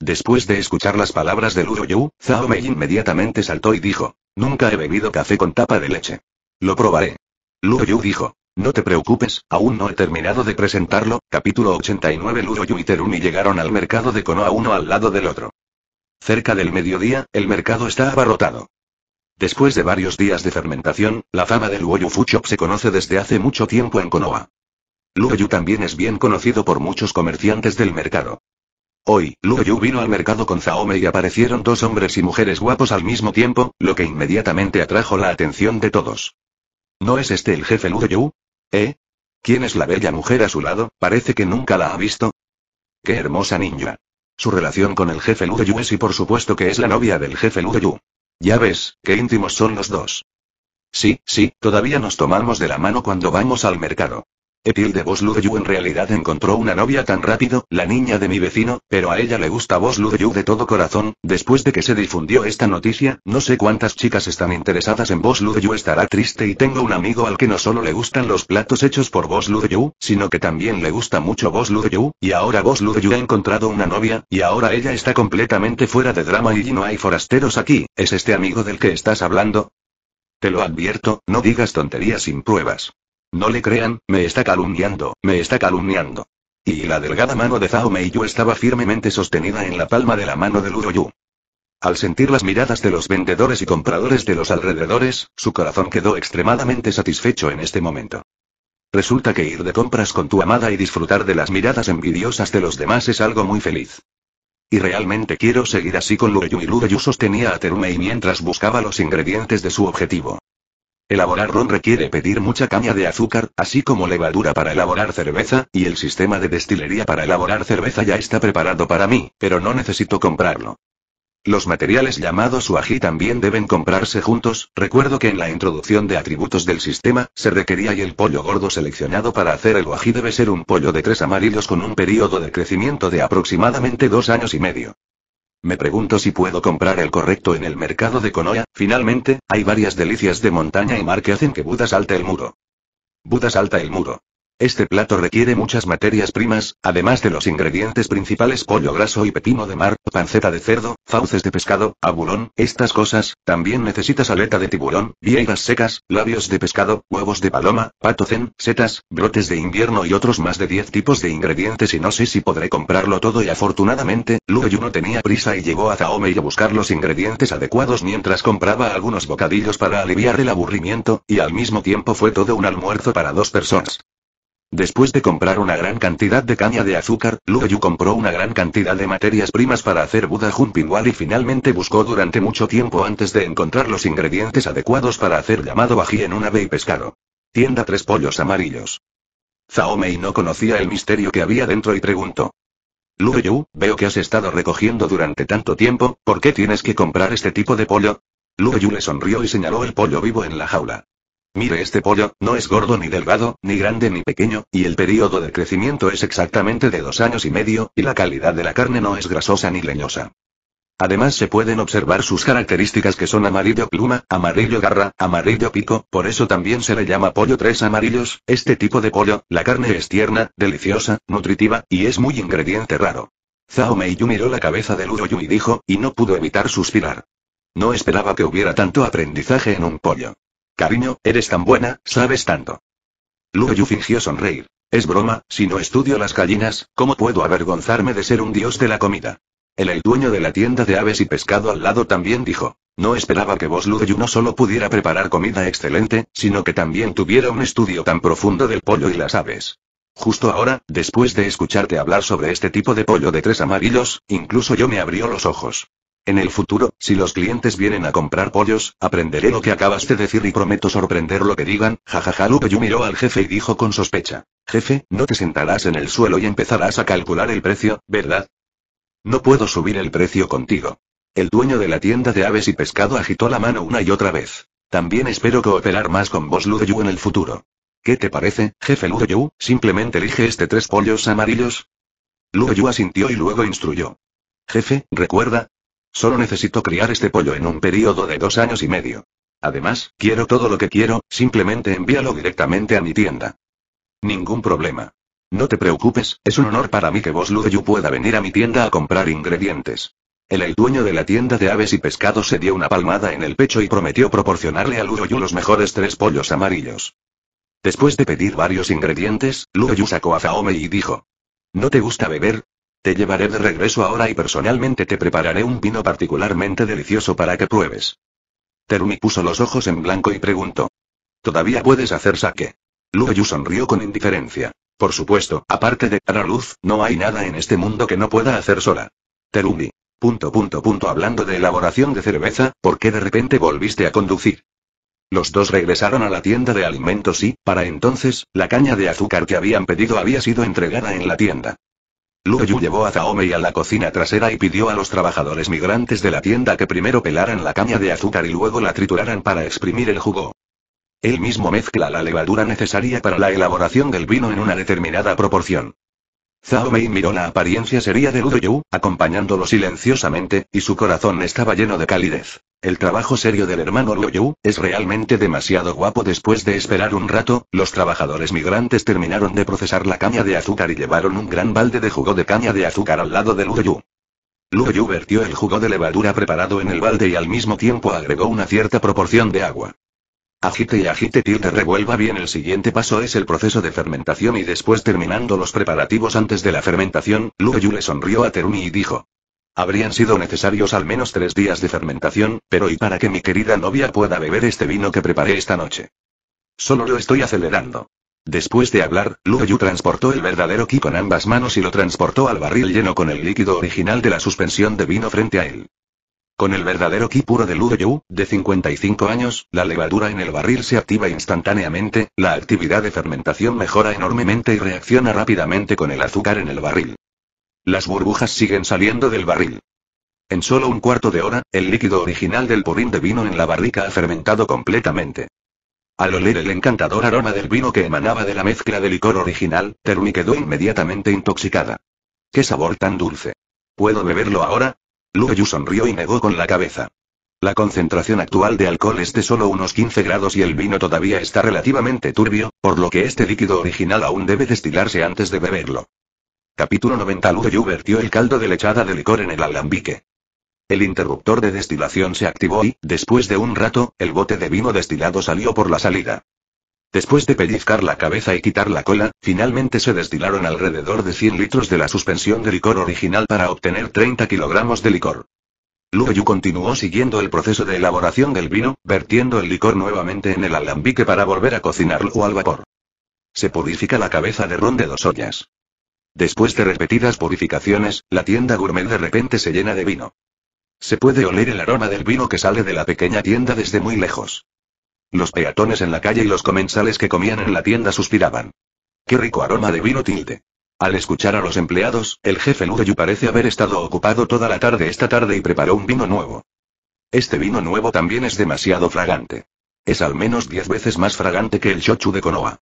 Después de escuchar las palabras de Luo Zhao Mei inmediatamente saltó y dijo, Nunca he bebido café con tapa de leche. Lo probaré. Luo dijo, No te preocupes, aún no he terminado de presentarlo, capítulo 89 Luo y Terumi llegaron al mercado de Konoha uno al lado del otro. Cerca del mediodía, el mercado está abarrotado. Después de varios días de fermentación, la fama del Luoyu Fuchop se conoce desde hace mucho tiempo en Konoha. Luoyu también es bien conocido por muchos comerciantes del mercado. Hoy, Luoyu vino al mercado con Zaome y aparecieron dos hombres y mujeres guapos al mismo tiempo, lo que inmediatamente atrajo la atención de todos. ¿No es este el jefe Luoyu? ¿Eh? ¿Quién es la bella mujer a su lado? Parece que nunca la ha visto. ¡Qué hermosa niña! Su relación con el jefe Yu es y por supuesto que es la novia del jefe Yu. Ya ves, qué íntimos son los dos. Sí, sí, todavía nos tomamos de la mano cuando vamos al mercado de de Bosludeyu en realidad encontró una novia tan rápido, la niña de mi vecino, pero a ella le gusta Bosludeyu de todo corazón, después de que se difundió esta noticia, no sé cuántas chicas están interesadas en Bosludeyu estará triste y tengo un amigo al que no solo le gustan los platos hechos por Bosludeyu, sino que también le gusta mucho Bosludeyu, y ahora Bosludeyu ha encontrado una novia, y ahora ella está completamente fuera de drama y no hay forasteros aquí, ¿es este amigo del que estás hablando? Te lo advierto, no digas tonterías sin pruebas. No le crean, me está calumniando, me está calumniando. Y la delgada mano de Zhao Meiyu estaba firmemente sostenida en la palma de la mano de Luroyu. Al sentir las miradas de los vendedores y compradores de los alrededores, su corazón quedó extremadamente satisfecho en este momento. Resulta que ir de compras con tu amada y disfrutar de las miradas envidiosas de los demás es algo muy feliz. Y realmente quiero seguir así con Luroyu y Luroyu sostenía a Terumei mientras buscaba los ingredientes de su objetivo. Elaborar ron requiere pedir mucha caña de azúcar, así como levadura para elaborar cerveza, y el sistema de destilería para elaborar cerveza ya está preparado para mí, pero no necesito comprarlo. Los materiales llamados uají también deben comprarse juntos, recuerdo que en la introducción de atributos del sistema, se requería y el pollo gordo seleccionado para hacer el uají debe ser un pollo de tres amarillos con un periodo de crecimiento de aproximadamente dos años y medio. Me pregunto si puedo comprar el correcto en el mercado de Konoya, finalmente, hay varias delicias de montaña y mar que hacen que Buda salte el muro. Buda salta el muro. Este plato requiere muchas materias primas, además de los ingredientes principales pollo graso y pepino de mar, panceta de cerdo, fauces de pescado, abulón, estas cosas, también necesitas aleta de tiburón, vieiras secas, labios de pescado, huevos de paloma, patocen, setas, brotes de invierno y otros más de 10 tipos de ingredientes y no sé si podré comprarlo todo y afortunadamente, Luoyu no tenía prisa y llegó a Zaomei a buscar los ingredientes adecuados mientras compraba algunos bocadillos para aliviar el aburrimiento, y al mismo tiempo fue todo un almuerzo para dos personas. Después de comprar una gran cantidad de caña de azúcar, Luoyu compró una gran cantidad de materias primas para hacer Buda Pingual y finalmente buscó durante mucho tiempo antes de encontrar los ingredientes adecuados para hacer llamado bají en un ave y pescado. Tienda tres pollos amarillos. Zaomei no conocía el misterio que había dentro y preguntó. Luoyu, veo que has estado recogiendo durante tanto tiempo, ¿por qué tienes que comprar este tipo de pollo? Luoyu le sonrió y señaló el pollo vivo en la jaula. Mire este pollo, no es gordo ni delgado, ni grande ni pequeño, y el periodo de crecimiento es exactamente de dos años y medio, y la calidad de la carne no es grasosa ni leñosa. Además se pueden observar sus características que son amarillo pluma, amarillo garra, amarillo pico, por eso también se le llama pollo tres amarillos, este tipo de pollo, la carne es tierna, deliciosa, nutritiva, y es muy ingrediente raro. Zhao Meiyu miró la cabeza del Luo Yu y dijo, y no pudo evitar suspirar. No esperaba que hubiera tanto aprendizaje en un pollo. Cariño, eres tan buena, sabes tanto. Luoyu fingió sonreír. Es broma, si no estudio las gallinas, ¿cómo puedo avergonzarme de ser un dios de la comida? El, el dueño de la tienda de aves y pescado al lado también dijo. No esperaba que vos Luoyu no solo pudiera preparar comida excelente, sino que también tuviera un estudio tan profundo del pollo y las aves. Justo ahora, después de escucharte hablar sobre este tipo de pollo de tres amarillos, incluso yo me abrió los ojos. En el futuro, si los clientes vienen a comprar pollos, aprenderé lo que acabas de decir y prometo sorprender lo que digan. Jajaja, Lupeyu miró al jefe y dijo con sospecha. Jefe, no te sentarás en el suelo y empezarás a calcular el precio, ¿verdad? No puedo subir el precio contigo. El dueño de la tienda de aves y pescado agitó la mano una y otra vez. También espero cooperar más con vos Lupeyu, en el futuro. ¿Qué te parece, jefe Lupeyu? Simplemente elige este tres pollos amarillos. Lupeyu asintió y luego instruyó. Jefe, recuerda, Solo necesito criar este pollo en un periodo de dos años y medio. Además, quiero todo lo que quiero, simplemente envíalo directamente a mi tienda. Ningún problema. No te preocupes, es un honor para mí que vos Ludeyu pueda venir a mi tienda a comprar ingredientes. El, el dueño de la tienda de aves y pescados se dio una palmada en el pecho y prometió proporcionarle a Luoyu los mejores tres pollos amarillos. Después de pedir varios ingredientes, Luoyu sacó a Faome y dijo. ¿No te gusta beber? Te llevaré de regreso ahora y personalmente te prepararé un vino particularmente delicioso para que pruebes. Terumi puso los ojos en blanco y preguntó. ¿Todavía puedes hacer saque? Luoyu sonrió con indiferencia. Por supuesto, aparte de dar luz, no hay nada en este mundo que no pueda hacer sola. Terumi. Punto punto punto hablando de elaboración de cerveza, ¿por qué de repente volviste a conducir? Los dos regresaron a la tienda de alimentos y, para entonces, la caña de azúcar que habían pedido había sido entregada en la tienda. Yu llevó a Zaomei a la cocina trasera y pidió a los trabajadores migrantes de la tienda que primero pelaran la caña de azúcar y luego la trituraran para exprimir el jugo. Él mismo mezcla la levadura necesaria para la elaboración del vino en una determinada proporción. Zhao miró la apariencia seria de Yu, acompañándolo silenciosamente, y su corazón estaba lleno de calidez. El trabajo serio del hermano Yu, es realmente demasiado guapo. Después de esperar un rato, los trabajadores migrantes terminaron de procesar la caña de azúcar y llevaron un gran balde de jugo de caña de azúcar al lado de Ludoyu. Yu vertió el jugo de levadura preparado en el balde y al mismo tiempo agregó una cierta proporción de agua. Agite y agite te revuelva bien el siguiente paso es el proceso de fermentación y después terminando los preparativos antes de la fermentación, Luoyu le sonrió a Terumi y dijo. Habrían sido necesarios al menos tres días de fermentación, pero y para que mi querida novia pueda beber este vino que preparé esta noche. Solo lo estoy acelerando. Después de hablar, Luoyu transportó el verdadero ki con ambas manos y lo transportó al barril lleno con el líquido original de la suspensión de vino frente a él. Con el verdadero ki puro de Yu, de 55 años, la levadura en el barril se activa instantáneamente, la actividad de fermentación mejora enormemente y reacciona rápidamente con el azúcar en el barril. Las burbujas siguen saliendo del barril. En solo un cuarto de hora, el líquido original del purín de vino en la barrica ha fermentado completamente. Al oler el encantador aroma del vino que emanaba de la mezcla de licor original, Termi quedó inmediatamente intoxicada. ¡Qué sabor tan dulce! ¿Puedo beberlo ahora? Luoyu sonrió y negó con la cabeza. La concentración actual de alcohol es de solo unos 15 grados y el vino todavía está relativamente turbio, por lo que este líquido original aún debe destilarse antes de beberlo. Capítulo 90 Luoyu vertió el caldo de lechada de licor en el alambique. El interruptor de destilación se activó y, después de un rato, el bote de vino destilado salió por la salida. Después de pellizcar la cabeza y quitar la cola, finalmente se destilaron alrededor de 100 litros de la suspensión de licor original para obtener 30 kilogramos de licor. Luoyu continuó siguiendo el proceso de elaboración del vino, vertiendo el licor nuevamente en el alambique para volver a cocinarlo al vapor. Se purifica la cabeza de ron de dos ollas. Después de repetidas purificaciones, la tienda gourmet de repente se llena de vino. Se puede oler el aroma del vino que sale de la pequeña tienda desde muy lejos. Los peatones en la calle y los comensales que comían en la tienda suspiraban. Qué rico aroma de vino tilde. Al escuchar a los empleados, el jefe Ludeyu parece haber estado ocupado toda la tarde esta tarde y preparó un vino nuevo. Este vino nuevo también es demasiado fragante. Es al menos diez veces más fragante que el shochu de Konoha.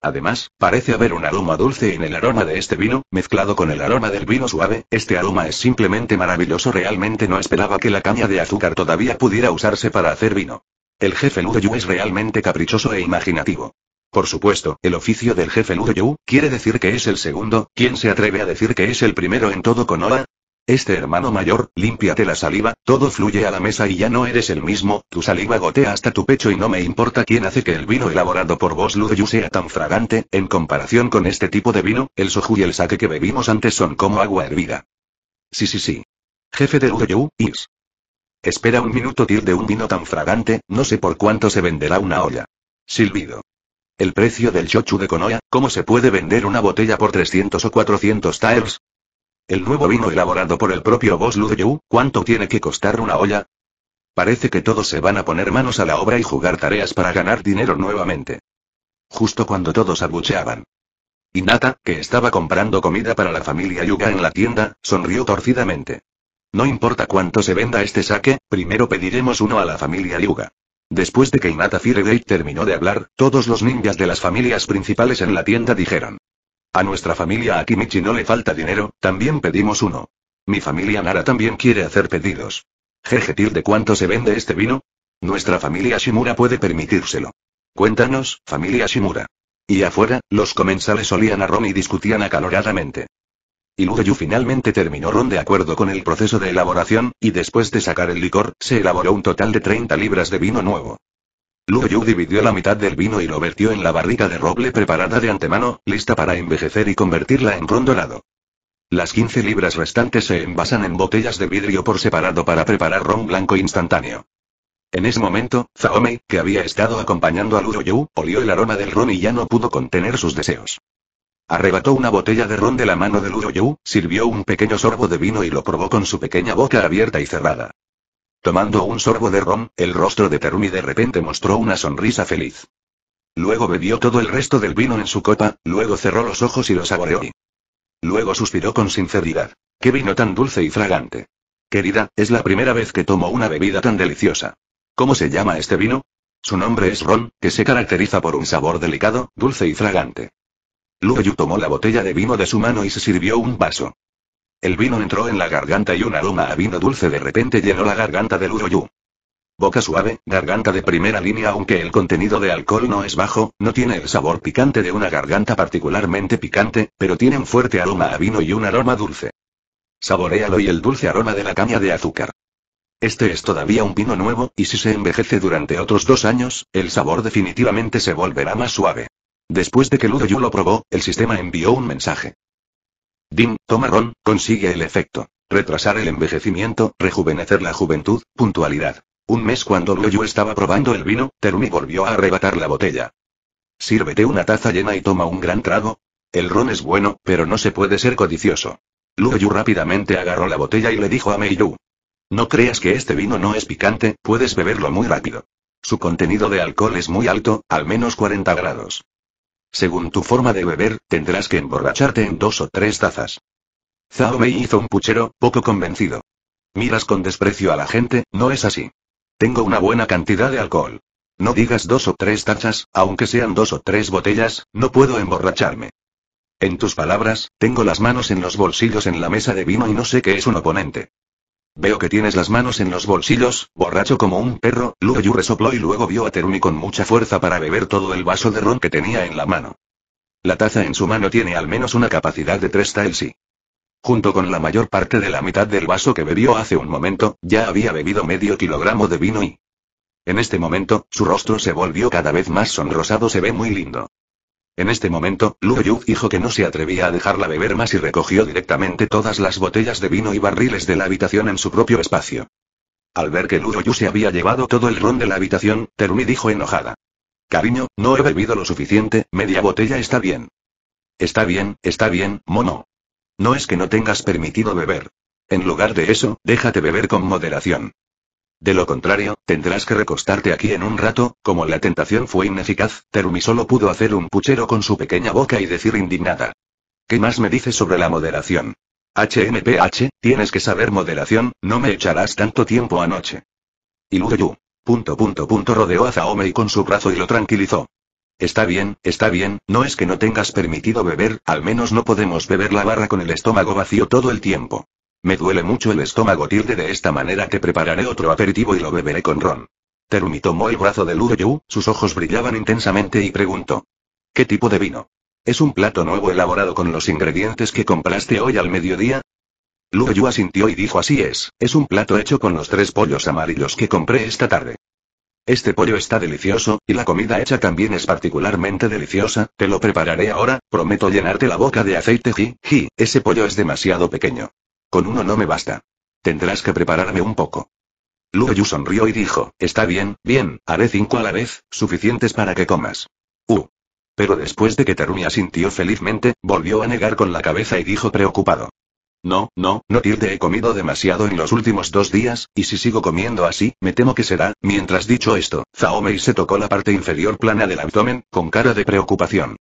Además, parece haber un aroma dulce en el aroma de este vino, mezclado con el aroma del vino suave, este aroma es simplemente maravilloso realmente no esperaba que la caña de azúcar todavía pudiera usarse para hacer vino. El jefe Ludoyu es realmente caprichoso e imaginativo. Por supuesto, el oficio del jefe Ludoyu quiere decir que es el segundo, ¿quién se atreve a decir que es el primero en todo Konoha? Este hermano mayor, límpiate la saliva, todo fluye a la mesa y ya no eres el mismo, tu saliva gotea hasta tu pecho y no me importa quién hace que el vino elaborado por vos Ludoyu sea tan fragante, en comparación con este tipo de vino, el soju y el sake que bebimos antes son como agua hervida. Sí sí sí. Jefe de Ludoyu, Is. Espera un minuto de un vino tan fragante, no sé por cuánto se venderá una olla. Silbido. El precio del chochu de konoya. ¿cómo se puede vender una botella por 300 o 400 taels? El nuevo vino elaborado por el propio Boss Yu, ¿cuánto tiene que costar una olla? Parece que todos se van a poner manos a la obra y jugar tareas para ganar dinero nuevamente. Justo cuando todos abucheaban. Inata, que estaba comprando comida para la familia Yuga en la tienda, sonrió torcidamente. No importa cuánto se venda este saque, primero pediremos uno a la familia Yuga. Después de que Inata Firegate terminó de hablar, todos los ninjas de las familias principales en la tienda dijeron. A nuestra familia Akimichi no le falta dinero, también pedimos uno. Mi familia Nara también quiere hacer pedidos. Jeje ¿de cuánto se vende este vino? Nuestra familia Shimura puede permitírselo. Cuéntanos, familia Shimura. Y afuera, los comensales olían a ron y discutían acaloradamente. Y Luoyu finalmente terminó Ron de acuerdo con el proceso de elaboración, y después de sacar el licor, se elaboró un total de 30 libras de vino nuevo. Luoyu dividió la mitad del vino y lo vertió en la barrica de roble preparada de antemano, lista para envejecer y convertirla en ron dorado. Las 15 libras restantes se envasan en botellas de vidrio por separado para preparar ron blanco instantáneo. En ese momento, Zaome, que había estado acompañando a Luoyu, olió el aroma del ron y ya no pudo contener sus deseos. Arrebató una botella de ron de la mano de Luo sirvió un pequeño sorbo de vino y lo probó con su pequeña boca abierta y cerrada. Tomando un sorbo de ron, el rostro de Terumi de repente mostró una sonrisa feliz. Luego bebió todo el resto del vino en su copa, luego cerró los ojos y lo saboreó. Luego suspiró con sinceridad. ¡Qué vino tan dulce y fragante! Querida, es la primera vez que tomo una bebida tan deliciosa. ¿Cómo se llama este vino? Su nombre es ron, que se caracteriza por un sabor delicado, dulce y fragante. Luoyu tomó la botella de vino de su mano y se sirvió un vaso. El vino entró en la garganta y un aroma a vino dulce de repente llenó la garganta de Luoyu. Boca suave, garganta de primera línea aunque el contenido de alcohol no es bajo, no tiene el sabor picante de una garganta particularmente picante, pero tiene un fuerte aroma a vino y un aroma dulce. Saborealo y el dulce aroma de la caña de azúcar. Este es todavía un vino nuevo, y si se envejece durante otros dos años, el sabor definitivamente se volverá más suave. Después de que Ludoyu lo probó, el sistema envió un mensaje. Dim, toma ron, consigue el efecto. Retrasar el envejecimiento, rejuvenecer la juventud, puntualidad. Un mes cuando Yu estaba probando el vino, Terumi volvió a arrebatar la botella. Sírvete una taza llena y toma un gran trago. El ron es bueno, pero no se puede ser codicioso. Yu rápidamente agarró la botella y le dijo a Meiyu. No creas que este vino no es picante, puedes beberlo muy rápido. Su contenido de alcohol es muy alto, al menos 40 grados. Según tu forma de beber, tendrás que emborracharte en dos o tres tazas. Zhao Mei hizo un puchero, poco convencido. Miras con desprecio a la gente, no es así. Tengo una buena cantidad de alcohol. No digas dos o tres tachas, aunque sean dos o tres botellas, no puedo emborracharme. En tus palabras, tengo las manos en los bolsillos en la mesa de vino y no sé qué es un oponente. Veo que tienes las manos en los bolsillos, borracho como un perro, Luo resopló y luego vio a Terumi con mucha fuerza para beber todo el vaso de ron que tenía en la mano. La taza en su mano tiene al menos una capacidad de 3 y Junto con la mayor parte de la mitad del vaso que bebió hace un momento, ya había bebido medio kilogramo de vino y... En este momento, su rostro se volvió cada vez más sonrosado, se ve muy lindo. En este momento, Luo Yu dijo que no se atrevía a dejarla beber más y recogió directamente todas las botellas de vino y barriles de la habitación en su propio espacio. Al ver que Luo Yu se había llevado todo el ron de la habitación, Terumi dijo enojada. Cariño, no he bebido lo suficiente, media botella está bien. Está bien, está bien, mono. No es que no tengas permitido beber. En lugar de eso, déjate beber con moderación. De lo contrario, tendrás que recostarte aquí en un rato, como la tentación fue ineficaz, Terumi solo pudo hacer un puchero con su pequeña boca y decir indignada. ¿Qué más me dices sobre la moderación? HMPH, tienes que saber moderación, no me echarás tanto tiempo anoche. Y luego Punto punto punto rodeó a Zaomei con su brazo y lo tranquilizó. Está bien, está bien, no es que no tengas permitido beber, al menos no podemos beber la barra con el estómago vacío todo el tiempo. Me duele mucho el estómago tilde de esta manera que prepararé otro aperitivo y lo beberé con ron. Terumi tomó el brazo de Yu, sus ojos brillaban intensamente y preguntó. ¿Qué tipo de vino? ¿Es un plato nuevo elaborado con los ingredientes que compraste hoy al mediodía? Yu asintió y dijo así es, es un plato hecho con los tres pollos amarillos que compré esta tarde. Este pollo está delicioso, y la comida hecha también es particularmente deliciosa, te lo prepararé ahora, prometo llenarte la boca de aceite ji, ji, ese pollo es demasiado pequeño. Con uno no me basta. Tendrás que prepararme un poco. Luoyu sonrió y dijo, está bien, bien, haré cinco a la vez, suficientes para que comas. Uh. Pero después de que Terumi asintió felizmente, volvió a negar con la cabeza y dijo preocupado. No, no, no tilde he comido demasiado en los últimos dos días, y si sigo comiendo así, me temo que será, mientras dicho esto, Zaomei se tocó la parte inferior plana del abdomen, con cara de preocupación.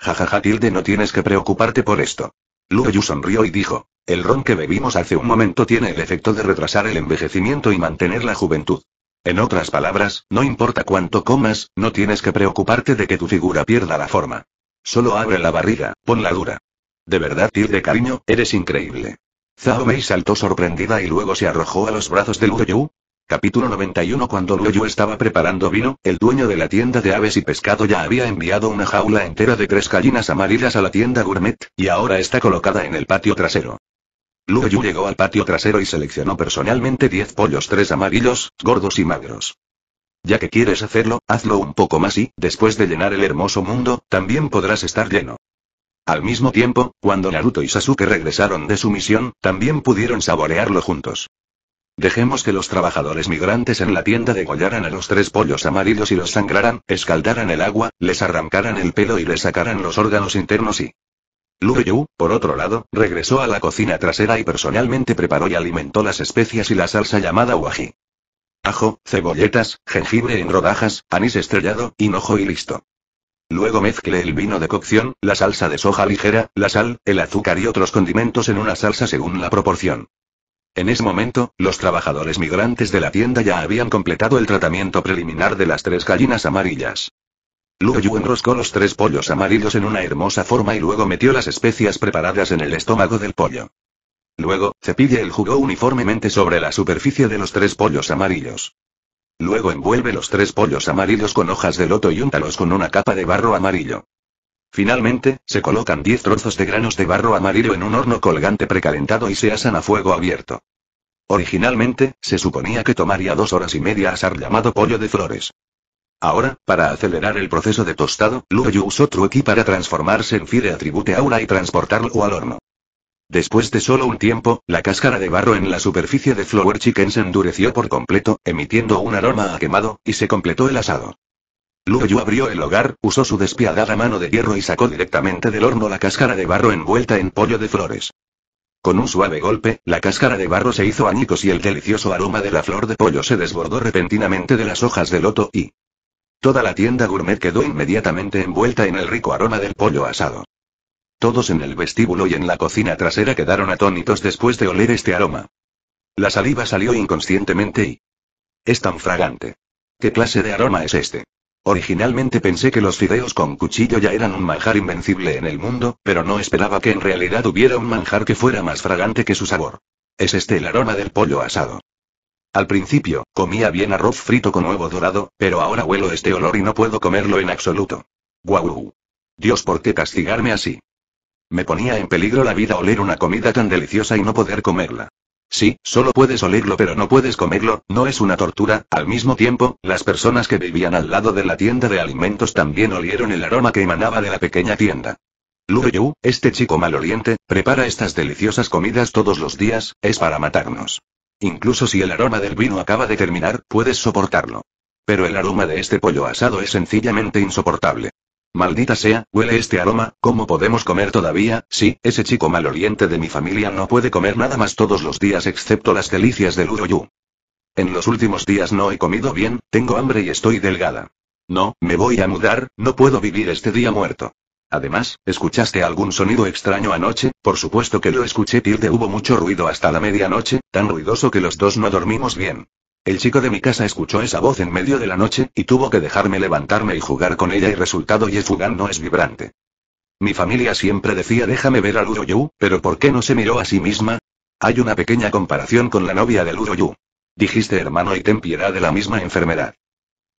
Jajaja tilde no tienes que preocuparte por esto. Yu sonrió y dijo. El ron que bebimos hace un momento tiene el efecto de retrasar el envejecimiento y mantener la juventud. En otras palabras, no importa cuánto comas, no tienes que preocuparte de que tu figura pierda la forma. Solo abre la barriga, ponla dura. De verdad, de cariño, eres increíble. Zhao Mei saltó sorprendida y luego se arrojó a los brazos de Luo Capítulo 91 Cuando Luo estaba preparando vino, el dueño de la tienda de aves y pescado ya había enviado una jaula entera de tres gallinas amarillas a la tienda gourmet, y ahora está colocada en el patio trasero. Luoyu llegó al patio trasero y seleccionó personalmente 10 pollos, tres amarillos, gordos y magros. Ya que quieres hacerlo, hazlo un poco más y, después de llenar el hermoso mundo, también podrás estar lleno. Al mismo tiempo, cuando Naruto y Sasuke regresaron de su misión, también pudieron saborearlo juntos. Dejemos que los trabajadores migrantes en la tienda degollaran a los tres pollos amarillos y los sangraran, escaldaran el agua, les arrancaran el pelo y les sacaran los órganos internos y, Lu Yu, por otro lado, regresó a la cocina trasera y personalmente preparó y alimentó las especias y la salsa llamada waji. Ajo, cebolletas, jengibre en rodajas, anís estrellado, hinojo y listo. Luego mezcle el vino de cocción, la salsa de soja ligera, la sal, el azúcar y otros condimentos en una salsa según la proporción. En ese momento, los trabajadores migrantes de la tienda ya habían completado el tratamiento preliminar de las tres gallinas amarillas. Yu enroscó los tres pollos amarillos en una hermosa forma y luego metió las especias preparadas en el estómago del pollo. Luego, cepilla el jugo uniformemente sobre la superficie de los tres pollos amarillos. Luego envuelve los tres pollos amarillos con hojas de loto y úntalos con una capa de barro amarillo. Finalmente, se colocan 10 trozos de granos de barro amarillo en un horno colgante precalentado y se asan a fuego abierto. Originalmente, se suponía que tomaría dos horas y media asar llamado pollo de flores. Ahora, para acelerar el proceso de tostado, Luoyu usó Trueki para transformarse en Fire Atribute Aura y transportarlo al horno. Después de solo un tiempo, la cáscara de barro en la superficie de Flower Chicken se endureció por completo, emitiendo un aroma a quemado, y se completó el asado. Luoyu abrió el hogar, usó su despiadada mano de hierro y sacó directamente del horno la cáscara de barro envuelta en pollo de flores. Con un suave golpe, la cáscara de barro se hizo añicos y el delicioso aroma de la flor de pollo se desbordó repentinamente de las hojas de loto y, Toda la tienda gourmet quedó inmediatamente envuelta en el rico aroma del pollo asado. Todos en el vestíbulo y en la cocina trasera quedaron atónitos después de oler este aroma. La saliva salió inconscientemente y... Es tan fragante. ¿Qué clase de aroma es este? Originalmente pensé que los fideos con cuchillo ya eran un manjar invencible en el mundo, pero no esperaba que en realidad hubiera un manjar que fuera más fragante que su sabor. ¿Es este el aroma del pollo asado? Al principio, comía bien arroz frito con huevo dorado, pero ahora huelo este olor y no puedo comerlo en absoluto. ¡Guau! Dios, ¿por qué castigarme así? Me ponía en peligro la vida oler una comida tan deliciosa y no poder comerla. Sí, solo puedes olerlo pero no puedes comerlo, no es una tortura. Al mismo tiempo, las personas que vivían al lado de la tienda de alimentos también olieron el aroma que emanaba de la pequeña tienda. Lu este chico maloliente, prepara estas deliciosas comidas todos los días, es para matarnos. Incluso si el aroma del vino acaba de terminar, puedes soportarlo. Pero el aroma de este pollo asado es sencillamente insoportable. Maldita sea, huele este aroma, ¿cómo podemos comer todavía? Sí, ese chico maloliente de mi familia no puede comer nada más todos los días excepto las delicias del Uroyu. En los últimos días no he comido bien, tengo hambre y estoy delgada. No, me voy a mudar, no puedo vivir este día muerto. Además, ¿escuchaste algún sonido extraño anoche? Por supuesto que lo escuché, Tilde. Hubo mucho ruido hasta la medianoche, tan ruidoso que los dos no dormimos bien. El chico de mi casa escuchó esa voz en medio de la noche, y tuvo que dejarme levantarme y jugar con ella y resultado y no es vibrante. Mi familia siempre decía déjame ver a Luroyu, pero ¿por qué no se miró a sí misma? Hay una pequeña comparación con la novia de Luroyu. Dijiste hermano y ten piedad de la misma enfermedad.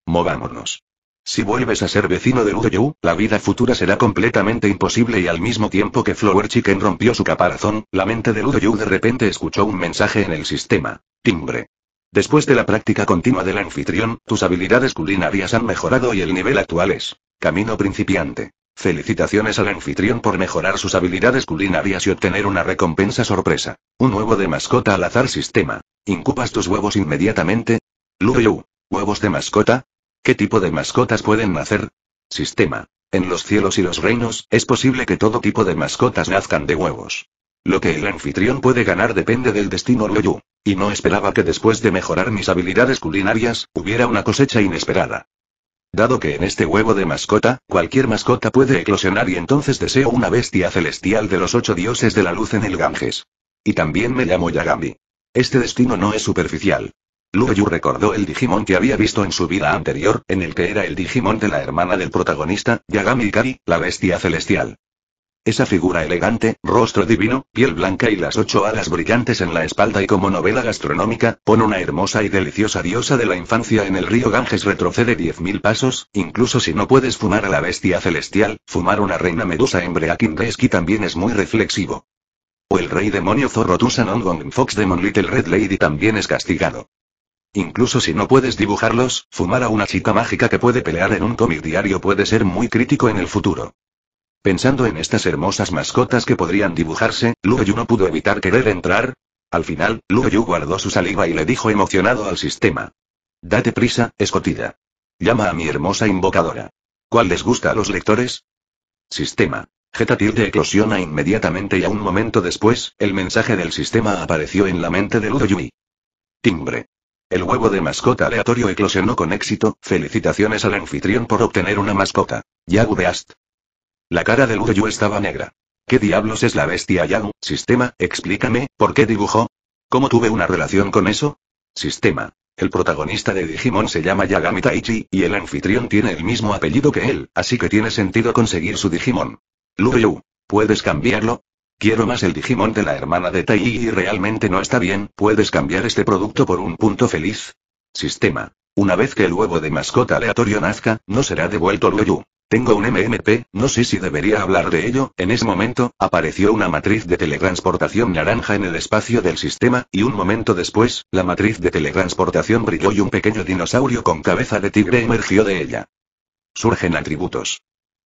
Movámonos. Si vuelves a ser vecino de Ludoyu, la vida futura será completamente imposible y al mismo tiempo que Flower Chicken rompió su caparazón, la mente de Ludoyu de repente escuchó un mensaje en el sistema. Timbre. Después de la práctica continua del anfitrión, tus habilidades culinarias han mejorado y el nivel actual es. Camino principiante. Felicitaciones al anfitrión por mejorar sus habilidades culinarias y obtener una recompensa sorpresa. Un huevo de mascota al azar sistema. ¿Incupas tus huevos inmediatamente? Ludoyu. ¿Huevos de mascota? ¿Qué tipo de mascotas pueden nacer? Sistema. En los cielos y los reinos, es posible que todo tipo de mascotas nazcan de huevos. Lo que el anfitrión puede ganar depende del destino Loyu. Y no esperaba que después de mejorar mis habilidades culinarias, hubiera una cosecha inesperada. Dado que en este huevo de mascota, cualquier mascota puede eclosionar y entonces deseo una bestia celestial de los ocho dioses de la luz en el Ganges. Y también me llamo Yagami. Este destino no es superficial yu recordó el Digimon que había visto en su vida anterior, en el que era el Digimon de la hermana del protagonista, Yagami Kari, la bestia celestial. Esa figura elegante, rostro divino, piel blanca y las ocho alas brillantes en la espalda y como novela gastronómica, pone una hermosa y deliciosa diosa de la infancia en el río Ganges retrocede diez mil pasos, incluso si no puedes fumar a la bestia celestial, fumar una reina medusa en Breaking también es muy reflexivo. O el rey demonio Zorro Tusanon Fox Demon Little Red Lady también es castigado. Incluso si no puedes dibujarlos, fumar a una chica mágica que puede pelear en un cómic diario puede ser muy crítico en el futuro. Pensando en estas hermosas mascotas que podrían dibujarse, Luoyu no pudo evitar querer entrar. Al final, Luoyu guardó su saliva y le dijo emocionado al sistema. Date prisa, escotida. Llama a mi hermosa invocadora. ¿Cuál les gusta a los lectores? Sistema. Geta tilde eclosiona inmediatamente y a un momento después, el mensaje del sistema apareció en la mente de y Timbre. El huevo de mascota aleatorio eclosionó con éxito, felicitaciones al anfitrión por obtener una mascota. Yagu de Ast. La cara de Ludoyu estaba negra. ¿Qué diablos es la bestia Yagu? Sistema, explícame, ¿por qué dibujó? ¿Cómo tuve una relación con eso? Sistema. El protagonista de Digimon se llama Yagami Taichi, y el anfitrión tiene el mismo apellido que él, así que tiene sentido conseguir su Digimon. Lu ¿Puedes cambiarlo? Quiero más el Digimon de la hermana de Tai y realmente no está bien, puedes cambiar este producto por un punto feliz. Sistema. Una vez que el huevo de mascota aleatorio nazca, no será devuelto Luoyu. Tengo un MMP, no sé si debería hablar de ello, en ese momento, apareció una matriz de teletransportación naranja en el espacio del sistema, y un momento después, la matriz de teletransportación brilló y un pequeño dinosaurio con cabeza de tigre emergió de ella. Surgen atributos.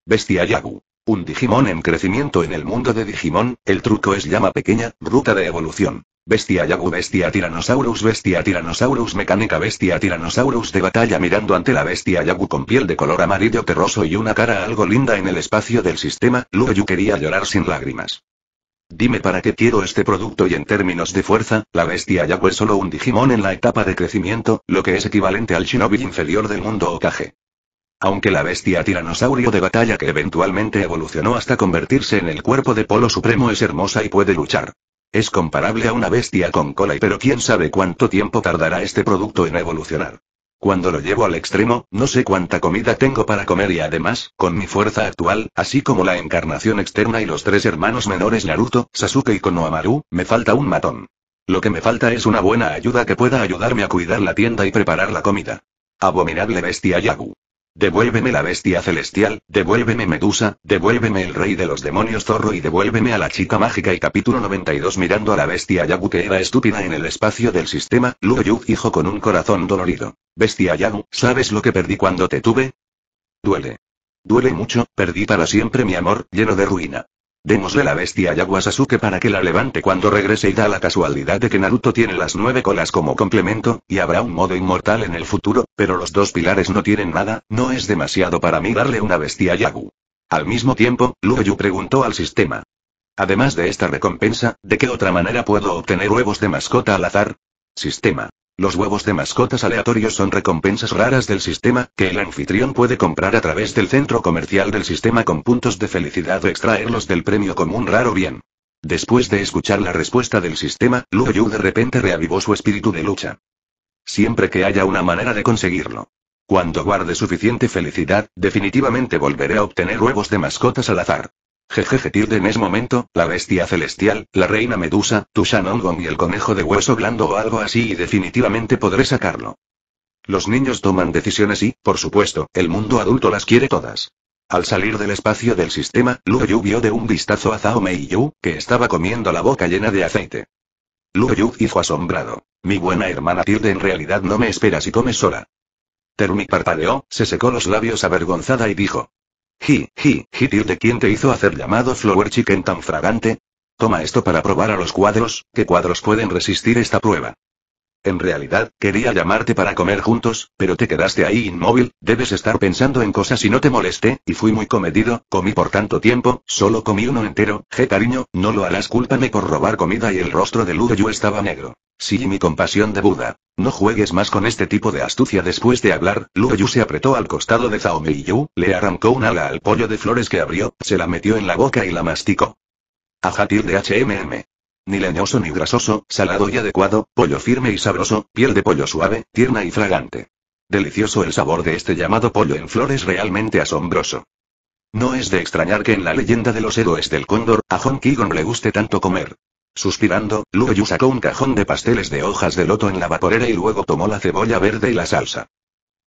Bestia Yagu. Un Digimon en crecimiento en el mundo de Digimon, el truco es llama pequeña, ruta de evolución. Bestia Yagu Bestia Tyrannosaurus Bestia Tyrannosaurus Mecánica Bestia Tyrannosaurus de batalla mirando ante la Bestia Yagu con piel de color amarillo terroso y una cara algo linda en el espacio del sistema, Luoyu quería llorar sin lágrimas. Dime para qué quiero este producto y en términos de fuerza, la bestia yagu es solo un Digimon en la etapa de crecimiento, lo que es equivalente al Shinobi inferior del mundo Okage. Aunque la bestia tiranosaurio de batalla que eventualmente evolucionó hasta convertirse en el cuerpo de Polo Supremo es hermosa y puede luchar. Es comparable a una bestia con cola y pero quién sabe cuánto tiempo tardará este producto en evolucionar. Cuando lo llevo al extremo, no sé cuánta comida tengo para comer y además, con mi fuerza actual, así como la encarnación externa y los tres hermanos menores Naruto, Sasuke y Konohamaru, me falta un matón. Lo que me falta es una buena ayuda que pueda ayudarme a cuidar la tienda y preparar la comida. Abominable bestia Yagu. Devuélveme la bestia celestial, devuélveme Medusa, devuélveme el rey de los demonios zorro y devuélveme a la chica mágica y capítulo 92 mirando a la bestia Yagu que era estúpida en el espacio del sistema, Yu dijo con un corazón dolorido. Bestia Yagu, ¿sabes lo que perdí cuando te tuve? Duele. Duele mucho, perdí para siempre mi amor, lleno de ruina. Démosle la bestia a a Sasuke para que la levante cuando regrese y da la casualidad de que Naruto tiene las nueve colas como complemento, y habrá un modo inmortal en el futuro, pero los dos pilares no tienen nada, no es demasiado para mí darle una bestia Yagu. Al mismo tiempo, Luoyu preguntó al sistema. Además de esta recompensa, ¿de qué otra manera puedo obtener huevos de mascota al azar? Sistema. Los huevos de mascotas aleatorios son recompensas raras del sistema, que el anfitrión puede comprar a través del centro comercial del sistema con puntos de felicidad o extraerlos del premio común raro bien. Después de escuchar la respuesta del sistema, Lu Yu de repente reavivó su espíritu de lucha. Siempre que haya una manera de conseguirlo. Cuando guarde suficiente felicidad, definitivamente volveré a obtener huevos de mascotas al azar. Jejeje tilde en ese momento, la bestia celestial, la reina medusa, tu Shanongong y el conejo de hueso blando o algo así y definitivamente podré sacarlo. Los niños toman decisiones y, por supuesto, el mundo adulto las quiere todas. Al salir del espacio del sistema, Yu vio de un vistazo a Zhao Yu, que estaba comiendo la boca llena de aceite. Yu hizo asombrado. Mi buena hermana Tilde en realidad no me espera si comes sola. Termi parpadeó, se secó los labios avergonzada y dijo. Ji, ji, tío, de quién te hizo hacer llamado Flower Chicken tan fragante. Toma esto para probar a los cuadros, ¿qué cuadros pueden resistir esta prueba. En realidad, quería llamarte para comer juntos, pero te quedaste ahí inmóvil, debes estar pensando en cosas y no te molesté, y fui muy comedido, comí por tanto tiempo, solo comí uno entero, je cariño, no lo harás, cúlpame por robar comida y el rostro de Ludo yo estaba negro. Sí, mi compasión de Buda. No juegues más con este tipo de astucia después de hablar, Luoyu se apretó al costado de Yu, le arrancó un ala al pollo de flores que abrió, se la metió en la boca y la masticó. Ajatil de HMM. Ni leñoso ni grasoso, salado y adecuado, pollo firme y sabroso, piel de pollo suave, tierna y fragante. Delicioso el sabor de este llamado pollo en flores realmente asombroso. No es de extrañar que en la leyenda de los héroes del cóndor, a Hong le guste tanto comer. Suspirando, Luoyu sacó un cajón de pasteles de hojas de loto en la vaporera y luego tomó la cebolla verde y la salsa.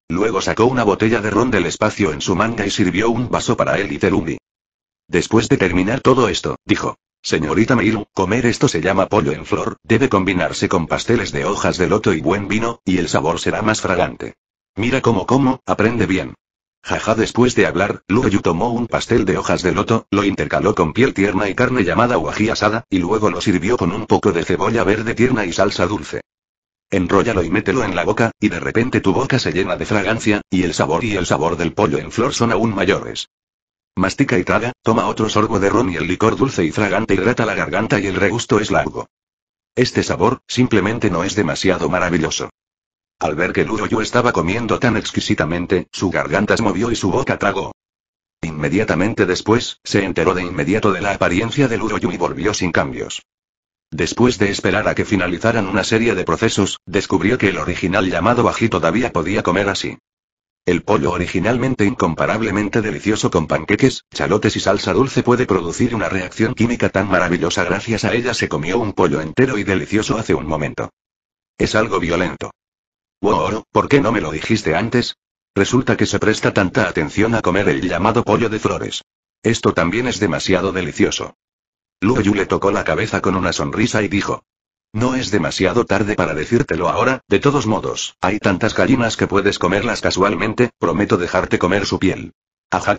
Luego sacó una botella de ron del espacio en su manga y sirvió un vaso para él y Terumi. Después de terminar todo esto, dijo. Señorita Meiru, comer esto se llama pollo en flor, debe combinarse con pasteles de hojas de loto y buen vino, y el sabor será más fragante. Mira cómo como, aprende bien. Jaja después de hablar, Luoyu tomó un pastel de hojas de loto, lo intercaló con piel tierna y carne llamada guají asada, y luego lo sirvió con un poco de cebolla verde tierna y salsa dulce. Enróllalo y mételo en la boca, y de repente tu boca se llena de fragancia, y el sabor y el sabor del pollo en flor son aún mayores. Mastica y traga, toma otro sorbo de ron y el licor dulce y fragante hidrata la garganta y el regusto es largo. Este sabor, simplemente no es demasiado maravilloso. Al ver que Luroyu estaba comiendo tan exquisitamente, su garganta se movió y su boca tragó. Inmediatamente después, se enteró de inmediato de la apariencia de Luroyu y volvió sin cambios. Después de esperar a que finalizaran una serie de procesos, descubrió que el original llamado Baji todavía podía comer así. El pollo originalmente incomparablemente delicioso con panqueques, chalotes y salsa dulce puede producir una reacción química tan maravillosa gracias a ella se comió un pollo entero y delicioso hace un momento. Es algo violento. Wow, ¿por qué no me lo dijiste antes? Resulta que se presta tanta atención a comer el llamado pollo de flores. Esto también es demasiado delicioso. Luoyu le tocó la cabeza con una sonrisa y dijo. No es demasiado tarde para decírtelo ahora, de todos modos, hay tantas gallinas que puedes comerlas casualmente, prometo dejarte comer su piel. Ajá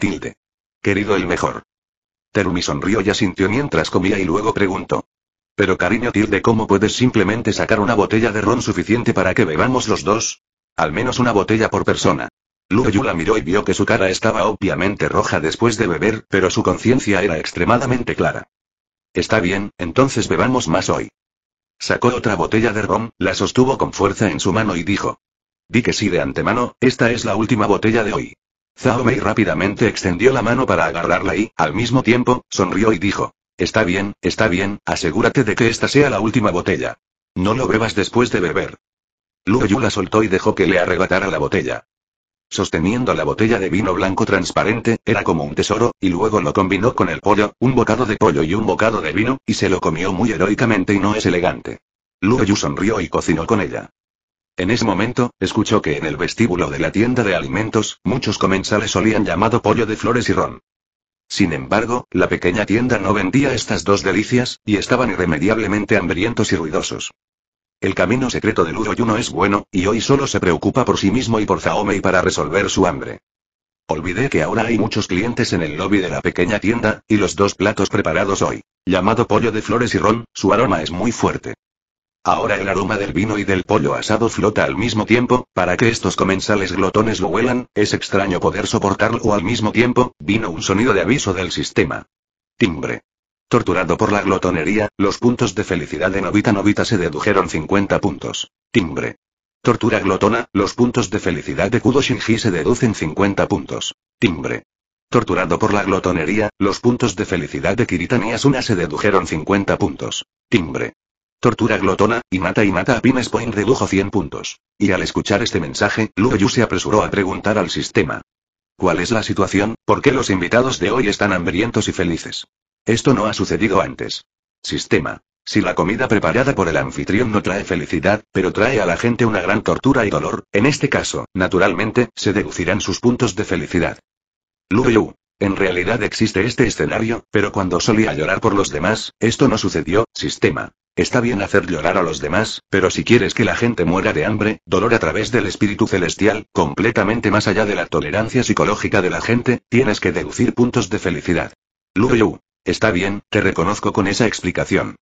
Querido el mejor. Terumi sonrió y asintió mientras comía y luego preguntó. Pero cariño tilde, ¿cómo puedes simplemente sacar una botella de ron suficiente para que bebamos los dos? Al menos una botella por persona. Yu la miró y vio que su cara estaba obviamente roja después de beber, pero su conciencia era extremadamente clara. Está bien, entonces bebamos más hoy. Sacó otra botella de ron, la sostuvo con fuerza en su mano y dijo. Di que sí de antemano, esta es la última botella de hoy. Zhao Mei rápidamente extendió la mano para agarrarla y, al mismo tiempo, sonrió y dijo. Está bien, está bien, asegúrate de que esta sea la última botella. No lo bebas después de beber. Luoyu la soltó y dejó que le arrebatara la botella. Sosteniendo la botella de vino blanco transparente, era como un tesoro, y luego lo combinó con el pollo, un bocado de pollo y un bocado de vino, y se lo comió muy heroicamente y no es elegante. Luoyu sonrió y cocinó con ella. En ese momento, escuchó que en el vestíbulo de la tienda de alimentos, muchos comensales solían llamado pollo de flores y ron. Sin embargo, la pequeña tienda no vendía estas dos delicias, y estaban irremediablemente hambrientos y ruidosos. El camino secreto del Uroyuno es bueno, y hoy solo se preocupa por sí mismo y por y para resolver su hambre. Olvidé que ahora hay muchos clientes en el lobby de la pequeña tienda, y los dos platos preparados hoy, llamado pollo de flores y ron, su aroma es muy fuerte. Ahora el aroma del vino y del pollo asado flota al mismo tiempo, para que estos comensales glotones lo huelan, es extraño poder soportarlo al mismo tiempo, vino un sonido de aviso del sistema. Timbre. Torturado por la glotonería, los puntos de felicidad de Novita Novita se dedujeron 50 puntos. Timbre. Tortura glotona, los puntos de felicidad de Kudo Shinji se deducen 50 puntos. Timbre. Torturado por la glotonería, los puntos de felicidad de Kiritani Asuna se dedujeron 50 puntos. Timbre. Tortura glotona, y mata y mata a pymes Point redujo 100 puntos. Y al escuchar este mensaje, Luoyu se apresuró a preguntar al sistema. ¿Cuál es la situación? ¿Por qué los invitados de hoy están hambrientos y felices? Esto no ha sucedido antes. Sistema. Si la comida preparada por el anfitrión no trae felicidad, pero trae a la gente una gran tortura y dolor, en este caso, naturalmente, se deducirán sus puntos de felicidad. Lu en realidad existe este escenario, pero cuando solía llorar por los demás, esto no sucedió, sistema. Está bien hacer llorar a los demás, pero si quieres que la gente muera de hambre, dolor a través del espíritu celestial, completamente más allá de la tolerancia psicológica de la gente, tienes que deducir puntos de felicidad. Lu Está bien, te reconozco con esa explicación.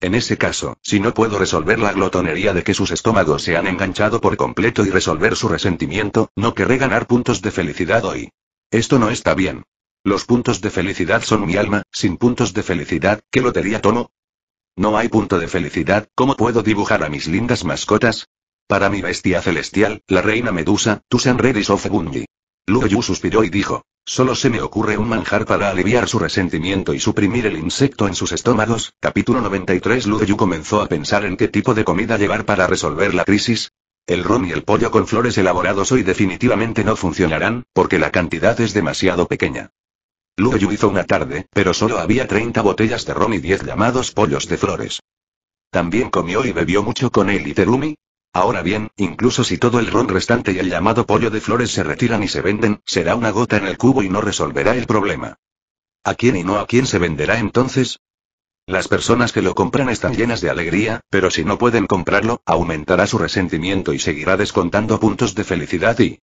En ese caso, si no puedo resolver la glotonería de que sus estómagos se han enganchado por completo y resolver su resentimiento, no querré ganar puntos de felicidad hoy. Esto no está bien. Los puntos de felicidad son mi alma, sin puntos de felicidad, ¿qué lotería tomo? No hay punto de felicidad, ¿cómo puedo dibujar a mis lindas mascotas? Para mi bestia celestial, la reina Medusa, tú redis of suspiró y dijo, solo se me ocurre un manjar para aliviar su resentimiento y suprimir el insecto en sus estómagos. Capítulo 93 Lu comenzó a pensar en qué tipo de comida llevar para resolver la crisis, el ron y el pollo con flores elaborados hoy definitivamente no funcionarán, porque la cantidad es demasiado pequeña. Luoyu hizo una tarde, pero solo había 30 botellas de ron y 10 llamados pollos de flores. También comió y bebió mucho con él y Terumi. Ahora bien, incluso si todo el ron restante y el llamado pollo de flores se retiran y se venden, será una gota en el cubo y no resolverá el problema. ¿A quién y no a quién se venderá entonces? Las personas que lo compran están llenas de alegría, pero si no pueden comprarlo, aumentará su resentimiento y seguirá descontando puntos de felicidad y...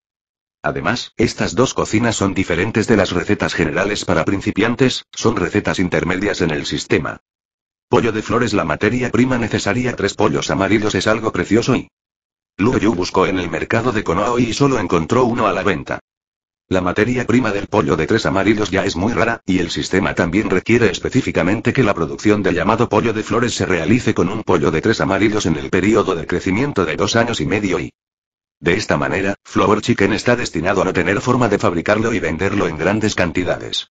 Además, estas dos cocinas son diferentes de las recetas generales para principiantes, son recetas intermedias en el sistema. Pollo de flores La materia prima necesaria Tres pollos amarillos es algo precioso y... Lu buscó en el mercado de Konoha y solo encontró uno a la venta. La materia prima del pollo de tres amarillos ya es muy rara, y el sistema también requiere específicamente que la producción del llamado pollo de flores se realice con un pollo de tres amarillos en el periodo de crecimiento de dos años y medio y... De esta manera, Flower Chicken está destinado a no tener forma de fabricarlo y venderlo en grandes cantidades.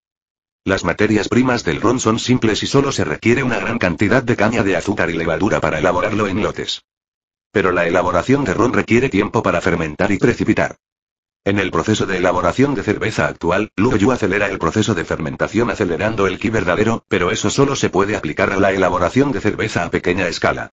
Las materias primas del ron son simples y solo se requiere una gran cantidad de caña de azúcar y levadura para elaborarlo en lotes. Pero la elaboración de ron requiere tiempo para fermentar y precipitar. En el proceso de elaboración de cerveza actual, Luoyu acelera el proceso de fermentación acelerando el ki verdadero, pero eso solo se puede aplicar a la elaboración de cerveza a pequeña escala.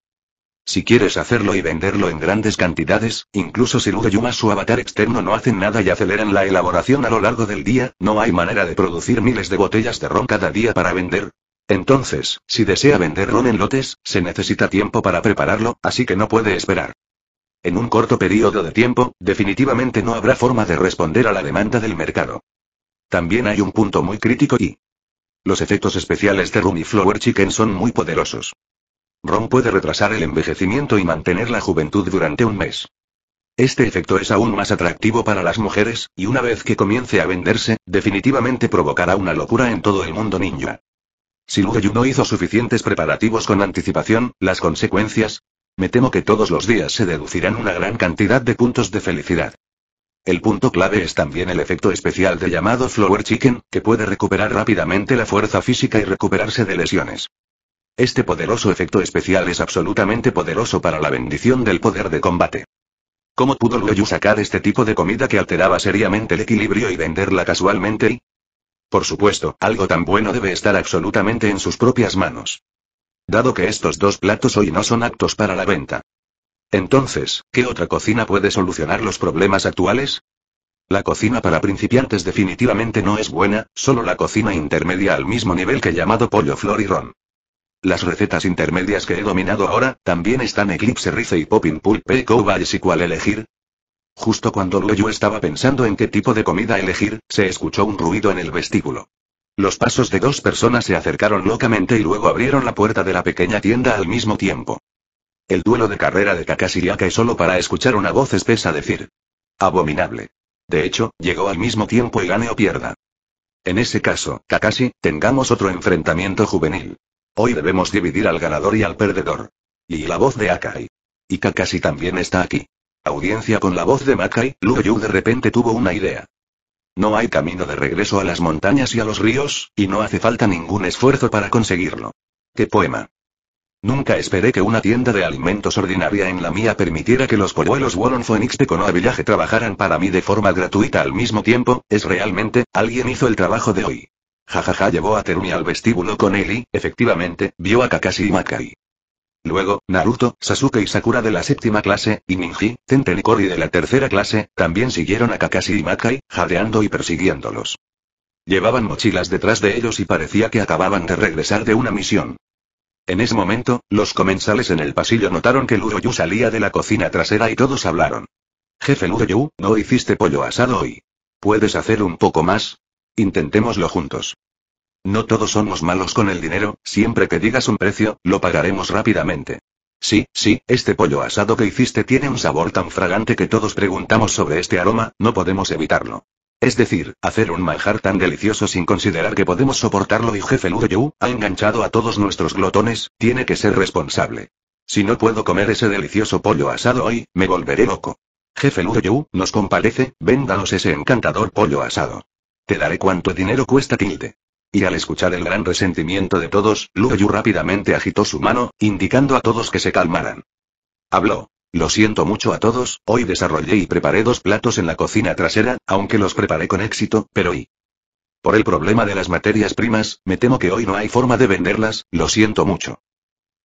Si quieres hacerlo y venderlo en grandes cantidades, incluso si Luoyu más su avatar externo no hacen nada y aceleran la elaboración a lo largo del día, no hay manera de producir miles de botellas de ron cada día para vender, entonces, si desea vender ron en lotes, se necesita tiempo para prepararlo, así que no puede esperar. En un corto periodo de tiempo, definitivamente no habrá forma de responder a la demanda del mercado. También hay un punto muy crítico y... Los efectos especiales de Rum Flower Chicken son muy poderosos. Ron puede retrasar el envejecimiento y mantener la juventud durante un mes. Este efecto es aún más atractivo para las mujeres, y una vez que comience a venderse, definitivamente provocará una locura en todo el mundo ninja. Si Yu no hizo suficientes preparativos con anticipación, las consecuencias, me temo que todos los días se deducirán una gran cantidad de puntos de felicidad. El punto clave es también el efecto especial de llamado Flower Chicken, que puede recuperar rápidamente la fuerza física y recuperarse de lesiones. Este poderoso efecto especial es absolutamente poderoso para la bendición del poder de combate. ¿Cómo pudo Luoyu sacar este tipo de comida que alteraba seriamente el equilibrio y venderla casualmente? Por supuesto, algo tan bueno debe estar absolutamente en sus propias manos dado que estos dos platos hoy no son aptos para la venta. Entonces, ¿qué otra cocina puede solucionar los problemas actuales? La cocina para principiantes definitivamente no es buena, solo la cocina intermedia al mismo nivel que llamado pollo flor y ron. Las recetas intermedias que he dominado ahora, también están Eclipse Rice y Popping Pulpe y cuál elegir. Justo cuando yo estaba pensando en qué tipo de comida elegir, se escuchó un ruido en el vestíbulo. Los pasos de dos personas se acercaron locamente y luego abrieron la puerta de la pequeña tienda al mismo tiempo. El duelo de carrera de Kakashi y Akai solo para escuchar una voz espesa decir. Abominable. De hecho, llegó al mismo tiempo y gane o pierda. En ese caso, Kakashi, tengamos otro enfrentamiento juvenil. Hoy debemos dividir al ganador y al perdedor. Y la voz de Akai. Y Kakashi también está aquí. Audiencia con la voz de Makai, Luoyu de repente tuvo una idea. No hay camino de regreso a las montañas y a los ríos, y no hace falta ningún esfuerzo para conseguirlo. ¡Qué poema! Nunca esperé que una tienda de alimentos ordinaria en la mía permitiera que los polluelos Wallon Phoenix de Villaje trabajaran para mí de forma gratuita al mismo tiempo, es realmente, alguien hizo el trabajo de hoy. Jajaja llevó a Termi al vestíbulo con y, efectivamente, vio a Kakashi y Makai. Luego, Naruto, Sasuke y Sakura de la séptima clase, y Minji, Tenten y de la tercera clase, también siguieron a Kakashi y Makai, jadeando y persiguiéndolos. Llevaban mochilas detrás de ellos y parecía que acababan de regresar de una misión. En ese momento, los comensales en el pasillo notaron que Luroyu salía de la cocina trasera y todos hablaron. Jefe Luroyu, no hiciste pollo asado hoy. ¿Puedes hacer un poco más? Intentémoslo juntos. No todos somos malos con el dinero, siempre que digas un precio, lo pagaremos rápidamente. Sí, sí, este pollo asado que hiciste tiene un sabor tan fragante que todos preguntamos sobre este aroma, no podemos evitarlo. Es decir, hacer un manjar tan delicioso sin considerar que podemos soportarlo y jefe Yu, ha enganchado a todos nuestros glotones, tiene que ser responsable. Si no puedo comer ese delicioso pollo asado hoy, me volveré loco. Jefe Yu, nos comparece, véndanos ese encantador pollo asado. Te daré cuánto dinero cuesta tilde. Y al escuchar el gran resentimiento de todos, Yu rápidamente agitó su mano, indicando a todos que se calmaran. Habló. Lo siento mucho a todos, hoy desarrollé y preparé dos platos en la cocina trasera, aunque los preparé con éxito, pero y... Por el problema de las materias primas, me temo que hoy no hay forma de venderlas, lo siento mucho.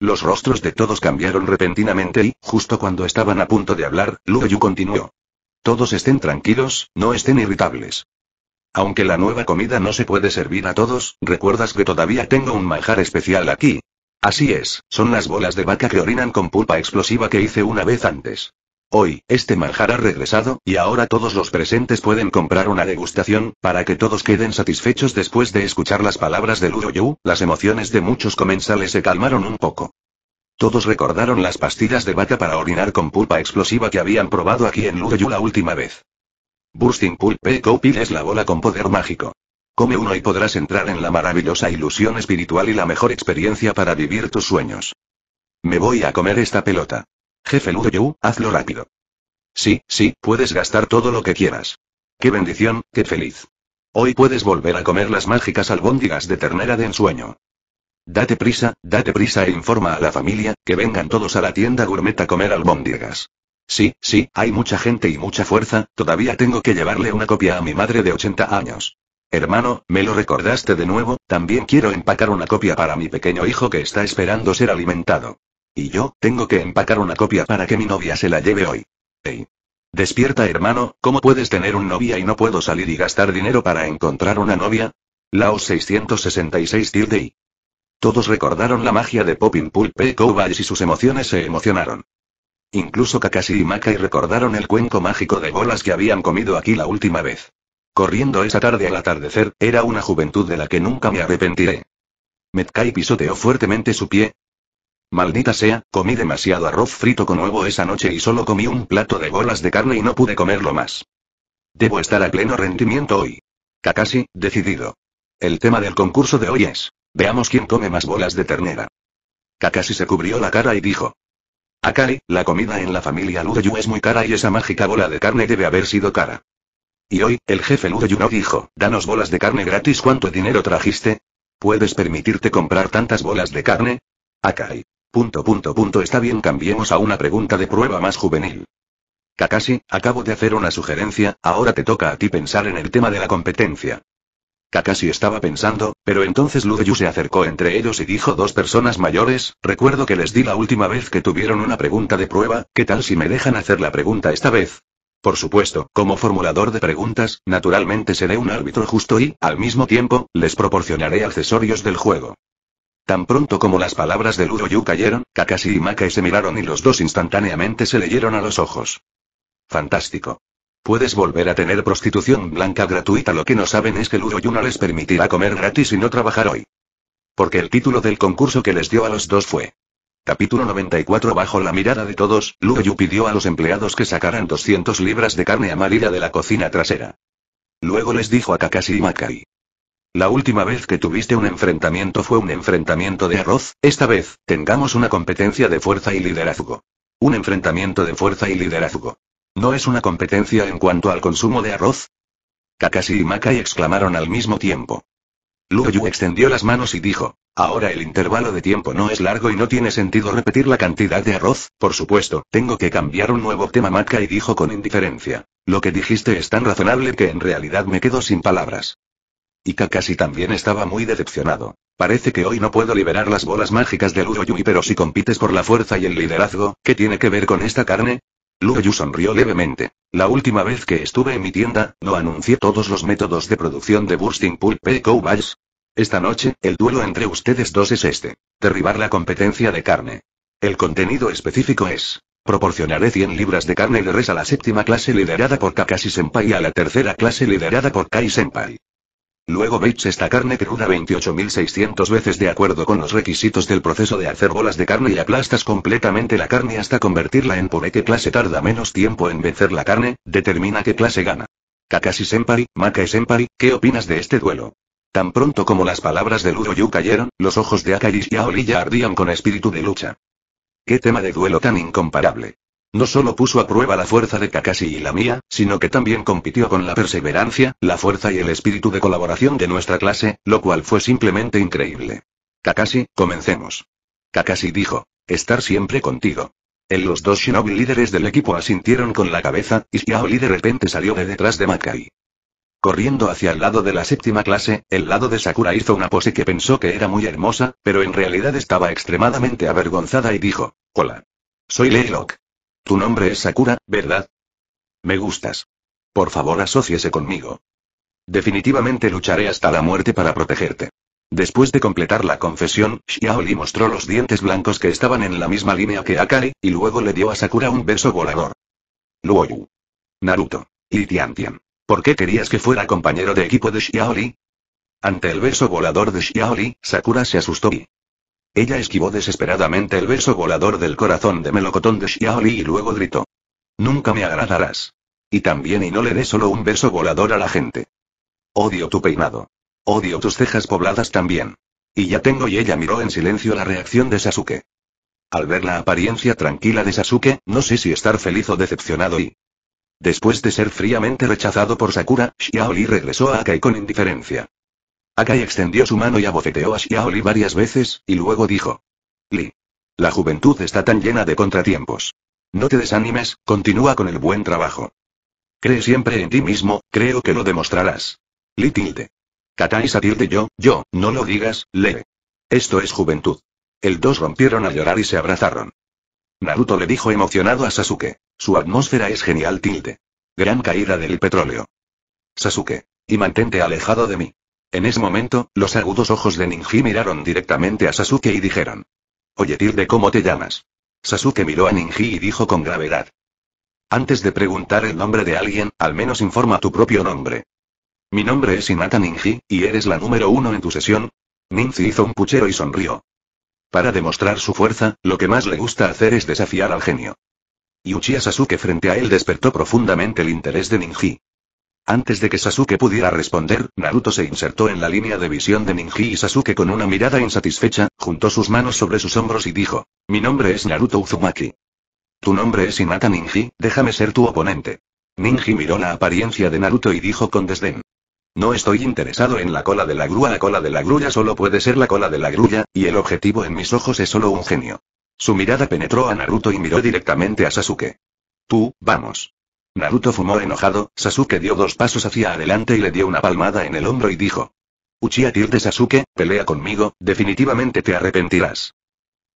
Los rostros de todos cambiaron repentinamente y, justo cuando estaban a punto de hablar, Yu continuó. Todos estén tranquilos, no estén irritables. Aunque la nueva comida no se puede servir a todos, recuerdas que todavía tengo un manjar especial aquí. Así es, son las bolas de vaca que orinan con pulpa explosiva que hice una vez antes. Hoy, este manjar ha regresado, y ahora todos los presentes pueden comprar una degustación, para que todos queden satisfechos después de escuchar las palabras de Luo las emociones de muchos comensales se calmaron un poco. Todos recordaron las pastillas de vaca para orinar con pulpa explosiva que habían probado aquí en Luoyu la última vez. Bursting Pulpe Copil es la bola con poder mágico. Come uno y podrás entrar en la maravillosa ilusión espiritual y la mejor experiencia para vivir tus sueños. Me voy a comer esta pelota. Jefe Ludoyu, hazlo rápido. Sí, sí, puedes gastar todo lo que quieras. Qué bendición, qué feliz. Hoy puedes volver a comer las mágicas albóndigas de ternera de ensueño. Date prisa, date prisa e informa a la familia, que vengan todos a la tienda gourmet a comer albóndigas. Sí, sí, hay mucha gente y mucha fuerza, todavía tengo que llevarle una copia a mi madre de 80 años. Hermano, me lo recordaste de nuevo, también quiero empacar una copia para mi pequeño hijo que está esperando ser alimentado. Y yo, tengo que empacar una copia para que mi novia se la lleve hoy. Ey. Despierta hermano, ¿cómo puedes tener un novia y no puedo salir y gastar dinero para encontrar una novia? Laos 666 tilde Todos recordaron la magia de Poppin Pulp Cowboys y sus emociones se emocionaron. Incluso Kakashi y Makai recordaron el cuenco mágico de bolas que habían comido aquí la última vez. Corriendo esa tarde al atardecer, era una juventud de la que nunca me arrepentiré. Metkai pisoteó fuertemente su pie. Maldita sea, comí demasiado arroz frito con huevo esa noche y solo comí un plato de bolas de carne y no pude comerlo más. Debo estar a pleno rendimiento hoy. Kakashi, decidido. El tema del concurso de hoy es, veamos quién come más bolas de ternera. Kakashi se cubrió la cara y dijo, Akai, la comida en la familia Ludoyu es muy cara y esa mágica bola de carne debe haber sido cara. Y hoy, el jefe Ludoyu no dijo, danos bolas de carne gratis ¿cuánto dinero trajiste? ¿Puedes permitirte comprar tantas bolas de carne? Akai. Punto punto punto está bien cambiemos a una pregunta de prueba más juvenil. Kakashi, acabo de hacer una sugerencia, ahora te toca a ti pensar en el tema de la competencia. Kakashi estaba pensando, pero entonces Ludoyu se acercó entre ellos y dijo dos personas mayores, recuerdo que les di la última vez que tuvieron una pregunta de prueba, ¿qué tal si me dejan hacer la pregunta esta vez? Por supuesto, como formulador de preguntas, naturalmente seré un árbitro justo y, al mismo tiempo, les proporcionaré accesorios del juego. Tan pronto como las palabras de Ludoyu cayeron, Kakashi y Makai se miraron y los dos instantáneamente se leyeron a los ojos. Fantástico. Puedes volver a tener prostitución blanca gratuita. Lo que no saben es que Ludo no les permitirá comer gratis y no trabajar hoy. Porque el título del concurso que les dio a los dos fue. Capítulo 94 Bajo la mirada de todos, Yu pidió a los empleados que sacaran 200 libras de carne amarilla de la cocina trasera. Luego les dijo a Kakashi y Makai. La última vez que tuviste un enfrentamiento fue un enfrentamiento de arroz, esta vez, tengamos una competencia de fuerza y liderazgo. Un enfrentamiento de fuerza y liderazgo. ¿No es una competencia en cuanto al consumo de arroz? Kakashi y Makai exclamaron al mismo tiempo. Luoyu extendió las manos y dijo, ahora el intervalo de tiempo no es largo y no tiene sentido repetir la cantidad de arroz, por supuesto, tengo que cambiar un nuevo tema Makai dijo con indiferencia, lo que dijiste es tan razonable que en realidad me quedo sin palabras. Y Kakashi también estaba muy decepcionado. Parece que hoy no puedo liberar las bolas mágicas de y pero si compites por la fuerza y el liderazgo, ¿qué tiene que ver con esta carne? Luoyu sonrió levemente. La última vez que estuve en mi tienda, no anuncié todos los métodos de producción de Bursting Pulp P. Cowballs. Esta noche, el duelo entre ustedes dos es este. Derribar la competencia de carne. El contenido específico es. Proporcionaré 100 libras de carne de res a la séptima clase liderada por Kakashi Senpai y a la tercera clase liderada por Kai Senpai. Luego Bates esta carne cruda 28.600 veces de acuerdo con los requisitos del proceso de hacer bolas de carne y aplastas completamente la carne hasta convertirla en puré. que clase tarda menos tiempo en vencer la carne? Determina qué clase gana. Kakashi Senpai, Maka Senpai, ¿qué opinas de este duelo? Tan pronto como las palabras de Uroyu cayeron, los ojos de Akari y Aoli ya ardían con espíritu de lucha. ¡Qué tema de duelo tan incomparable! No solo puso a prueba la fuerza de Kakashi y la mía, sino que también compitió con la perseverancia, la fuerza y el espíritu de colaboración de nuestra clase, lo cual fue simplemente increíble. Kakashi, comencemos. Kakashi dijo. Estar siempre contigo. En los dos shinobi líderes del equipo asintieron con la cabeza, y Xiaoli de repente salió de detrás de Makai. Corriendo hacia el lado de la séptima clase, el lado de Sakura hizo una pose que pensó que era muy hermosa, pero en realidad estaba extremadamente avergonzada y dijo, Hola. Soy Leilok. Tu nombre es Sakura, ¿verdad? Me gustas. Por favor, asóciese conmigo. Definitivamente lucharé hasta la muerte para protegerte. Después de completar la confesión, Xiaoli mostró los dientes blancos que estaban en la misma línea que Akari, y luego le dio a Sakura un beso volador. Luoyu. Naruto. Y Tian Tian. ¿Por qué querías que fuera compañero de equipo de Xiaoli? Ante el beso volador de Xiaoli, Sakura se asustó y ella esquivó desesperadamente el beso volador del corazón de melocotón de Xiaoli y luego gritó. Nunca me agradarás. Y también y no le dé solo un beso volador a la gente. Odio tu peinado. Odio tus cejas pobladas también. Y ya tengo y ella miró en silencio la reacción de Sasuke. Al ver la apariencia tranquila de Sasuke, no sé si estar feliz o decepcionado y... Después de ser fríamente rechazado por Sakura, Xiaoli regresó a Akai con indiferencia. Akai extendió su mano y abofeteó a Shiaoli varias veces, y luego dijo. Li. La juventud está tan llena de contratiempos. No te desanimes, continúa con el buen trabajo. Cree siempre en ti mismo, creo que lo demostrarás. Li tilde. Katai tilde yo, yo, no lo digas, lee. Esto es juventud. El dos rompieron a llorar y se abrazaron. Naruto le dijo emocionado a Sasuke. Su atmósfera es genial tilde. Gran caída del petróleo. Sasuke. Y mantente alejado de mí. En ese momento, los agudos ojos de Ninji miraron directamente a Sasuke y dijeron. Oye Tilde ¿cómo te llamas? Sasuke miró a Ninji y dijo con gravedad. Antes de preguntar el nombre de alguien, al menos informa tu propio nombre. Mi nombre es Inata Ninji, y eres la número uno en tu sesión. Ninji hizo un puchero y sonrió. Para demostrar su fuerza, lo que más le gusta hacer es desafiar al genio. Y Uchiha Sasuke frente a él despertó profundamente el interés de Ninji. Antes de que Sasuke pudiera responder, Naruto se insertó en la línea de visión de Ninji y Sasuke con una mirada insatisfecha, juntó sus manos sobre sus hombros y dijo, mi nombre es Naruto Uzumaki. Tu nombre es Hinata Ninji, déjame ser tu oponente. Ninji miró la apariencia de Naruto y dijo con desdén. No estoy interesado en la cola de la grúa, la cola de la grulla solo puede ser la cola de la grulla, y el objetivo en mis ojos es solo un genio. Su mirada penetró a Naruto y miró directamente a Sasuke. Tú, vamos. Naruto fumó enojado, Sasuke dio dos pasos hacia adelante y le dio una palmada en el hombro y dijo. Uchiha tilde Sasuke, pelea conmigo, definitivamente te arrepentirás.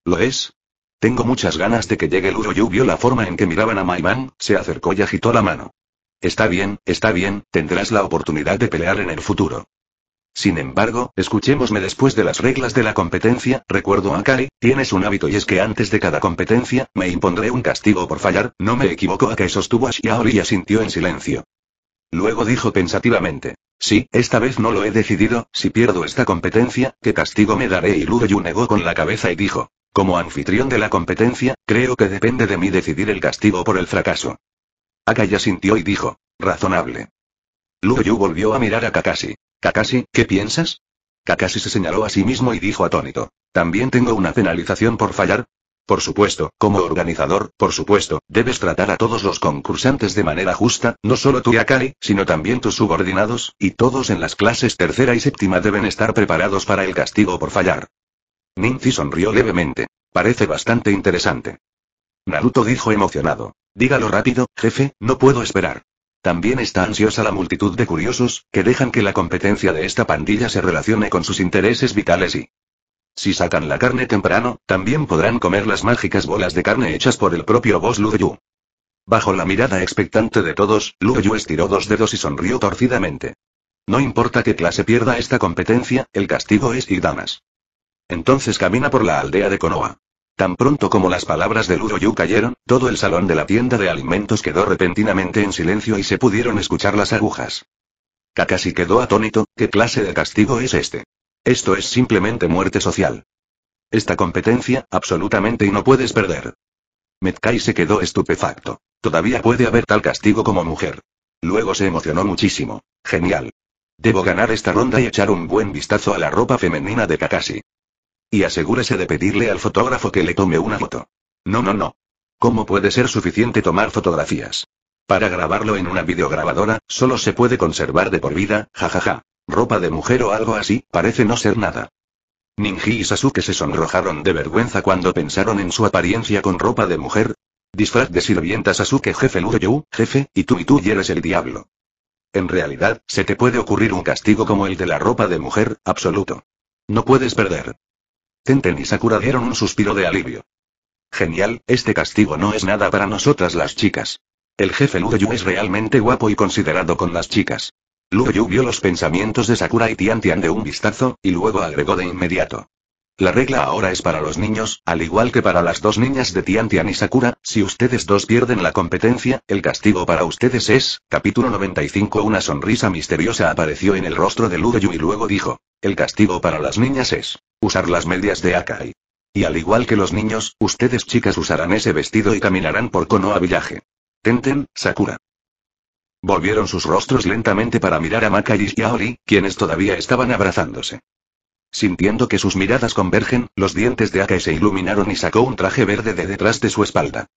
¿Lo es? Tengo muchas ganas de que llegue el Uroyu vio la forma en que miraban a Maiman, se acercó y agitó la mano. Está bien, está bien, tendrás la oportunidad de pelear en el futuro. Sin embargo, escuchémosme después de las reglas de la competencia, recuerdo a tienes un hábito y es que antes de cada competencia, me impondré un castigo por fallar, no me equivoco a que sostuvo a Shiaori y asintió en silencio. Luego dijo pensativamente. si, esta vez no lo he decidido, si pierdo esta competencia, ¿qué castigo me daré? Y Luyu negó con la cabeza y dijo. Como anfitrión de la competencia, creo que depende de mí decidir el castigo por el fracaso. Akaya sintió y dijo. Razonable. Luyu volvió a mirar a Kakashi. Kakashi, ¿qué piensas? Kakashi se señaló a sí mismo y dijo atónito. ¿También tengo una penalización por fallar? Por supuesto, como organizador, por supuesto, debes tratar a todos los concursantes de manera justa, no solo tú y Akari, sino también tus subordinados, y todos en las clases tercera y séptima deben estar preparados para el castigo por fallar. Ninzi sonrió levemente. Parece bastante interesante. Naruto dijo emocionado. Dígalo rápido, jefe, no puedo esperar. También está ansiosa la multitud de curiosos, que dejan que la competencia de esta pandilla se relacione con sus intereses vitales y... Si sacan la carne temprano, también podrán comer las mágicas bolas de carne hechas por el propio boss Yu. Bajo la mirada expectante de todos, Yu estiró dos dedos y sonrió torcidamente. No importa qué clase pierda esta competencia, el castigo es y damas. Entonces camina por la aldea de Konoha. Tan pronto como las palabras de Luroyu cayeron, todo el salón de la tienda de alimentos quedó repentinamente en silencio y se pudieron escuchar las agujas. Kakashi quedó atónito, ¿qué clase de castigo es este? Esto es simplemente muerte social. Esta competencia, absolutamente y no puedes perder. Metkai se quedó estupefacto. Todavía puede haber tal castigo como mujer. Luego se emocionó muchísimo. Genial. Debo ganar esta ronda y echar un buen vistazo a la ropa femenina de Kakashi. Y asegúrese de pedirle al fotógrafo que le tome una foto. No, no, no. ¿Cómo puede ser suficiente tomar fotografías? Para grabarlo en una videograbadora, solo se puede conservar de por vida, jajaja. Ropa de mujer o algo así, parece no ser nada. Ninji y Sasuke se sonrojaron de vergüenza cuando pensaron en su apariencia con ropa de mujer. Disfraz de sirvienta Sasuke jefe Luyo, jefe, y tú y tú y eres el diablo. En realidad, se te puede ocurrir un castigo como el de la ropa de mujer, absoluto. No puedes perder. Tenten y Sakura dieron un suspiro de alivio. Genial, este castigo no es nada para nosotras las chicas. El jefe Luoyu es realmente guapo y considerado con las chicas. Luoyu vio los pensamientos de Sakura y Tian Tian de un vistazo, y luego agregó de inmediato. La regla ahora es para los niños, al igual que para las dos niñas de Tian Tian y Sakura, si ustedes dos pierden la competencia, el castigo para ustedes es, capítulo 95 Una sonrisa misteriosa apareció en el rostro de Ludoyu y luego dijo, el castigo para las niñas es, usar las medias de Akai. Y al igual que los niños, ustedes chicas usarán ese vestido y caminarán por Konoha Villaje. Tenten, Sakura. Volvieron sus rostros lentamente para mirar a Makai y Yaori, quienes todavía estaban abrazándose. Sintiendo que sus miradas convergen, los dientes de Ake se iluminaron y sacó un traje verde de detrás de su espalda.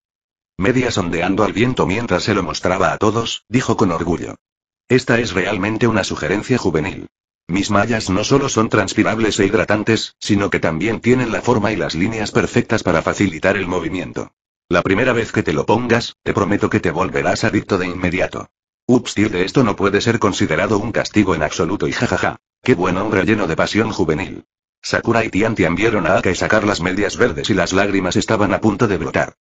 Media sondeando al viento mientras se lo mostraba a todos, dijo con orgullo. Esta es realmente una sugerencia juvenil. Mis mallas no solo son transpirables e hidratantes, sino que también tienen la forma y las líneas perfectas para facilitar el movimiento. La primera vez que te lo pongas, te prometo que te volverás adicto de inmediato. Ups, de esto no puede ser considerado un castigo en absoluto y jajaja. Qué buen hombre lleno de pasión juvenil. Sakura y Tian vieron a Ake sacar las medias verdes y las lágrimas estaban a punto de brotar.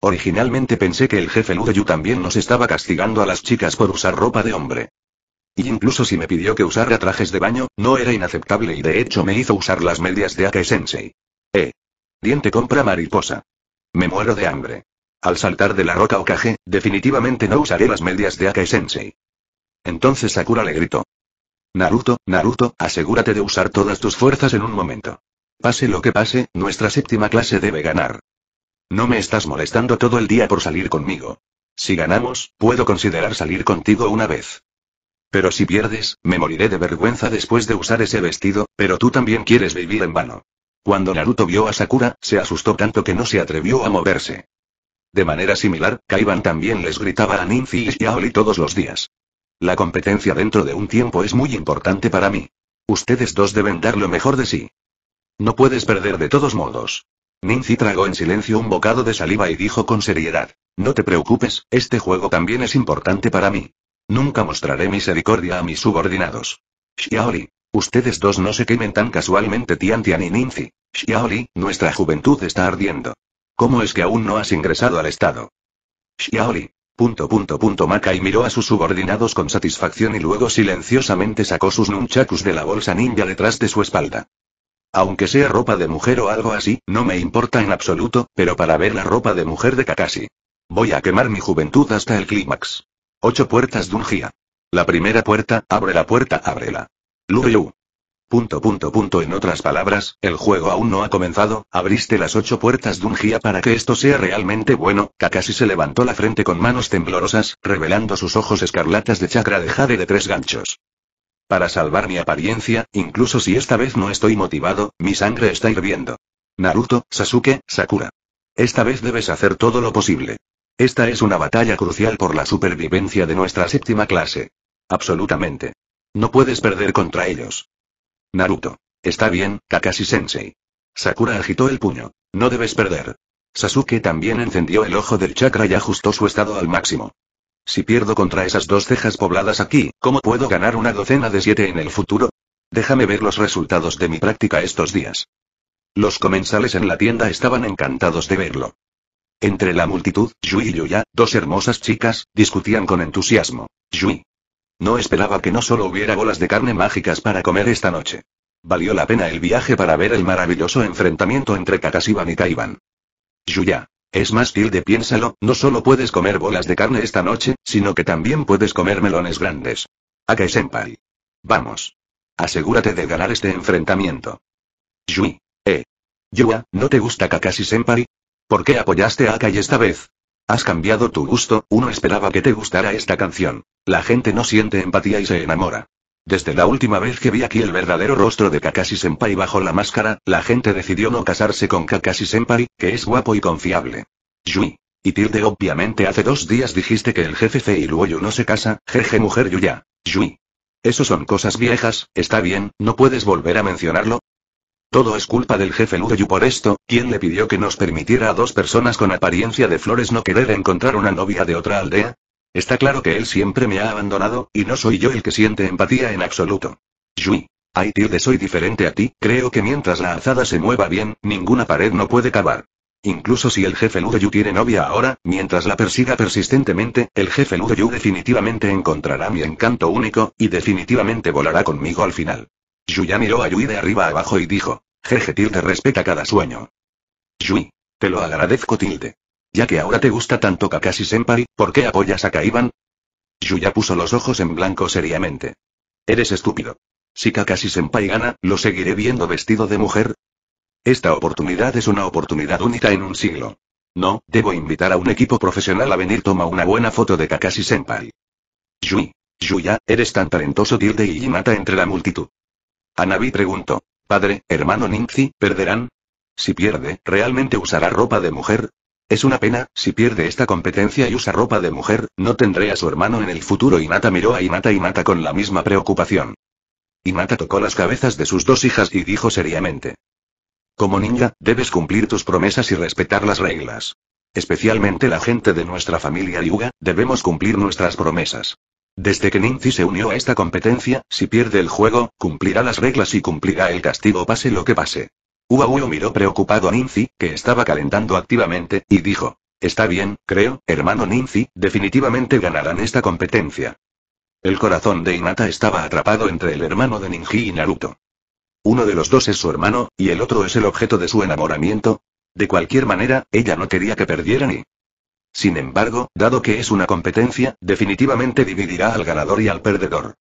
Originalmente pensé que el jefe Ludoyu también nos estaba castigando a las chicas por usar ropa de hombre. Y incluso si me pidió que usara trajes de baño, no era inaceptable y de hecho me hizo usar las medias de ake Sensei. Eh. Diente compra mariposa. Me muero de hambre. Al saltar de la roca Okage, definitivamente no usaré las medias de ake Sensei. Entonces Sakura le gritó. Naruto, Naruto, asegúrate de usar todas tus fuerzas en un momento. Pase lo que pase, nuestra séptima clase debe ganar. No me estás molestando todo el día por salir conmigo. Si ganamos, puedo considerar salir contigo una vez. Pero si pierdes, me moriré de vergüenza después de usar ese vestido, pero tú también quieres vivir en vano. Cuando Naruto vio a Sakura, se asustó tanto que no se atrevió a moverse. De manera similar, Kaiban también les gritaba a Ninzi y Yaoli todos los días. La competencia dentro de un tiempo es muy importante para mí. Ustedes dos deben dar lo mejor de sí. No puedes perder de todos modos. Ninzi tragó en silencio un bocado de saliva y dijo con seriedad. No te preocupes, este juego también es importante para mí. Nunca mostraré misericordia a mis subordinados. Xiaoli. Ustedes dos no se quemen tan casualmente Tian Tian y Ninzi. Xiaoli, nuestra juventud está ardiendo. ¿Cómo es que aún no has ingresado al estado? Xiaoli, Punto punto punto Makai miró a sus subordinados con satisfacción y luego silenciosamente sacó sus nunchakus de la bolsa ninja detrás de su espalda. Aunque sea ropa de mujer o algo así, no me importa en absoluto, pero para ver la ropa de mujer de Kakashi. Voy a quemar mi juventud hasta el clímax. Ocho puertas Dungia. La primera puerta, abre la puerta, ábrela. Lu Punto punto punto en otras palabras, el juego aún no ha comenzado, abriste las ocho puertas de un para que esto sea realmente bueno, Kakashi se levantó la frente con manos temblorosas, revelando sus ojos escarlatas de chakra de jade de tres ganchos. Para salvar mi apariencia, incluso si esta vez no estoy motivado, mi sangre está hirviendo. Naruto, Sasuke, Sakura. Esta vez debes hacer todo lo posible. Esta es una batalla crucial por la supervivencia de nuestra séptima clase. Absolutamente. No puedes perder contra ellos. Naruto. Está bien, Kakashi-sensei. Sakura agitó el puño. No debes perder. Sasuke también encendió el ojo del chakra y ajustó su estado al máximo. Si pierdo contra esas dos cejas pobladas aquí, ¿cómo puedo ganar una docena de siete en el futuro? Déjame ver los resultados de mi práctica estos días. Los comensales en la tienda estaban encantados de verlo. Entre la multitud, Yui y Yuya, dos hermosas chicas, discutían con entusiasmo. Yui, no esperaba que no solo hubiera bolas de carne mágicas para comer esta noche. Valió la pena el viaje para ver el maravilloso enfrentamiento entre Kakasiban y Kaiban. Yuya. Es más tilde piénsalo, no solo puedes comer bolas de carne esta noche, sino que también puedes comer melones grandes. Akai-senpai. Vamos. Asegúrate de ganar este enfrentamiento. Yui. Eh. Yua, ¿no te gusta Kakashi-senpai? ¿Por qué apoyaste a Akai esta vez? Has cambiado tu gusto, uno esperaba que te gustara esta canción. La gente no siente empatía y se enamora. Desde la última vez que vi aquí el verdadero rostro de Kakashi Senpai bajo la máscara, la gente decidió no casarse con Kakashi Senpai, que es guapo y confiable. Yui. Y Tilde obviamente hace dos días dijiste que el jefe Luoyu no se casa, jeje mujer Yuya. Yui. Eso son cosas viejas, está bien, no puedes volver a mencionarlo, todo es culpa del jefe Ludoyu por esto, quien le pidió que nos permitiera a dos personas con apariencia de flores no querer encontrar una novia de otra aldea. Está claro que él siempre me ha abandonado, y no soy yo el que siente empatía en absoluto. Yui. Ay soy diferente a ti, creo que mientras la azada se mueva bien, ninguna pared no puede cavar. Incluso si el jefe Ludoyu tiene novia ahora, mientras la persiga persistentemente, el jefe Ludoyu definitivamente encontrará mi encanto único, y definitivamente volará conmigo al final. Yuya miró a Yui de arriba abajo y dijo. Jeje tilde respeta cada sueño. Yui. Te lo agradezco tilde. Ya que ahora te gusta tanto Kakashi Senpai, ¿por qué apoyas a Kaiban? Yuya puso los ojos en blanco seriamente. Eres estúpido. Si Kakashi Senpai gana, lo seguiré viendo vestido de mujer. Esta oportunidad es una oportunidad única en un siglo. No, debo invitar a un equipo profesional a venir toma una buena foto de Kakashi Senpai. Yui. Yuya, eres tan talentoso tilde y mata entre la multitud. Anabi preguntó. Padre, hermano Ninzi, ¿perderán? Si pierde, ¿realmente usará ropa de mujer? Es una pena, si pierde esta competencia y usa ropa de mujer, no tendré a su hermano en el futuro. Inata miró a Inata mata con la misma preocupación. Inata tocó las cabezas de sus dos hijas y dijo seriamente. Como ninja, debes cumplir tus promesas y respetar las reglas. Especialmente la gente de nuestra familia Yuga, debemos cumplir nuestras promesas. Desde que Ninzi se unió a esta competencia, si pierde el juego, cumplirá las reglas y cumplirá el castigo pase lo que pase. Uau miró preocupado a Ninzi, que estaba calentando activamente, y dijo. Está bien, creo, hermano Ninzi, definitivamente ganarán esta competencia. El corazón de Inata estaba atrapado entre el hermano de Ninji y Naruto. Uno de los dos es su hermano, y el otro es el objeto de su enamoramiento. De cualquier manera, ella no quería que perdieran y... Sin embargo, dado que es una competencia, definitivamente dividirá al ganador y al perdedor.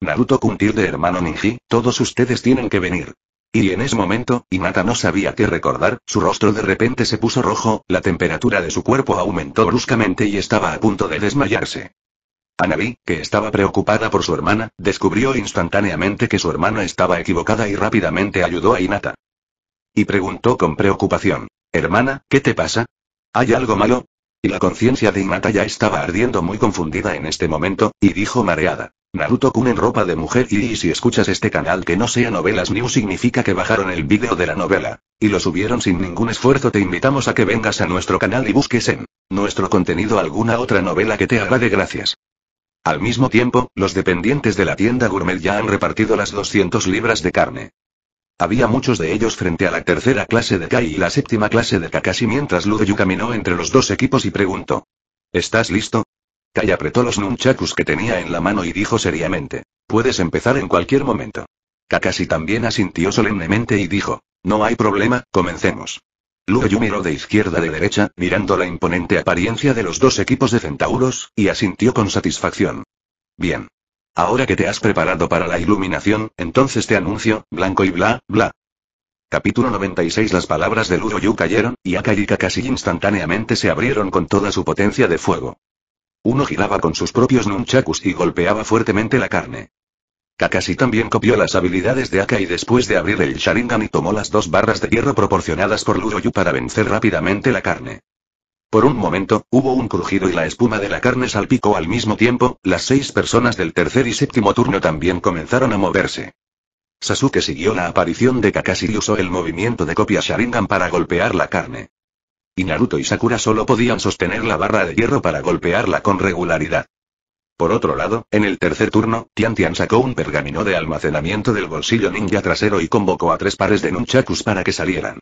Naruto Kuntir de hermano Ninji, todos ustedes tienen que venir. Y en ese momento, Inata no sabía qué recordar, su rostro de repente se puso rojo, la temperatura de su cuerpo aumentó bruscamente y estaba a punto de desmayarse. Anabi, que estaba preocupada por su hermana, descubrió instantáneamente que su hermana estaba equivocada y rápidamente ayudó a Inata. Y preguntó con preocupación, Hermana, ¿qué te pasa? ¿Hay algo malo? Y la conciencia de inata ya estaba ardiendo muy confundida en este momento, y dijo mareada. Naruto-kun en ropa de mujer y, si escuchas este canal que no sea novelas new significa que bajaron el vídeo de la novela. Y lo subieron sin ningún esfuerzo te invitamos a que vengas a nuestro canal y busques en nuestro contenido alguna otra novela que te de gracias. Al mismo tiempo, los dependientes de la tienda gourmet ya han repartido las 200 libras de carne. Había muchos de ellos frente a la tercera clase de Kai y la séptima clase de Kakashi mientras Ludoyu caminó entre los dos equipos y preguntó. ¿Estás listo? Kai apretó los nunchakus que tenía en la mano y dijo seriamente. Puedes empezar en cualquier momento. Kakashi también asintió solemnemente y dijo. No hay problema, comencemos. Yu miró de izquierda a derecha, mirando la imponente apariencia de los dos equipos de centauros, y asintió con satisfacción. Bien. Ahora que te has preparado para la iluminación, entonces te anuncio, blanco y bla, bla. Capítulo 96 Las palabras de Luroyu cayeron, y y Kakashi instantáneamente se abrieron con toda su potencia de fuego. Uno giraba con sus propios nunchakus y golpeaba fuertemente la carne. Kakashi también copió las habilidades de Aka y después de abrir el Sharingan y tomó las dos barras de hierro proporcionadas por Luroyu para vencer rápidamente la carne. Por un momento, hubo un crujido y la espuma de la carne salpicó al mismo tiempo, las seis personas del tercer y séptimo turno también comenzaron a moverse. Sasuke siguió la aparición de Kakashi y usó el movimiento de copia Sharingan para golpear la carne. Y Naruto y Sakura solo podían sostener la barra de hierro para golpearla con regularidad. Por otro lado, en el tercer turno, Tian Tian sacó un pergamino de almacenamiento del bolsillo ninja trasero y convocó a tres pares de nunchakus para que salieran.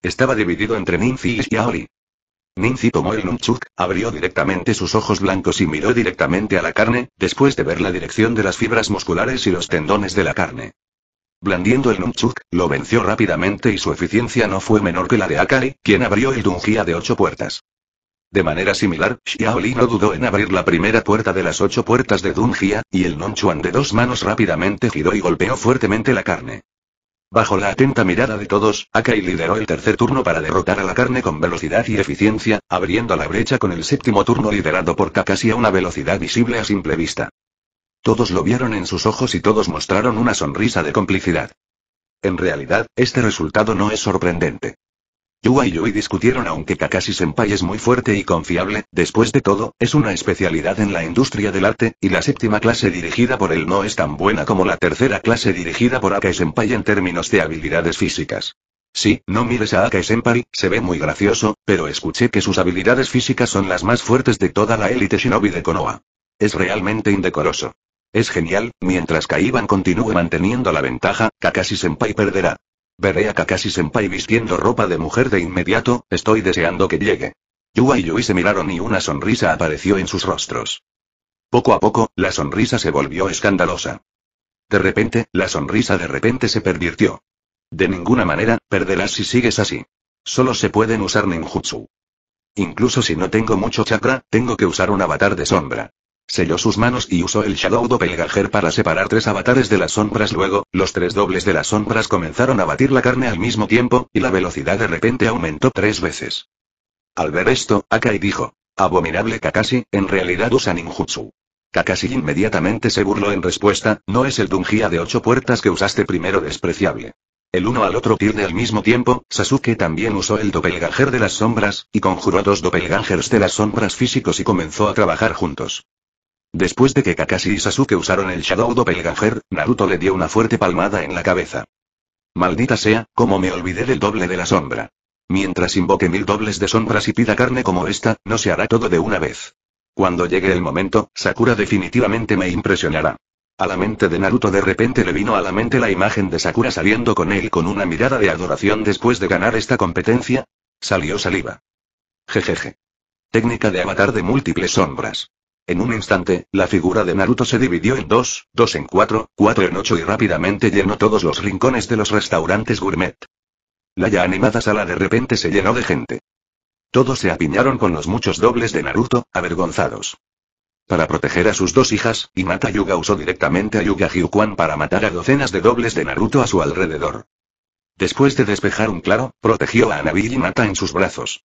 Estaba dividido entre Ninfi y Aori, Ninzi tomó el nunchuk, abrió directamente sus ojos blancos y miró directamente a la carne, después de ver la dirección de las fibras musculares y los tendones de la carne. Blandiendo el nunchuk, lo venció rápidamente y su eficiencia no fue menor que la de Akari, quien abrió el dungía de ocho puertas. De manera similar, Xiaoli no dudó en abrir la primera puerta de las ocho puertas de Dunjia, y el nunchuan de dos manos rápidamente giró y golpeó fuertemente la carne. Bajo la atenta mirada de todos, Akai lideró el tercer turno para derrotar a la carne con velocidad y eficiencia, abriendo la brecha con el séptimo turno liderado por Kakashi a una velocidad visible a simple vista. Todos lo vieron en sus ojos y todos mostraron una sonrisa de complicidad. En realidad, este resultado no es sorprendente. Yua y Yui discutieron aunque Kakashi Senpai es muy fuerte y confiable, después de todo, es una especialidad en la industria del arte, y la séptima clase dirigida por él no es tan buena como la tercera clase dirigida por Akai Senpai en términos de habilidades físicas. Sí, no mires a Akai Senpai, se ve muy gracioso, pero escuché que sus habilidades físicas son las más fuertes de toda la élite shinobi de Konoha. Es realmente indecoroso. Es genial, mientras Kaiban continúe manteniendo la ventaja, Kakashi Senpai perderá. Veré a Kakashi-senpai vistiendo ropa de mujer de inmediato, estoy deseando que llegue. Yua y Yui se miraron y una sonrisa apareció en sus rostros. Poco a poco, la sonrisa se volvió escandalosa. De repente, la sonrisa de repente se pervirtió. De ninguna manera, perderás si sigues así. Solo se pueden usar ninjutsu. Incluso si no tengo mucho chakra, tengo que usar un avatar de sombra. Selló sus manos y usó el Shadow Doppelganger para separar tres avatares de las sombras. Luego, los tres dobles de las sombras comenzaron a batir la carne al mismo tiempo, y la velocidad de repente aumentó tres veces. Al ver esto, Akai dijo. Abominable Kakashi, en realidad usa ninjutsu. Kakashi inmediatamente se burló en respuesta, no es el Dungia de ocho puertas que usaste primero despreciable. El uno al otro pierde al mismo tiempo, Sasuke también usó el doppelganger de las sombras, y conjuró dos doppelgangers de las sombras físicos y comenzó a trabajar juntos. Después de que Kakashi y Sasuke usaron el Shadow Doppelganger, Naruto le dio una fuerte palmada en la cabeza. Maldita sea, como me olvidé del doble de la sombra. Mientras invoque mil dobles de sombras y pida carne como esta, no se hará todo de una vez. Cuando llegue el momento, Sakura definitivamente me impresionará. A la mente de Naruto de repente le vino a la mente la imagen de Sakura saliendo con él con una mirada de adoración después de ganar esta competencia. Salió saliva. Jejeje. Técnica de avatar de múltiples sombras. En un instante, la figura de Naruto se dividió en dos, dos en cuatro, cuatro en ocho y rápidamente llenó todos los rincones de los restaurantes gourmet. La ya animada sala de repente se llenó de gente. Todos se apiñaron con los muchos dobles de Naruto, avergonzados. Para proteger a sus dos hijas, Mata Yuga usó directamente a Yuga Hyukuan para matar a docenas de dobles de Naruto a su alrededor. Después de despejar un claro, protegió a Anabi y Mata en sus brazos.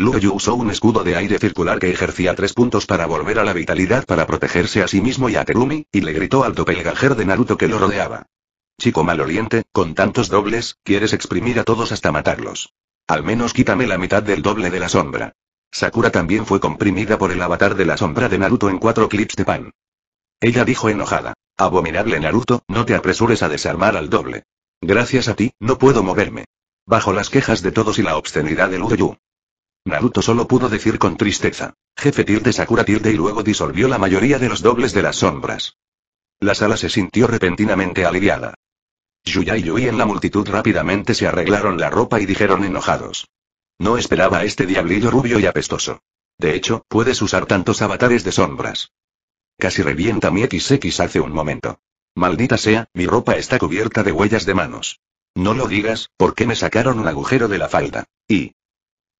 Luoyu usó un escudo de aire circular que ejercía tres puntos para volver a la vitalidad para protegerse a sí mismo y a Terumi, y le gritó al doppelganger de Naruto que lo rodeaba. Chico maloliente, con tantos dobles, quieres exprimir a todos hasta matarlos. Al menos quítame la mitad del doble de la sombra. Sakura también fue comprimida por el avatar de la sombra de Naruto en cuatro clips de pan. Ella dijo enojada. Abominable Naruto, no te apresures a desarmar al doble. Gracias a ti, no puedo moverme. Bajo las quejas de todos y la obscenidad de Luoyu, Naruto solo pudo decir con tristeza. Jefe tilde Sakura tilde y luego disolvió la mayoría de los dobles de las sombras. La sala se sintió repentinamente aliviada. Yuya y Yui en la multitud rápidamente se arreglaron la ropa y dijeron enojados. No esperaba a este diablillo rubio y apestoso. De hecho, puedes usar tantos avatares de sombras. Casi revienta mi XX hace un momento. Maldita sea, mi ropa está cubierta de huellas de manos. No lo digas, porque me sacaron un agujero de la falda. Y,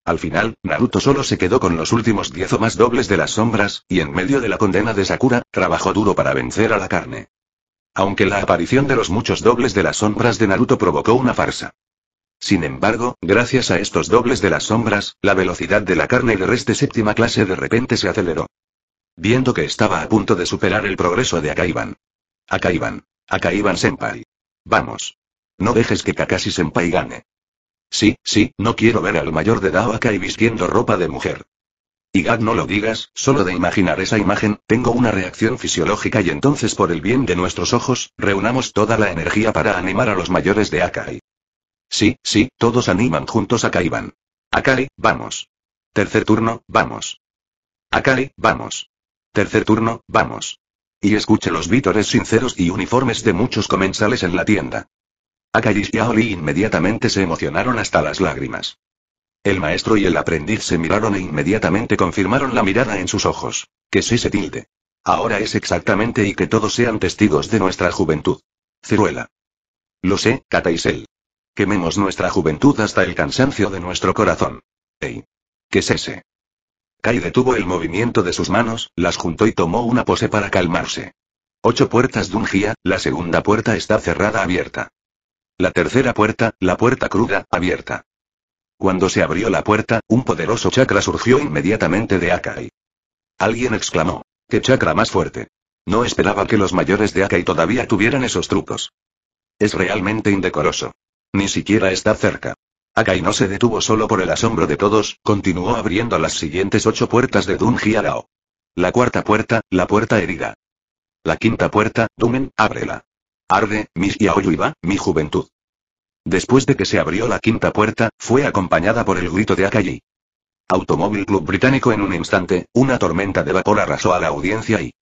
al final, Naruto solo se quedó con los últimos diez o más dobles de las sombras, y en medio de la condena de Sakura, trabajó duro para vencer a la carne. Aunque la aparición de los muchos dobles de las sombras de Naruto provocó una farsa. Sin embargo, gracias a estos dobles de las sombras, la velocidad de la carne de Reste séptima clase de repente se aceleró. Viendo que estaba a punto de superar el progreso de Akaiban. Akaiban. Akaiban senpai. Vamos. No dejes que Kakashi senpai gane. Sí, sí, no quiero ver al mayor de Dao Akai vistiendo ropa de mujer. Y Gad no lo digas, solo de imaginar esa imagen, tengo una reacción fisiológica y entonces por el bien de nuestros ojos, reunamos toda la energía para animar a los mayores de Akai. Sí, sí, todos animan juntos a Kaiban. Akai, vamos. Tercer turno, vamos. Akai, vamos. Tercer turno, vamos. Y escuche los vítores sinceros y uniformes de muchos comensales en la tienda. Akai y inmediatamente se emocionaron hasta las lágrimas. El maestro y el aprendiz se miraron e inmediatamente confirmaron la mirada en sus ojos. Que sí se tilde. Ahora es exactamente y que todos sean testigos de nuestra juventud. Ciruela. Lo sé, Kataisel. Quememos nuestra juventud hasta el cansancio de nuestro corazón. Ey. ¿Qué es ese? Kai detuvo el movimiento de sus manos, las juntó y tomó una pose para calmarse. Ocho puertas de un la segunda puerta está cerrada abierta. La tercera puerta, la puerta cruda, abierta. Cuando se abrió la puerta, un poderoso chakra surgió inmediatamente de Akai. Alguien exclamó. ¡Qué chakra más fuerte! No esperaba que los mayores de Akai todavía tuvieran esos trucos. Es realmente indecoroso. Ni siquiera está cerca. Akai no se detuvo solo por el asombro de todos, continuó abriendo las siguientes ocho puertas de Dun La cuarta puerta, la puerta herida. La quinta puerta, Dumen, ábrela. Arde, mis yaoyuiba, mi juventud. Después de que se abrió la quinta puerta, fue acompañada por el grito de Akai. Automóvil Club Británico en un instante, una tormenta de vapor arrasó a la audiencia y...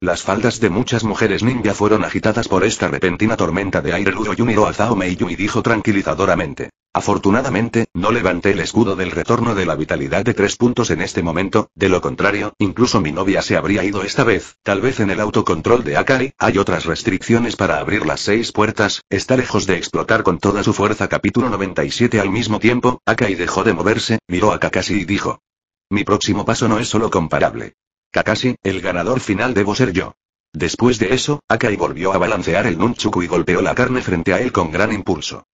Las faldas de muchas mujeres ninja fueron agitadas por esta repentina tormenta de aire. Luyo a Azao y dijo tranquilizadoramente. Afortunadamente, no levanté el escudo del retorno de la vitalidad de tres puntos en este momento, de lo contrario, incluso mi novia se habría ido esta vez, tal vez en el autocontrol de Akai, hay otras restricciones para abrir las seis puertas, está lejos de explotar con toda su fuerza capítulo 97 al mismo tiempo, Akai dejó de moverse, miró a Kakashi y dijo. Mi próximo paso no es solo comparable. Kakashi, el ganador final debo ser yo. Después de eso, Akai volvió a balancear el nunchuku y golpeó la carne frente a él con gran impulso.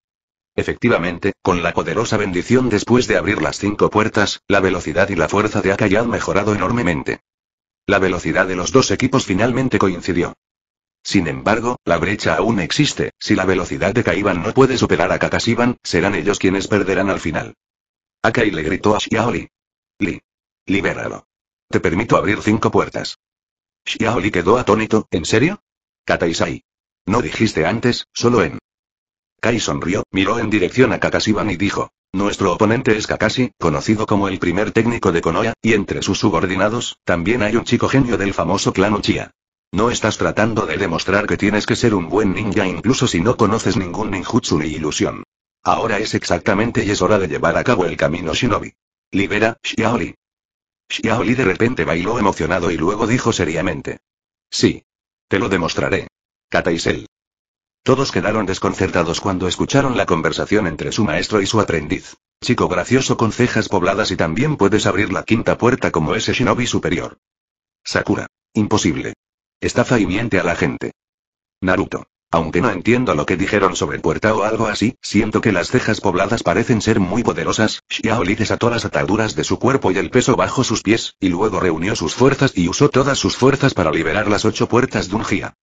Efectivamente, con la poderosa bendición después de abrir las cinco puertas, la velocidad y la fuerza de Akai han mejorado enormemente. La velocidad de los dos equipos finalmente coincidió. Sin embargo, la brecha aún existe, si la velocidad de Kaiban no puede superar a Kakashiban, serán ellos quienes perderán al final. Akai le gritó a Xiaoli. Li. Libéralo. Te permito abrir cinco puertas. Xiaoli quedó atónito, ¿en serio? Kataisai. No dijiste antes, solo en Kai sonrió, miró en dirección a Kakashiban y dijo. Nuestro oponente es Kakashi, conocido como el primer técnico de Konoha, y entre sus subordinados, también hay un chico genio del famoso clan Uchiha. No estás tratando de demostrar que tienes que ser un buen ninja incluso si no conoces ningún ninjutsu ni ilusión. Ahora es exactamente y es hora de llevar a cabo el camino shinobi. Libera, Xiaoli. Xiaoli de repente bailó emocionado y luego dijo seriamente. Sí. Te lo demostraré. Kataisel. Todos quedaron desconcertados cuando escucharon la conversación entre su maestro y su aprendiz. Chico gracioso con cejas pobladas y también puedes abrir la quinta puerta como ese shinobi superior. Sakura. Imposible. Estafa y miente a la gente. Naruto. Aunque no entiendo lo que dijeron sobre puerta o algo así, siento que las cejas pobladas parecen ser muy poderosas. Li desató las ataduras de su cuerpo y el peso bajo sus pies, y luego reunió sus fuerzas y usó todas sus fuerzas para liberar las ocho puertas de un jia.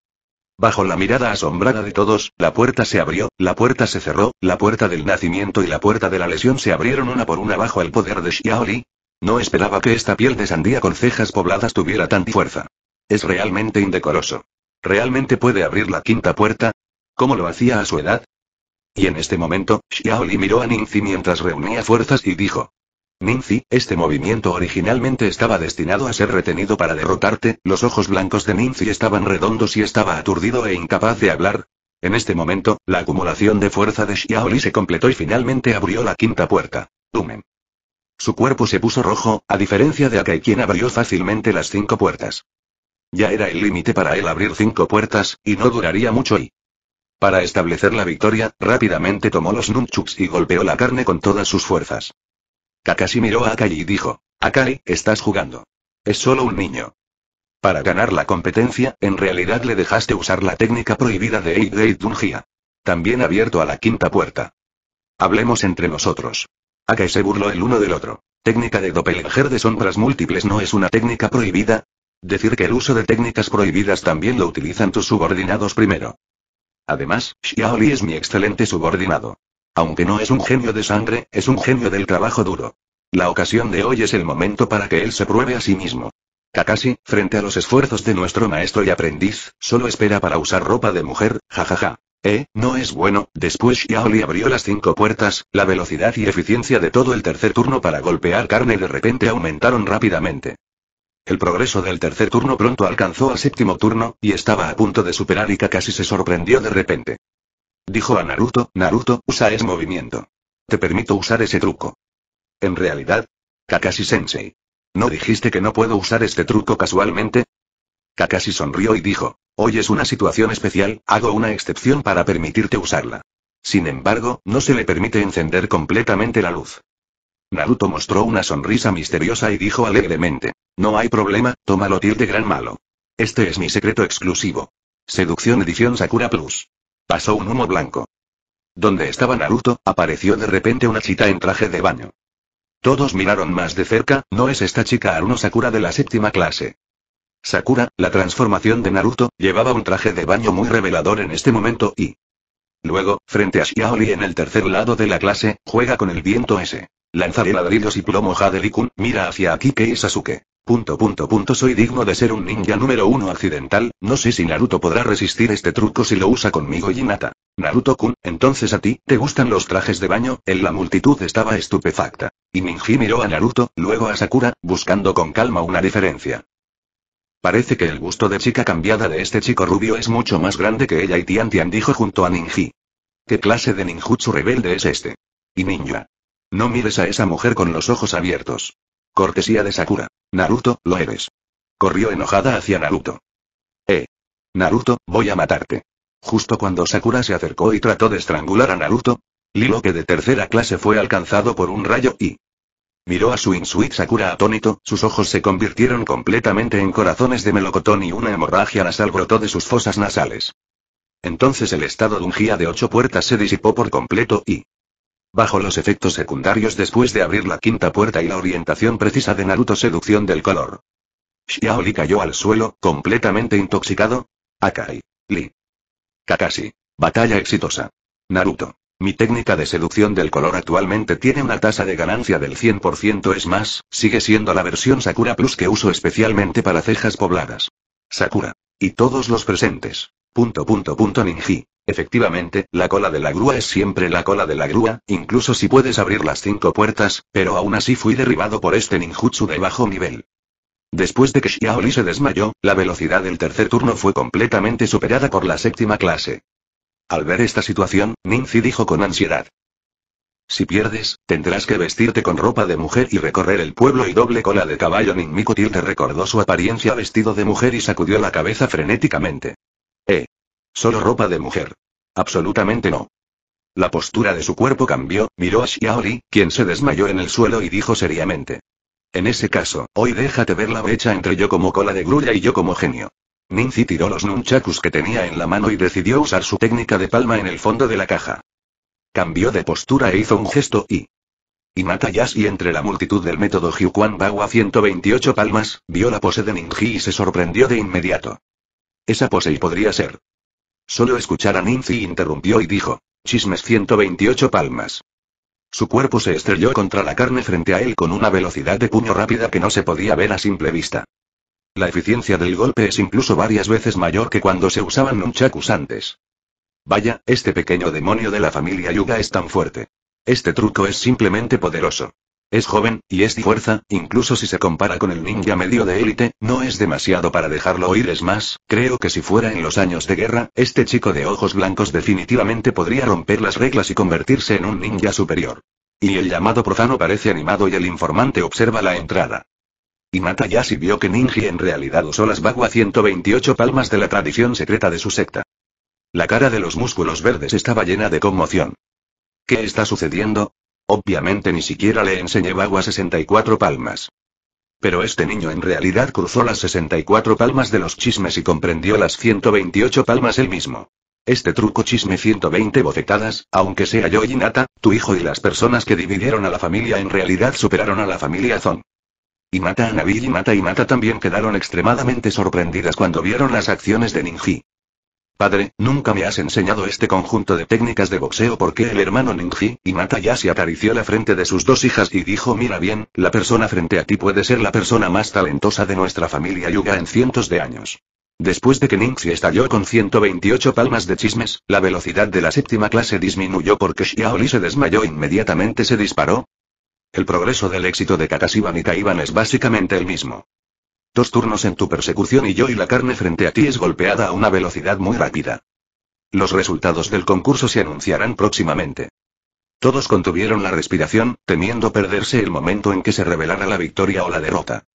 Bajo la mirada asombrada de todos, la puerta se abrió, la puerta se cerró, la puerta del nacimiento y la puerta de la lesión se abrieron una por una bajo el poder de Xiaoli. No esperaba que esta piel de sandía con cejas pobladas tuviera tanta fuerza. Es realmente indecoroso. ¿Realmente puede abrir la quinta puerta? ¿Cómo lo hacía a su edad? Y en este momento, Xiaoli miró a Ningzi mientras reunía fuerzas y dijo. Ninzi, este movimiento originalmente estaba destinado a ser retenido para derrotarte, los ojos blancos de Ninzi estaban redondos y estaba aturdido e incapaz de hablar. En este momento, la acumulación de fuerza de Xiaoli se completó y finalmente abrió la quinta puerta. Dumen. Su cuerpo se puso rojo, a diferencia de Akai quien abrió fácilmente las cinco puertas. Ya era el límite para él abrir cinco puertas, y no duraría mucho y... Para establecer la victoria, rápidamente tomó los nunchucks y golpeó la carne con todas sus fuerzas. Kakashi miró a Akai y dijo, Akai, estás jugando. Es solo un niño. Para ganar la competencia, en realidad le dejaste usar la técnica prohibida de Eight También abierto a la quinta puerta. Hablemos entre nosotros. Akai se burló el uno del otro. Técnica de doppelganger de sombras múltiples no es una técnica prohibida. Decir que el uso de técnicas prohibidas también lo utilizan tus subordinados primero. Además, Xiaoli es mi excelente subordinado. Aunque no es un genio de sangre, es un genio del trabajo duro. La ocasión de hoy es el momento para que él se pruebe a sí mismo. Kakashi, frente a los esfuerzos de nuestro maestro y aprendiz, solo espera para usar ropa de mujer, jajaja. Eh, no es bueno, después Yaoli abrió las cinco puertas, la velocidad y eficiencia de todo el tercer turno para golpear carne de repente aumentaron rápidamente. El progreso del tercer turno pronto alcanzó al séptimo turno, y estaba a punto de superar y Kakashi se sorprendió de repente. Dijo a Naruto, Naruto, usa ese movimiento. Te permito usar ese truco. En realidad, Kakashi Sensei. ¿No dijiste que no puedo usar este truco casualmente? Kakashi sonrió y dijo, hoy es una situación especial, hago una excepción para permitirte usarla. Sin embargo, no se le permite encender completamente la luz. Naruto mostró una sonrisa misteriosa y dijo alegremente, no hay problema, tómalo de gran malo. Este es mi secreto exclusivo. Seducción edición Sakura Plus. Pasó un humo blanco. Donde estaba Naruto, apareció de repente una chica en traje de baño. Todos miraron más de cerca, no es esta chica Aruno Sakura de la séptima clase. Sakura, la transformación de Naruto, llevaba un traje de baño muy revelador en este momento y... Luego, frente a Xiaoli en el tercer lado de la clase, juega con el viento ese. Lanzaré ladrillos y plomo Hadelikun, mira hacia Akike y Sasuke. Punto punto punto soy digno de ser un ninja número uno accidental, no sé si Naruto podrá resistir este truco si lo usa conmigo Hinata. Naruto-kun, entonces a ti, ¿te gustan los trajes de baño? En la multitud estaba estupefacta. Y Ninji miró a Naruto, luego a Sakura, buscando con calma una diferencia. Parece que el gusto de chica cambiada de este chico rubio es mucho más grande que ella y Tian Tian dijo junto a Ninji. ¿Qué clase de ninjutsu rebelde es este? Y ninja. No mires a esa mujer con los ojos abiertos. Cortesía de Sakura. Naruto, lo eres. Corrió enojada hacia Naruto. Eh. Naruto, voy a matarte. Justo cuando Sakura se acercó y trató de estrangular a Naruto, que de tercera clase fue alcanzado por un rayo y... Miró a su Insuit Sakura atónito, sus ojos se convirtieron completamente en corazones de melocotón y una hemorragia nasal brotó de sus fosas nasales. Entonces el estado de un de ocho puertas se disipó por completo y... Bajo los efectos secundarios después de abrir la quinta puerta y la orientación precisa de Naruto seducción del color. Xiaoli cayó al suelo, completamente intoxicado. Akai. Lee. Kakashi. Batalla exitosa. Naruto. Mi técnica de seducción del color actualmente tiene una tasa de ganancia del 100% es más, sigue siendo la versión Sakura Plus que uso especialmente para cejas pobladas. Sakura. Y todos los presentes. Punto punto punto Ninji. Efectivamente, la cola de la grúa es siempre la cola de la grúa, incluso si puedes abrir las cinco puertas, pero aún así fui derribado por este ninjutsu de bajo nivel. Después de que Xiaoli se desmayó, la velocidad del tercer turno fue completamente superada por la séptima clase. Al ver esta situación, Ninzi dijo con ansiedad. Si pierdes, tendrás que vestirte con ropa de mujer y recorrer el pueblo y doble cola de caballo. Ninmikutil te recordó su apariencia vestido de mujer y sacudió la cabeza frenéticamente. Solo ropa de mujer. Absolutamente no. La postura de su cuerpo cambió, miró a Xiaoli, quien se desmayó en el suelo y dijo seriamente. En ese caso, hoy déjate ver la brecha entre yo como cola de grulla y yo como genio. Ninzi tiró los nunchakus que tenía en la mano y decidió usar su técnica de palma en el fondo de la caja. Cambió de postura e hizo un gesto y... y ya y entre la multitud del método Bao a 128 palmas, vio la pose de Ninji y se sorprendió de inmediato. Esa pose y podría ser Solo escuchar a Ninzi interrumpió y dijo. Chismes 128 palmas. Su cuerpo se estrelló contra la carne frente a él con una velocidad de puño rápida que no se podía ver a simple vista. La eficiencia del golpe es incluso varias veces mayor que cuando se usaban nunchakus antes. Vaya, este pequeño demonio de la familia Yuga es tan fuerte. Este truco es simplemente poderoso. Es joven, y es de fuerza, incluso si se compara con el ninja medio de élite, no es demasiado para dejarlo oír. Es más, creo que si fuera en los años de guerra, este chico de ojos blancos definitivamente podría romper las reglas y convertirse en un ninja superior. Y el llamado profano parece animado y el informante observa la entrada. Y si vio que Ninji en realidad usó las Bagua 128 palmas de la tradición secreta de su secta. La cara de los músculos verdes estaba llena de conmoción. ¿Qué está sucediendo? Obviamente ni siquiera le enseñé bagua 64 palmas. Pero este niño en realidad cruzó las 64 palmas de los chismes y comprendió las 128 palmas él mismo. Este truco chisme 120 bofetadas, aunque sea yo y Nata, tu hijo y las personas que dividieron a la familia en realidad superaron a la familia Zon. Y Mata, Anabi y mata y Mata también quedaron extremadamente sorprendidas cuando vieron las acciones de Ninji. Padre, nunca me has enseñado este conjunto de técnicas de boxeo porque el hermano Ningji, Mata ya se acarició la frente de sus dos hijas y dijo mira bien, la persona frente a ti puede ser la persona más talentosa de nuestra familia Yuga en cientos de años. Después de que Ningxi estalló con 128 palmas de chismes, la velocidad de la séptima clase disminuyó porque Xiaoli se desmayó e inmediatamente se disparó. El progreso del éxito de Kakashi y Taiwan es básicamente el mismo. Dos turnos en tu persecución y yo y la carne frente a ti es golpeada a una velocidad muy rápida. Los resultados del concurso se anunciarán próximamente. Todos contuvieron la respiración, temiendo perderse el momento en que se revelara la victoria o la derrota.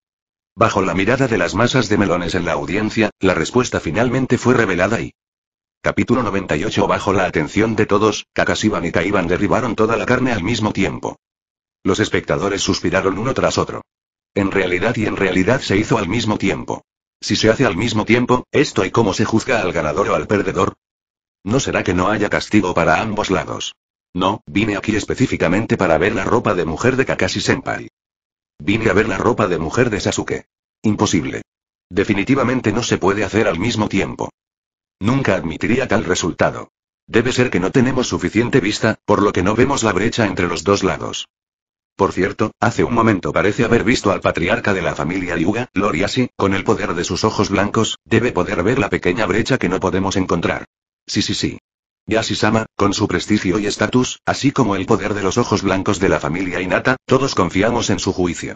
Bajo la mirada de las masas de melones en la audiencia, la respuesta finalmente fue revelada y... Capítulo 98 Bajo la atención de todos, Kakashiban y Taiban derribaron toda la carne al mismo tiempo. Los espectadores suspiraron uno tras otro. En realidad y en realidad se hizo al mismo tiempo. Si se hace al mismo tiempo, ¿esto y cómo se juzga al ganador o al perdedor? ¿No será que no haya castigo para ambos lados? No, vine aquí específicamente para ver la ropa de mujer de Kakashi Senpai. Vine a ver la ropa de mujer de Sasuke. Imposible. Definitivamente no se puede hacer al mismo tiempo. Nunca admitiría tal resultado. Debe ser que no tenemos suficiente vista, por lo que no vemos la brecha entre los dos lados. Por cierto, hace un momento parece haber visto al patriarca de la familia Yuga, Loriasi, con el poder de sus ojos blancos, debe poder ver la pequeña brecha que no podemos encontrar. Sí, sí, sí. Yashisama, con su prestigio y estatus, así como el poder de los ojos blancos de la familia Inata, todos confiamos en su juicio.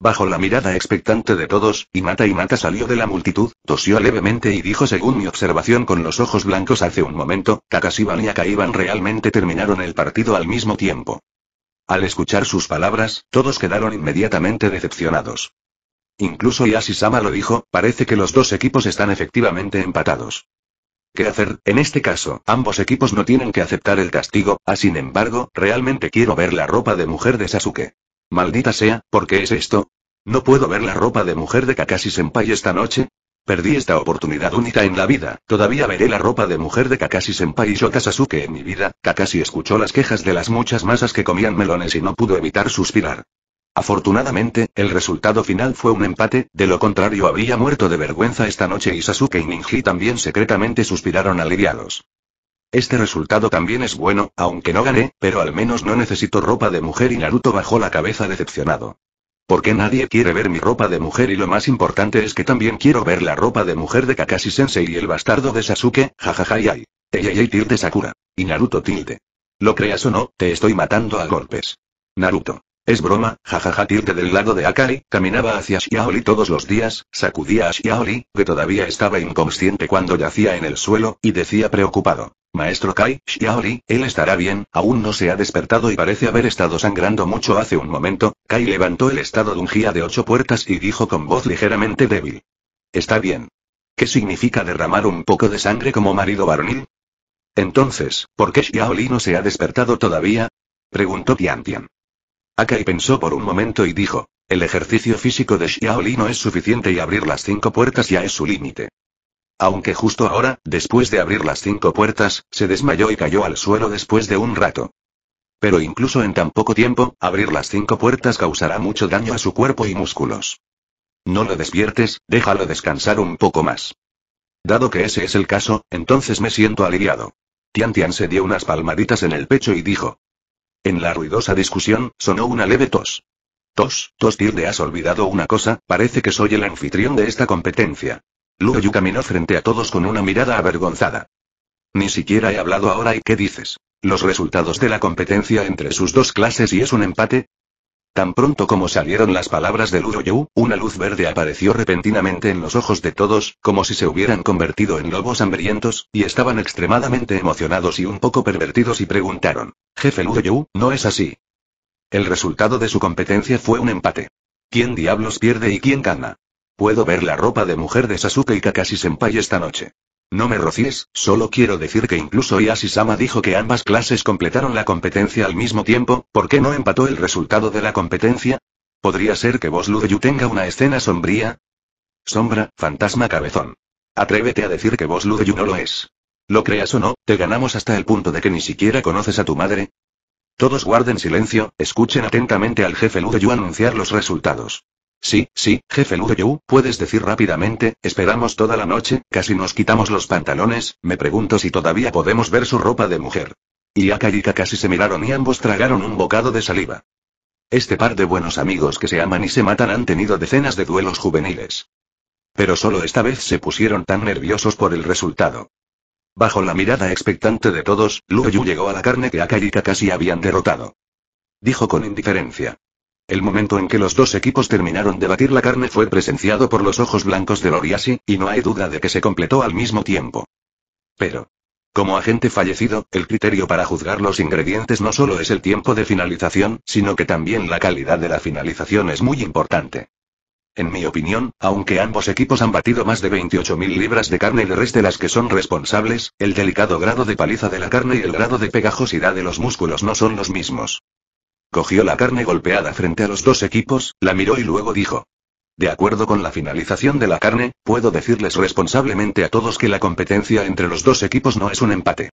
Bajo la mirada expectante de todos, Inata Inata salió de la multitud, tosió levemente y dijo según mi observación con los ojos blancos hace un momento, Takashiban y Akaiban realmente terminaron el partido al mismo tiempo. Al escuchar sus palabras, todos quedaron inmediatamente decepcionados. Incluso sama lo dijo, parece que los dos equipos están efectivamente empatados. ¿Qué hacer? En este caso, ambos equipos no tienen que aceptar el castigo, A ah, sin embargo, realmente quiero ver la ropa de mujer de Sasuke. Maldita sea, ¿por qué es esto? ¿No puedo ver la ropa de mujer de Kakashi Senpai esta noche? Perdí esta oportunidad única en la vida, todavía veré la ropa de mujer de Kakashi Senpai Shota Sasuke en mi vida. Kakashi escuchó las quejas de las muchas masas que comían melones y no pudo evitar suspirar. Afortunadamente, el resultado final fue un empate, de lo contrario habría muerto de vergüenza esta noche y Sasuke y Ninji también secretamente suspiraron aliviados. Este resultado también es bueno, aunque no gané, pero al menos no necesito ropa de mujer y Naruto bajó la cabeza decepcionado. Porque nadie quiere ver mi ropa de mujer y lo más importante es que también quiero ver la ropa de mujer de Kakashi Sensei y el bastardo de Sasuke, jajajayay. ey tilde Sakura. Y Naruto tilde. Lo creas o no, te estoy matando a golpes. Naruto. Es broma, jajaja tilde del lado de Akari, caminaba hacia Xiaoli todos los días, sacudía a Xiaoli, que todavía estaba inconsciente cuando yacía en el suelo, y decía preocupado. Maestro Kai, Xiaoli, él estará bien, aún no se ha despertado y parece haber estado sangrando mucho hace un momento. Kai levantó el estado de un de ocho puertas y dijo con voz ligeramente débil. Está bien. ¿Qué significa derramar un poco de sangre como marido varonil? Entonces, ¿por qué Xiaoli no se ha despertado todavía? Preguntó A Akai pensó por un momento y dijo, el ejercicio físico de Xiaoli no es suficiente y abrir las cinco puertas ya es su límite. Aunque justo ahora, después de abrir las cinco puertas, se desmayó y cayó al suelo después de un rato. Pero incluso en tan poco tiempo, abrir las cinco puertas causará mucho daño a su cuerpo y músculos. No lo despiertes, déjalo descansar un poco más. Dado que ese es el caso, entonces me siento aliviado. Tian Tian se dio unas palmaditas en el pecho y dijo. En la ruidosa discusión, sonó una leve tos. Tos, tos tilde has olvidado una cosa, parece que soy el anfitrión de esta competencia. Yu caminó frente a todos con una mirada avergonzada. Ni siquiera he hablado ahora y qué dices. Los resultados de la competencia entre sus dos clases y es un empate. Tan pronto como salieron las palabras de Yu, una luz verde apareció repentinamente en los ojos de todos, como si se hubieran convertido en lobos hambrientos, y estaban extremadamente emocionados y un poco pervertidos y preguntaron, Jefe Yu, no es así. El resultado de su competencia fue un empate. ¿Quién diablos pierde y quién gana? Puedo ver la ropa de mujer de Sasuke y Kakashi-senpai esta noche. No me rocíes, solo quiero decir que incluso Yasisama sama dijo que ambas clases completaron la competencia al mismo tiempo, ¿por qué no empató el resultado de la competencia? ¿Podría ser que vos Ludeyu tenga una escena sombría? Sombra, fantasma cabezón. Atrévete a decir que vos Ludeyu no lo es. Lo creas o no, te ganamos hasta el punto de que ni siquiera conoces a tu madre. Todos guarden silencio, escuchen atentamente al jefe Ludeyu anunciar los resultados. Sí, sí, jefe Luoyu, puedes decir rápidamente, esperamos toda la noche, casi nos quitamos los pantalones, me pregunto si todavía podemos ver su ropa de mujer. Y y casi se miraron y ambos tragaron un bocado de saliva. Este par de buenos amigos que se aman y se matan han tenido decenas de duelos juveniles. Pero solo esta vez se pusieron tan nerviosos por el resultado. Bajo la mirada expectante de todos, Luoyu llegó a la carne que Akayika casi habían derrotado. Dijo con indiferencia. El momento en que los dos equipos terminaron de batir la carne fue presenciado por los ojos blancos de Loriasi, y no hay duda de que se completó al mismo tiempo. Pero, como agente fallecido, el criterio para juzgar los ingredientes no solo es el tiempo de finalización, sino que también la calidad de la finalización es muy importante. En mi opinión, aunque ambos equipos han batido más de 28.000 libras de carne de resto de las que son responsables, el delicado grado de paliza de la carne y el grado de pegajosidad de los músculos no son los mismos. Cogió la carne golpeada frente a los dos equipos, la miró y luego dijo. De acuerdo con la finalización de la carne, puedo decirles responsablemente a todos que la competencia entre los dos equipos no es un empate.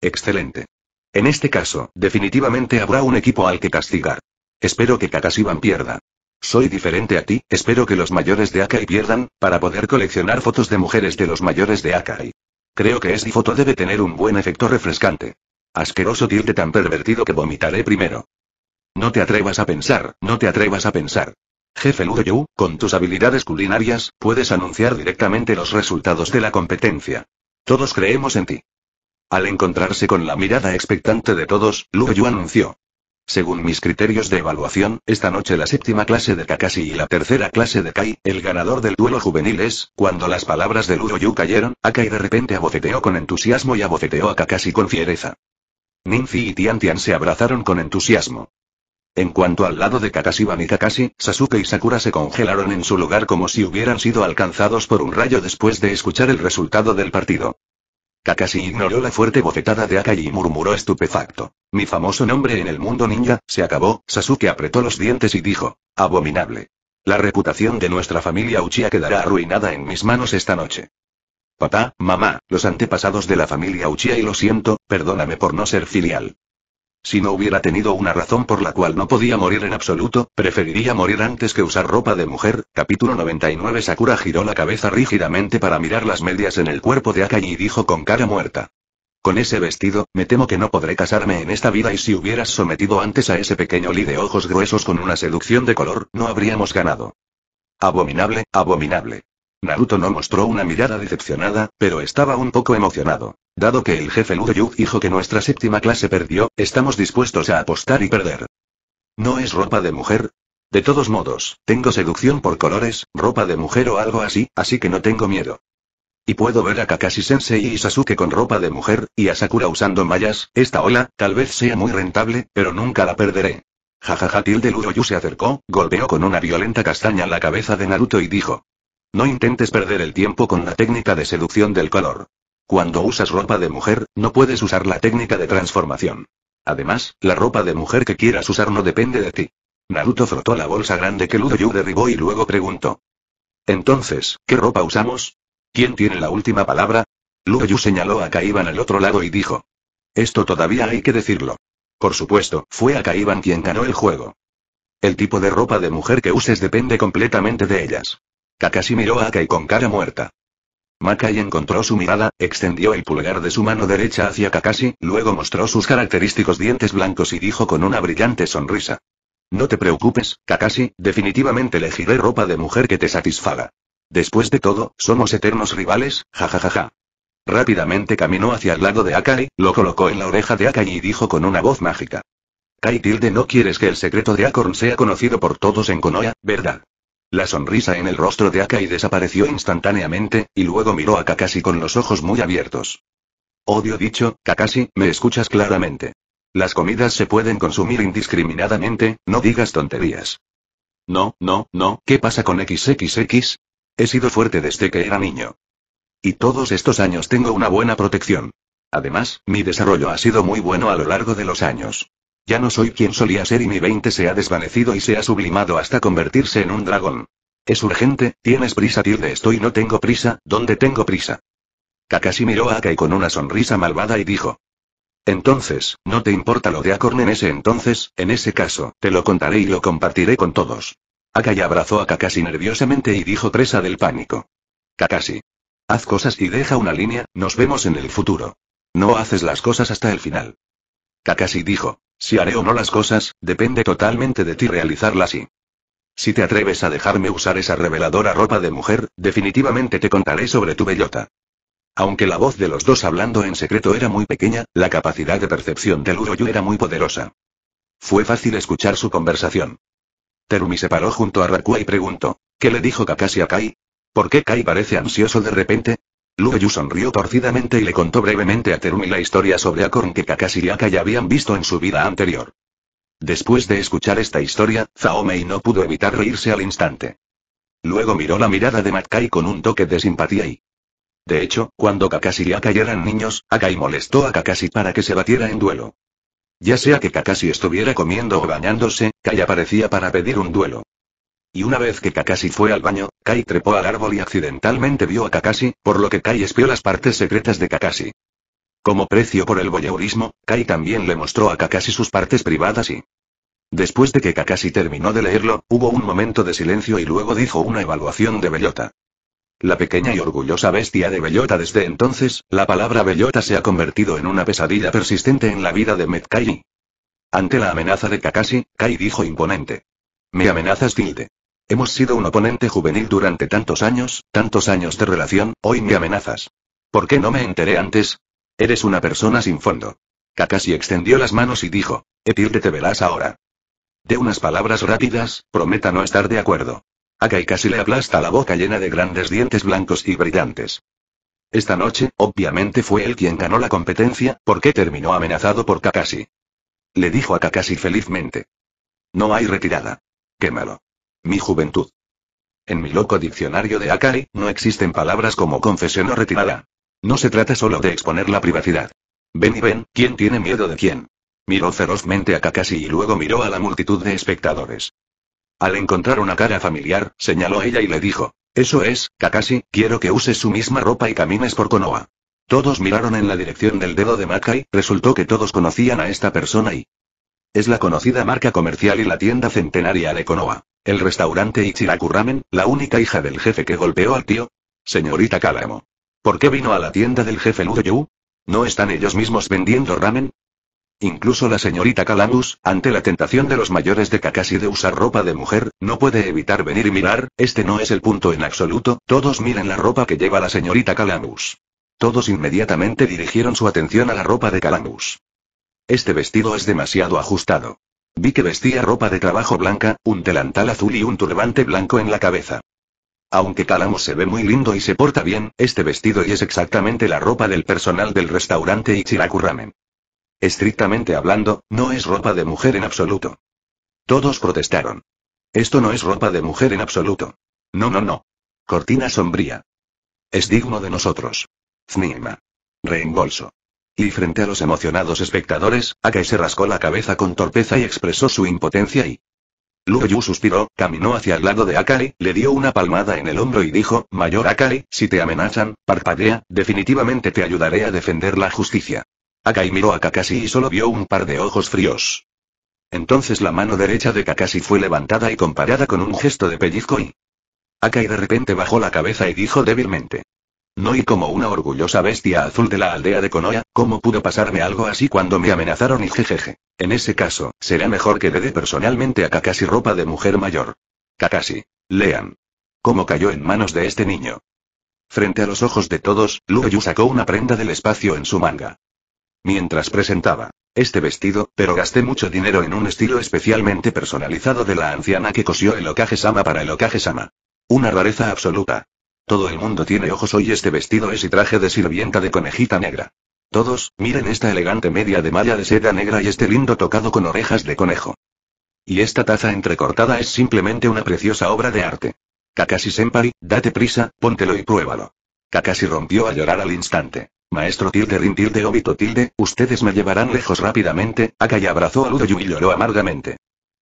Excelente. En este caso, definitivamente habrá un equipo al que castigar. Espero que Kakashiban pierda. Soy diferente a ti, espero que los mayores de Akai pierdan, para poder coleccionar fotos de mujeres de los mayores de Akai. Creo que esta foto debe tener un buen efecto refrescante. Asqueroso tío tan pervertido que vomitaré primero. No te atrevas a pensar, no te atrevas a pensar. Jefe Luoyou, con tus habilidades culinarias, puedes anunciar directamente los resultados de la competencia. Todos creemos en ti. Al encontrarse con la mirada expectante de todos, Luoyou anunció. Según mis criterios de evaluación, esta noche la séptima clase de Kakashi y la tercera clase de Kai, el ganador del duelo juvenil es, cuando las palabras de Luoyou cayeron, Akai de repente abofeteó con entusiasmo y abofeteó a Kakashi con fiereza. Ninfi y Tian Tian se abrazaron con entusiasmo. En cuanto al lado de Kakashi y Kakashi, Sasuke y Sakura se congelaron en su lugar como si hubieran sido alcanzados por un rayo después de escuchar el resultado del partido. Kakashi ignoró la fuerte bofetada de Akai y murmuró estupefacto. Mi famoso nombre en el mundo ninja, se acabó, Sasuke apretó los dientes y dijo, abominable. La reputación de nuestra familia Uchiha quedará arruinada en mis manos esta noche. Papá, mamá, los antepasados de la familia Uchiha y lo siento, perdóname por no ser filial. Si no hubiera tenido una razón por la cual no podía morir en absoluto, preferiría morir antes que usar ropa de mujer. Capítulo 99 Sakura giró la cabeza rígidamente para mirar las medias en el cuerpo de Akai y dijo con cara muerta. Con ese vestido, me temo que no podré casarme en esta vida y si hubieras sometido antes a ese pequeño Lee de ojos gruesos con una seducción de color, no habríamos ganado. Abominable, abominable. Naruto no mostró una mirada decepcionada, pero estaba un poco emocionado. Dado que el jefe Luroyu dijo que nuestra séptima clase perdió, estamos dispuestos a apostar y perder. ¿No es ropa de mujer? De todos modos, tengo seducción por colores, ropa de mujer o algo así, así que no tengo miedo. Y puedo ver a Kakashi-sensei y Sasuke con ropa de mujer, y a Sakura usando mallas, esta ola, tal vez sea muy rentable, pero nunca la perderé. Jajaja tilde Luroyu se acercó, golpeó con una violenta castaña la cabeza de Naruto y dijo. No intentes perder el tiempo con la técnica de seducción del color. Cuando usas ropa de mujer, no puedes usar la técnica de transformación. Además, la ropa de mujer que quieras usar no depende de ti. Naruto frotó la bolsa grande que Ludoyu derribó y luego preguntó. Entonces, ¿qué ropa usamos? ¿Quién tiene la última palabra? Ludoyu señaló a Kaiban al otro lado y dijo. Esto todavía hay que decirlo. Por supuesto, fue a Kaiban quien ganó el juego. El tipo de ropa de mujer que uses depende completamente de ellas. Kakashi miró a Akai con cara muerta. Makai encontró su mirada, extendió el pulgar de su mano derecha hacia Kakashi, luego mostró sus característicos dientes blancos y dijo con una brillante sonrisa. No te preocupes, Kakashi, definitivamente elegiré ropa de mujer que te satisfaga. Después de todo, somos eternos rivales, jajajaja. Rápidamente caminó hacia el lado de Akai, lo colocó en la oreja de Akai y dijo con una voz mágica. Kai Tilde no quieres que el secreto de Akorn sea conocido por todos en Konoha, ¿verdad? La sonrisa en el rostro de Akai desapareció instantáneamente, y luego miró a Kakashi con los ojos muy abiertos. Odio dicho, Kakashi, me escuchas claramente. Las comidas se pueden consumir indiscriminadamente, no digas tonterías. No, no, no, ¿qué pasa con XXX? He sido fuerte desde que era niño. Y todos estos años tengo una buena protección. Además, mi desarrollo ha sido muy bueno a lo largo de los años. Ya no soy quien solía ser y mi 20 se ha desvanecido y se ha sublimado hasta convertirse en un dragón. Es urgente, tienes prisa, esto estoy no tengo prisa, ¿dónde tengo prisa? Kakashi miró a Akai con una sonrisa malvada y dijo. Entonces, no te importa lo de Acorn en ese entonces, en ese caso, te lo contaré y lo compartiré con todos. Akai abrazó a Kakashi nerviosamente y dijo presa del pánico. Kakashi. Haz cosas y deja una línea, nos vemos en el futuro. No haces las cosas hasta el final. Kakashi dijo. Si haré o no las cosas, depende totalmente de ti realizarlas y... Si te atreves a dejarme usar esa reveladora ropa de mujer, definitivamente te contaré sobre tu bellota. Aunque la voz de los dos hablando en secreto era muy pequeña, la capacidad de percepción del Uroyu era muy poderosa. Fue fácil escuchar su conversación. Terumi se paró junto a Rakua y preguntó, ¿qué le dijo Kakashi a Kai? ¿Por qué Kai parece ansioso de repente? Yu sonrió torcidamente y le contó brevemente a Terumi la historia sobre Akorn que Kakashi y Akai habían visto en su vida anterior. Después de escuchar esta historia, Zaomei no pudo evitar reírse al instante. Luego miró la mirada de Matkai con un toque de simpatía y... De hecho, cuando Kakashi y Akai eran niños, Akai molestó a Kakashi para que se batiera en duelo. Ya sea que Kakashi estuviera comiendo o bañándose, Kai aparecía para pedir un duelo. Y una vez que Kakashi fue al baño, Kai trepó al árbol y accidentalmente vio a Kakashi, por lo que Kai espió las partes secretas de Kakashi. Como precio por el voyeurismo, Kai también le mostró a Kakashi sus partes privadas y... Después de que Kakashi terminó de leerlo, hubo un momento de silencio y luego dijo una evaluación de Bellota. La pequeña y orgullosa bestia de Bellota desde entonces, la palabra Bellota se ha convertido en una pesadilla persistente en la vida de Metkai. Ante la amenaza de Kakashi, Kai dijo imponente. Me amenazas tilde. Hemos sido un oponente juvenil durante tantos años, tantos años de relación, hoy me amenazas. ¿Por qué no me enteré antes? Eres una persona sin fondo. Kakashi extendió las manos y dijo, Etilde te verás ahora. De unas palabras rápidas, prometa no estar de acuerdo. Akai casi le aplasta la boca llena de grandes dientes blancos y brillantes. Esta noche, obviamente fue él quien ganó la competencia, porque terminó amenazado por Kakashi. Le dijo a Kakashi felizmente. No hay retirada. Quémalo. Mi juventud. En mi loco diccionario de Akari, no existen palabras como confesión o retirada. No se trata solo de exponer la privacidad. Ven y ven, ¿quién tiene miedo de quién? Miró ferozmente a Kakashi y luego miró a la multitud de espectadores. Al encontrar una cara familiar, señaló ella y le dijo, Eso es, Kakashi, quiero que uses su misma ropa y camines por Konoha. Todos miraron en la dirección del dedo de Makai, resultó que todos conocían a esta persona y, es la conocida marca comercial y la tienda centenaria de Konoha. El restaurante Ichiraku Ramen, la única hija del jefe que golpeó al tío. Señorita Kalamo. ¿Por qué vino a la tienda del jefe Ludoyu? ¿No están ellos mismos vendiendo ramen? Incluso la señorita Kalamus, ante la tentación de los mayores de Kakashi de usar ropa de mujer, no puede evitar venir y mirar, este no es el punto en absoluto, todos miran la ropa que lleva la señorita Kalamus. Todos inmediatamente dirigieron su atención a la ropa de Kalamus. Este vestido es demasiado ajustado. Vi que vestía ropa de trabajo blanca, un delantal azul y un turbante blanco en la cabeza. Aunque Calamo se ve muy lindo y se porta bien, este vestido y es exactamente la ropa del personal del restaurante Ichiraku Ramen. Estrictamente hablando, no es ropa de mujer en absoluto. Todos protestaron. Esto no es ropa de mujer en absoluto. No, no, no. Cortina sombría. Es digno de nosotros. Znima. Reembolso. Y frente a los emocionados espectadores, Akai se rascó la cabeza con torpeza y expresó su impotencia y... Yu suspiró, caminó hacia el lado de Akai, le dio una palmada en el hombro y dijo, Mayor Akai, si te amenazan, parpadea, definitivamente te ayudaré a defender la justicia. Akai miró a Kakashi y solo vio un par de ojos fríos. Entonces la mano derecha de Kakashi fue levantada y comparada con un gesto de pellizco y... Akai de repente bajó la cabeza y dijo débilmente. No y como una orgullosa bestia azul de la aldea de Konoya, ¿cómo pudo pasarme algo así cuando me amenazaron y jejeje? En ese caso, será mejor que le dé personalmente a Kakashi ropa de mujer mayor. Kakashi. Lean. ¿Cómo cayó en manos de este niño? Frente a los ojos de todos, Luoyu sacó una prenda del espacio en su manga. Mientras presentaba este vestido, pero gasté mucho dinero en un estilo especialmente personalizado de la anciana que cosió el Okage-sama para el Okage-sama. Una rareza absoluta. Todo el mundo tiene ojos hoy este vestido es y traje de sirvienta de conejita negra. Todos, miren esta elegante media de malla de seda negra y este lindo tocado con orejas de conejo. Y esta taza entrecortada es simplemente una preciosa obra de arte. Kakashi Senpai, date prisa, póntelo y pruébalo. Kakashi rompió a llorar al instante. Maestro tilde rin tilde obito tilde, ustedes me llevarán lejos rápidamente, Akai abrazó a Ludoyu y lloró amargamente.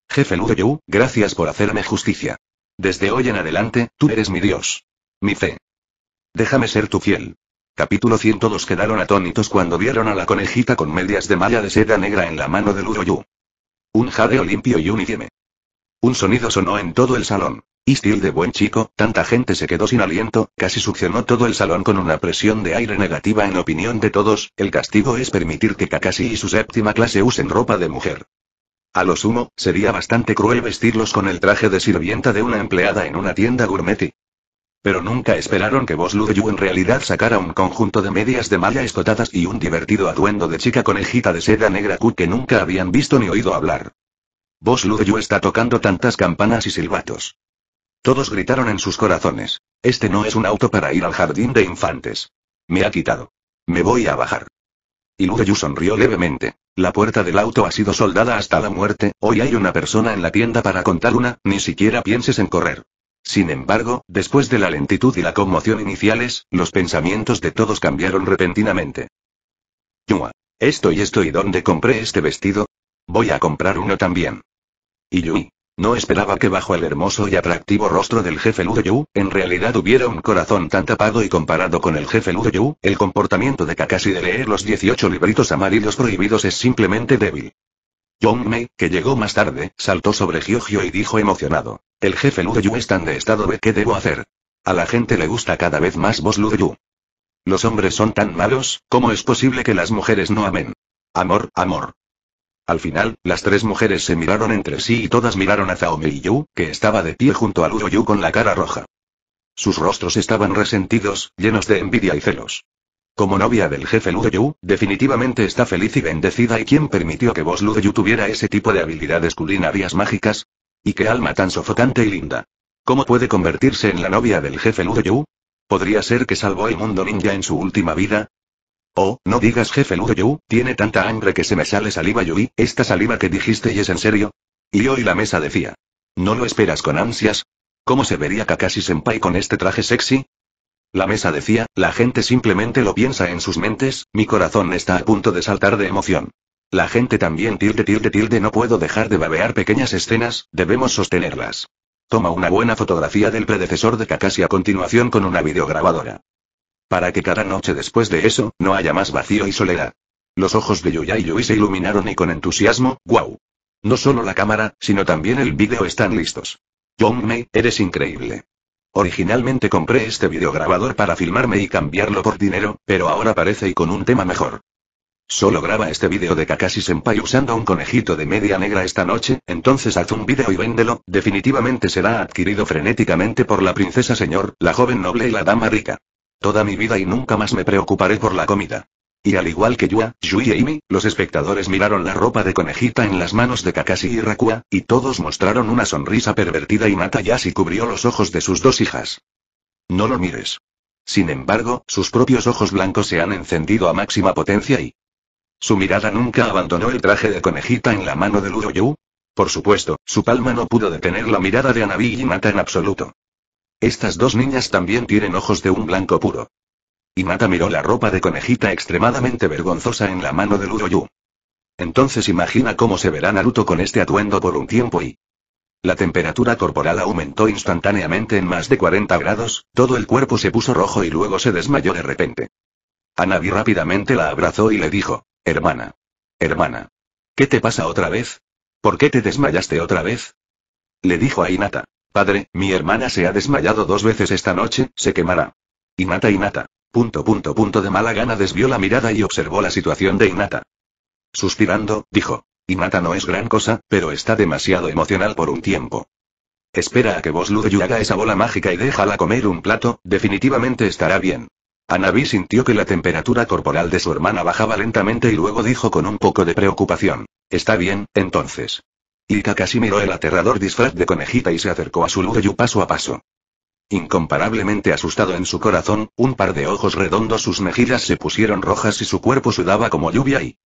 Jefe Ludoyu, gracias por hacerme justicia. Desde hoy en adelante, tú eres mi dios. Mi fe. Déjame ser tu fiel. Capítulo 102 Quedaron atónitos cuando vieron a la conejita con medias de malla de seda negra en la mano de Luroyu. Un jadeo limpio y un idiome. Un sonido sonó en todo el salón. stil de buen chico, tanta gente se quedó sin aliento, casi succionó todo el salón con una presión de aire negativa en opinión de todos, el castigo es permitir que Kakashi y su séptima clase usen ropa de mujer. A lo sumo, sería bastante cruel vestirlos con el traje de sirvienta de una empleada en una tienda gourmeti. Pero nunca esperaron que Boss Yu en realidad sacara un conjunto de medias de malla escotadas y un divertido atuendo de chica conejita de seda negra que nunca habían visto ni oído hablar. Vos Yu está tocando tantas campanas y silbatos. Todos gritaron en sus corazones. Este no es un auto para ir al jardín de infantes. Me ha quitado. Me voy a bajar. Y Yu sonrió levemente. La puerta del auto ha sido soldada hasta la muerte, hoy hay una persona en la tienda para contar una, ni siquiera pienses en correr. Sin embargo, después de la lentitud y la conmoción iniciales, los pensamientos de todos cambiaron repentinamente. Yua. Esto y esto y dónde compré este vestido? Voy a comprar uno también. Y Yui. No esperaba que bajo el hermoso y atractivo rostro del jefe Lu Yu, en realidad hubiera un corazón tan tapado y comparado con el jefe Ludo Yu, el comportamiento de Kakashi de leer los 18 libritos amarillos prohibidos es simplemente débil. Yong Mei, que llegó más tarde, saltó sobre Hyogyo y dijo emocionado. El jefe Ludoyu está Yu de estado de ¿qué debo hacer? A la gente le gusta cada vez más vos Ludoyu. Los hombres son tan malos, ¿cómo es posible que las mujeres no amen? Amor, amor. Al final, las tres mujeres se miraron entre sí y todas miraron a Zhao y Yu, que estaba de pie junto a Ludoyu con la cara roja. Sus rostros estaban resentidos, llenos de envidia y celos. Como novia del jefe Lu definitivamente está feliz y bendecida y ¿quién permitió que vos Ludoyu tuviera ese tipo de habilidades culinarias mágicas? Y qué alma tan sofocante y linda. ¿Cómo puede convertirse en la novia del jefe Ludo ¿Podría ser que salvó el mundo ninja en su última vida? Oh, no digas jefe Ludo tiene tanta hambre que se me sale saliva Yui, esta saliva que dijiste y es en serio. Y hoy la mesa decía. ¿No lo esperas con ansias? ¿Cómo se vería Kakashi Senpai con este traje sexy? La mesa decía, la gente simplemente lo piensa en sus mentes, mi corazón está a punto de saltar de emoción. La gente también tilde tilde tilde no puedo dejar de babear pequeñas escenas, debemos sostenerlas. Toma una buena fotografía del predecesor de Kakashi a continuación con una videograbadora. Para que cada noche después de eso, no haya más vacío y soledad. Los ojos de Yuya y Yui se iluminaron y con entusiasmo, wow. No solo la cámara, sino también el vídeo están listos. Yongmei, eres increíble. Originalmente compré este videograbador para filmarme y cambiarlo por dinero, pero ahora parece y con un tema mejor. Solo graba este video de Kakashi Senpai usando un conejito de media negra esta noche, entonces haz un video y véndelo, definitivamente será adquirido frenéticamente por la princesa señor, la joven noble y la dama rica. Toda mi vida y nunca más me preocuparé por la comida. Y al igual que Yua, Yui y e Imi, los espectadores miraron la ropa de conejita en las manos de Kakashi y Rakua, y todos mostraron una sonrisa pervertida y Yashi cubrió los ojos de sus dos hijas. No lo mires. Sin embargo, sus propios ojos blancos se han encendido a máxima potencia y... Su mirada nunca abandonó el traje de conejita en la mano de Yu. Por supuesto, su palma no pudo detener la mirada de Anabi y Mata en absoluto. Estas dos niñas también tienen ojos de un blanco puro. Y Mata miró la ropa de conejita extremadamente vergonzosa en la mano de Yu. Entonces imagina cómo se verá Naruto con este atuendo por un tiempo y... La temperatura corporal aumentó instantáneamente en más de 40 grados, todo el cuerpo se puso rojo y luego se desmayó de repente. Anabi rápidamente la abrazó y le dijo, Hermana. Hermana. ¿Qué te pasa otra vez? ¿Por qué te desmayaste otra vez? Le dijo a Inata. Padre, mi hermana se ha desmayado dos veces esta noche, se quemará. Inata Inata. Punto punto punto de mala gana desvió la mirada y observó la situación de Inata. Suspirando, dijo. Inata no es gran cosa, pero está demasiado emocional por un tiempo. Espera a que vos haga esa bola mágica y déjala comer un plato, definitivamente estará bien. Anabi sintió que la temperatura corporal de su hermana bajaba lentamente y luego dijo con un poco de preocupación. Está bien, entonces. Ika casi miró el aterrador disfraz de conejita y se acercó a su y paso a paso. Incomparablemente asustado en su corazón, un par de ojos redondos sus mejillas se pusieron rojas y su cuerpo sudaba como lluvia y...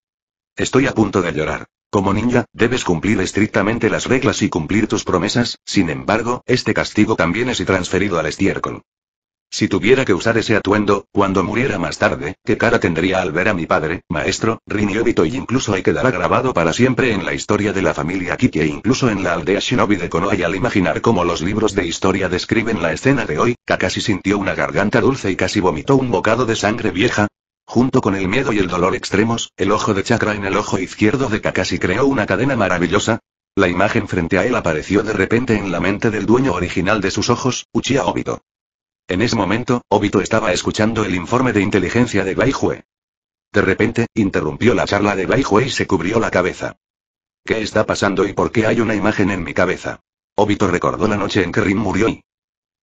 Estoy a punto de llorar. Como niña, debes cumplir estrictamente las reglas y cumplir tus promesas, sin embargo, este castigo también es transferido al estiércol. Si tuviera que usar ese atuendo, cuando muriera más tarde, ¿qué cara tendría al ver a mi padre, maestro, Obito y incluso ahí quedará grabado para siempre en la historia de la familia Kiki e incluso en la aldea Shinobi de Konoha y al imaginar cómo los libros de historia describen la escena de hoy, Kakashi sintió una garganta dulce y casi vomitó un bocado de sangre vieja, Junto con el miedo y el dolor extremos, el ojo de chakra en el ojo izquierdo de Kakashi creó una cadena maravillosa. La imagen frente a él apareció de repente en la mente del dueño original de sus ojos, Uchiha Obito. En ese momento, Obito estaba escuchando el informe de inteligencia de Bai De repente, interrumpió la charla de Bai y se cubrió la cabeza. ¿Qué está pasando y por qué hay una imagen en mi cabeza? Obito recordó la noche en que Rin murió y...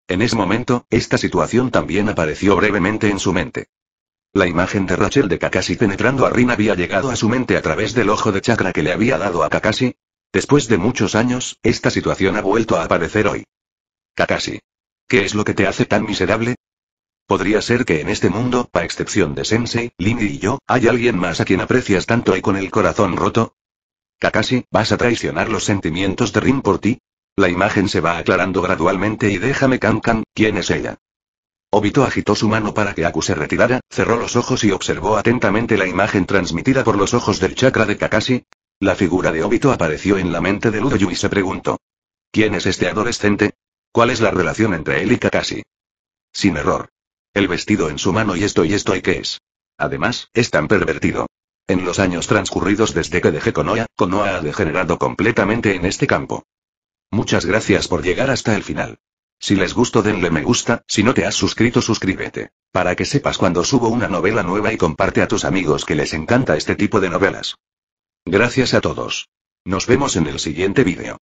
En ese momento, esta situación también apareció brevemente en su mente. La imagen de Rachel de Kakashi penetrando a Rin había llegado a su mente a través del ojo de chakra que le había dado a Kakashi. Después de muchos años, esta situación ha vuelto a aparecer hoy. Kakashi. ¿Qué es lo que te hace tan miserable? Podría ser que en este mundo, a excepción de Sensei, Lini y yo, hay alguien más a quien aprecias tanto y con el corazón roto. Kakashi, ¿vas a traicionar los sentimientos de Rin por ti? La imagen se va aclarando gradualmente y déjame Kan, ¿quién es ella? Obito agitó su mano para que Aku se retirara, cerró los ojos y observó atentamente la imagen transmitida por los ojos del chakra de Kakashi. La figura de Obito apareció en la mente de Ludoyu y se preguntó. ¿Quién es este adolescente? ¿Cuál es la relación entre él y Kakashi? Sin error. El vestido en su mano y esto y esto y qué es. Además, es tan pervertido. En los años transcurridos desde que dejé Konoha, Konoha ha degenerado completamente en este campo. Muchas gracias por llegar hasta el final. Si les gustó denle me gusta, si no te has suscrito suscríbete. Para que sepas cuando subo una novela nueva y comparte a tus amigos que les encanta este tipo de novelas. Gracias a todos. Nos vemos en el siguiente vídeo.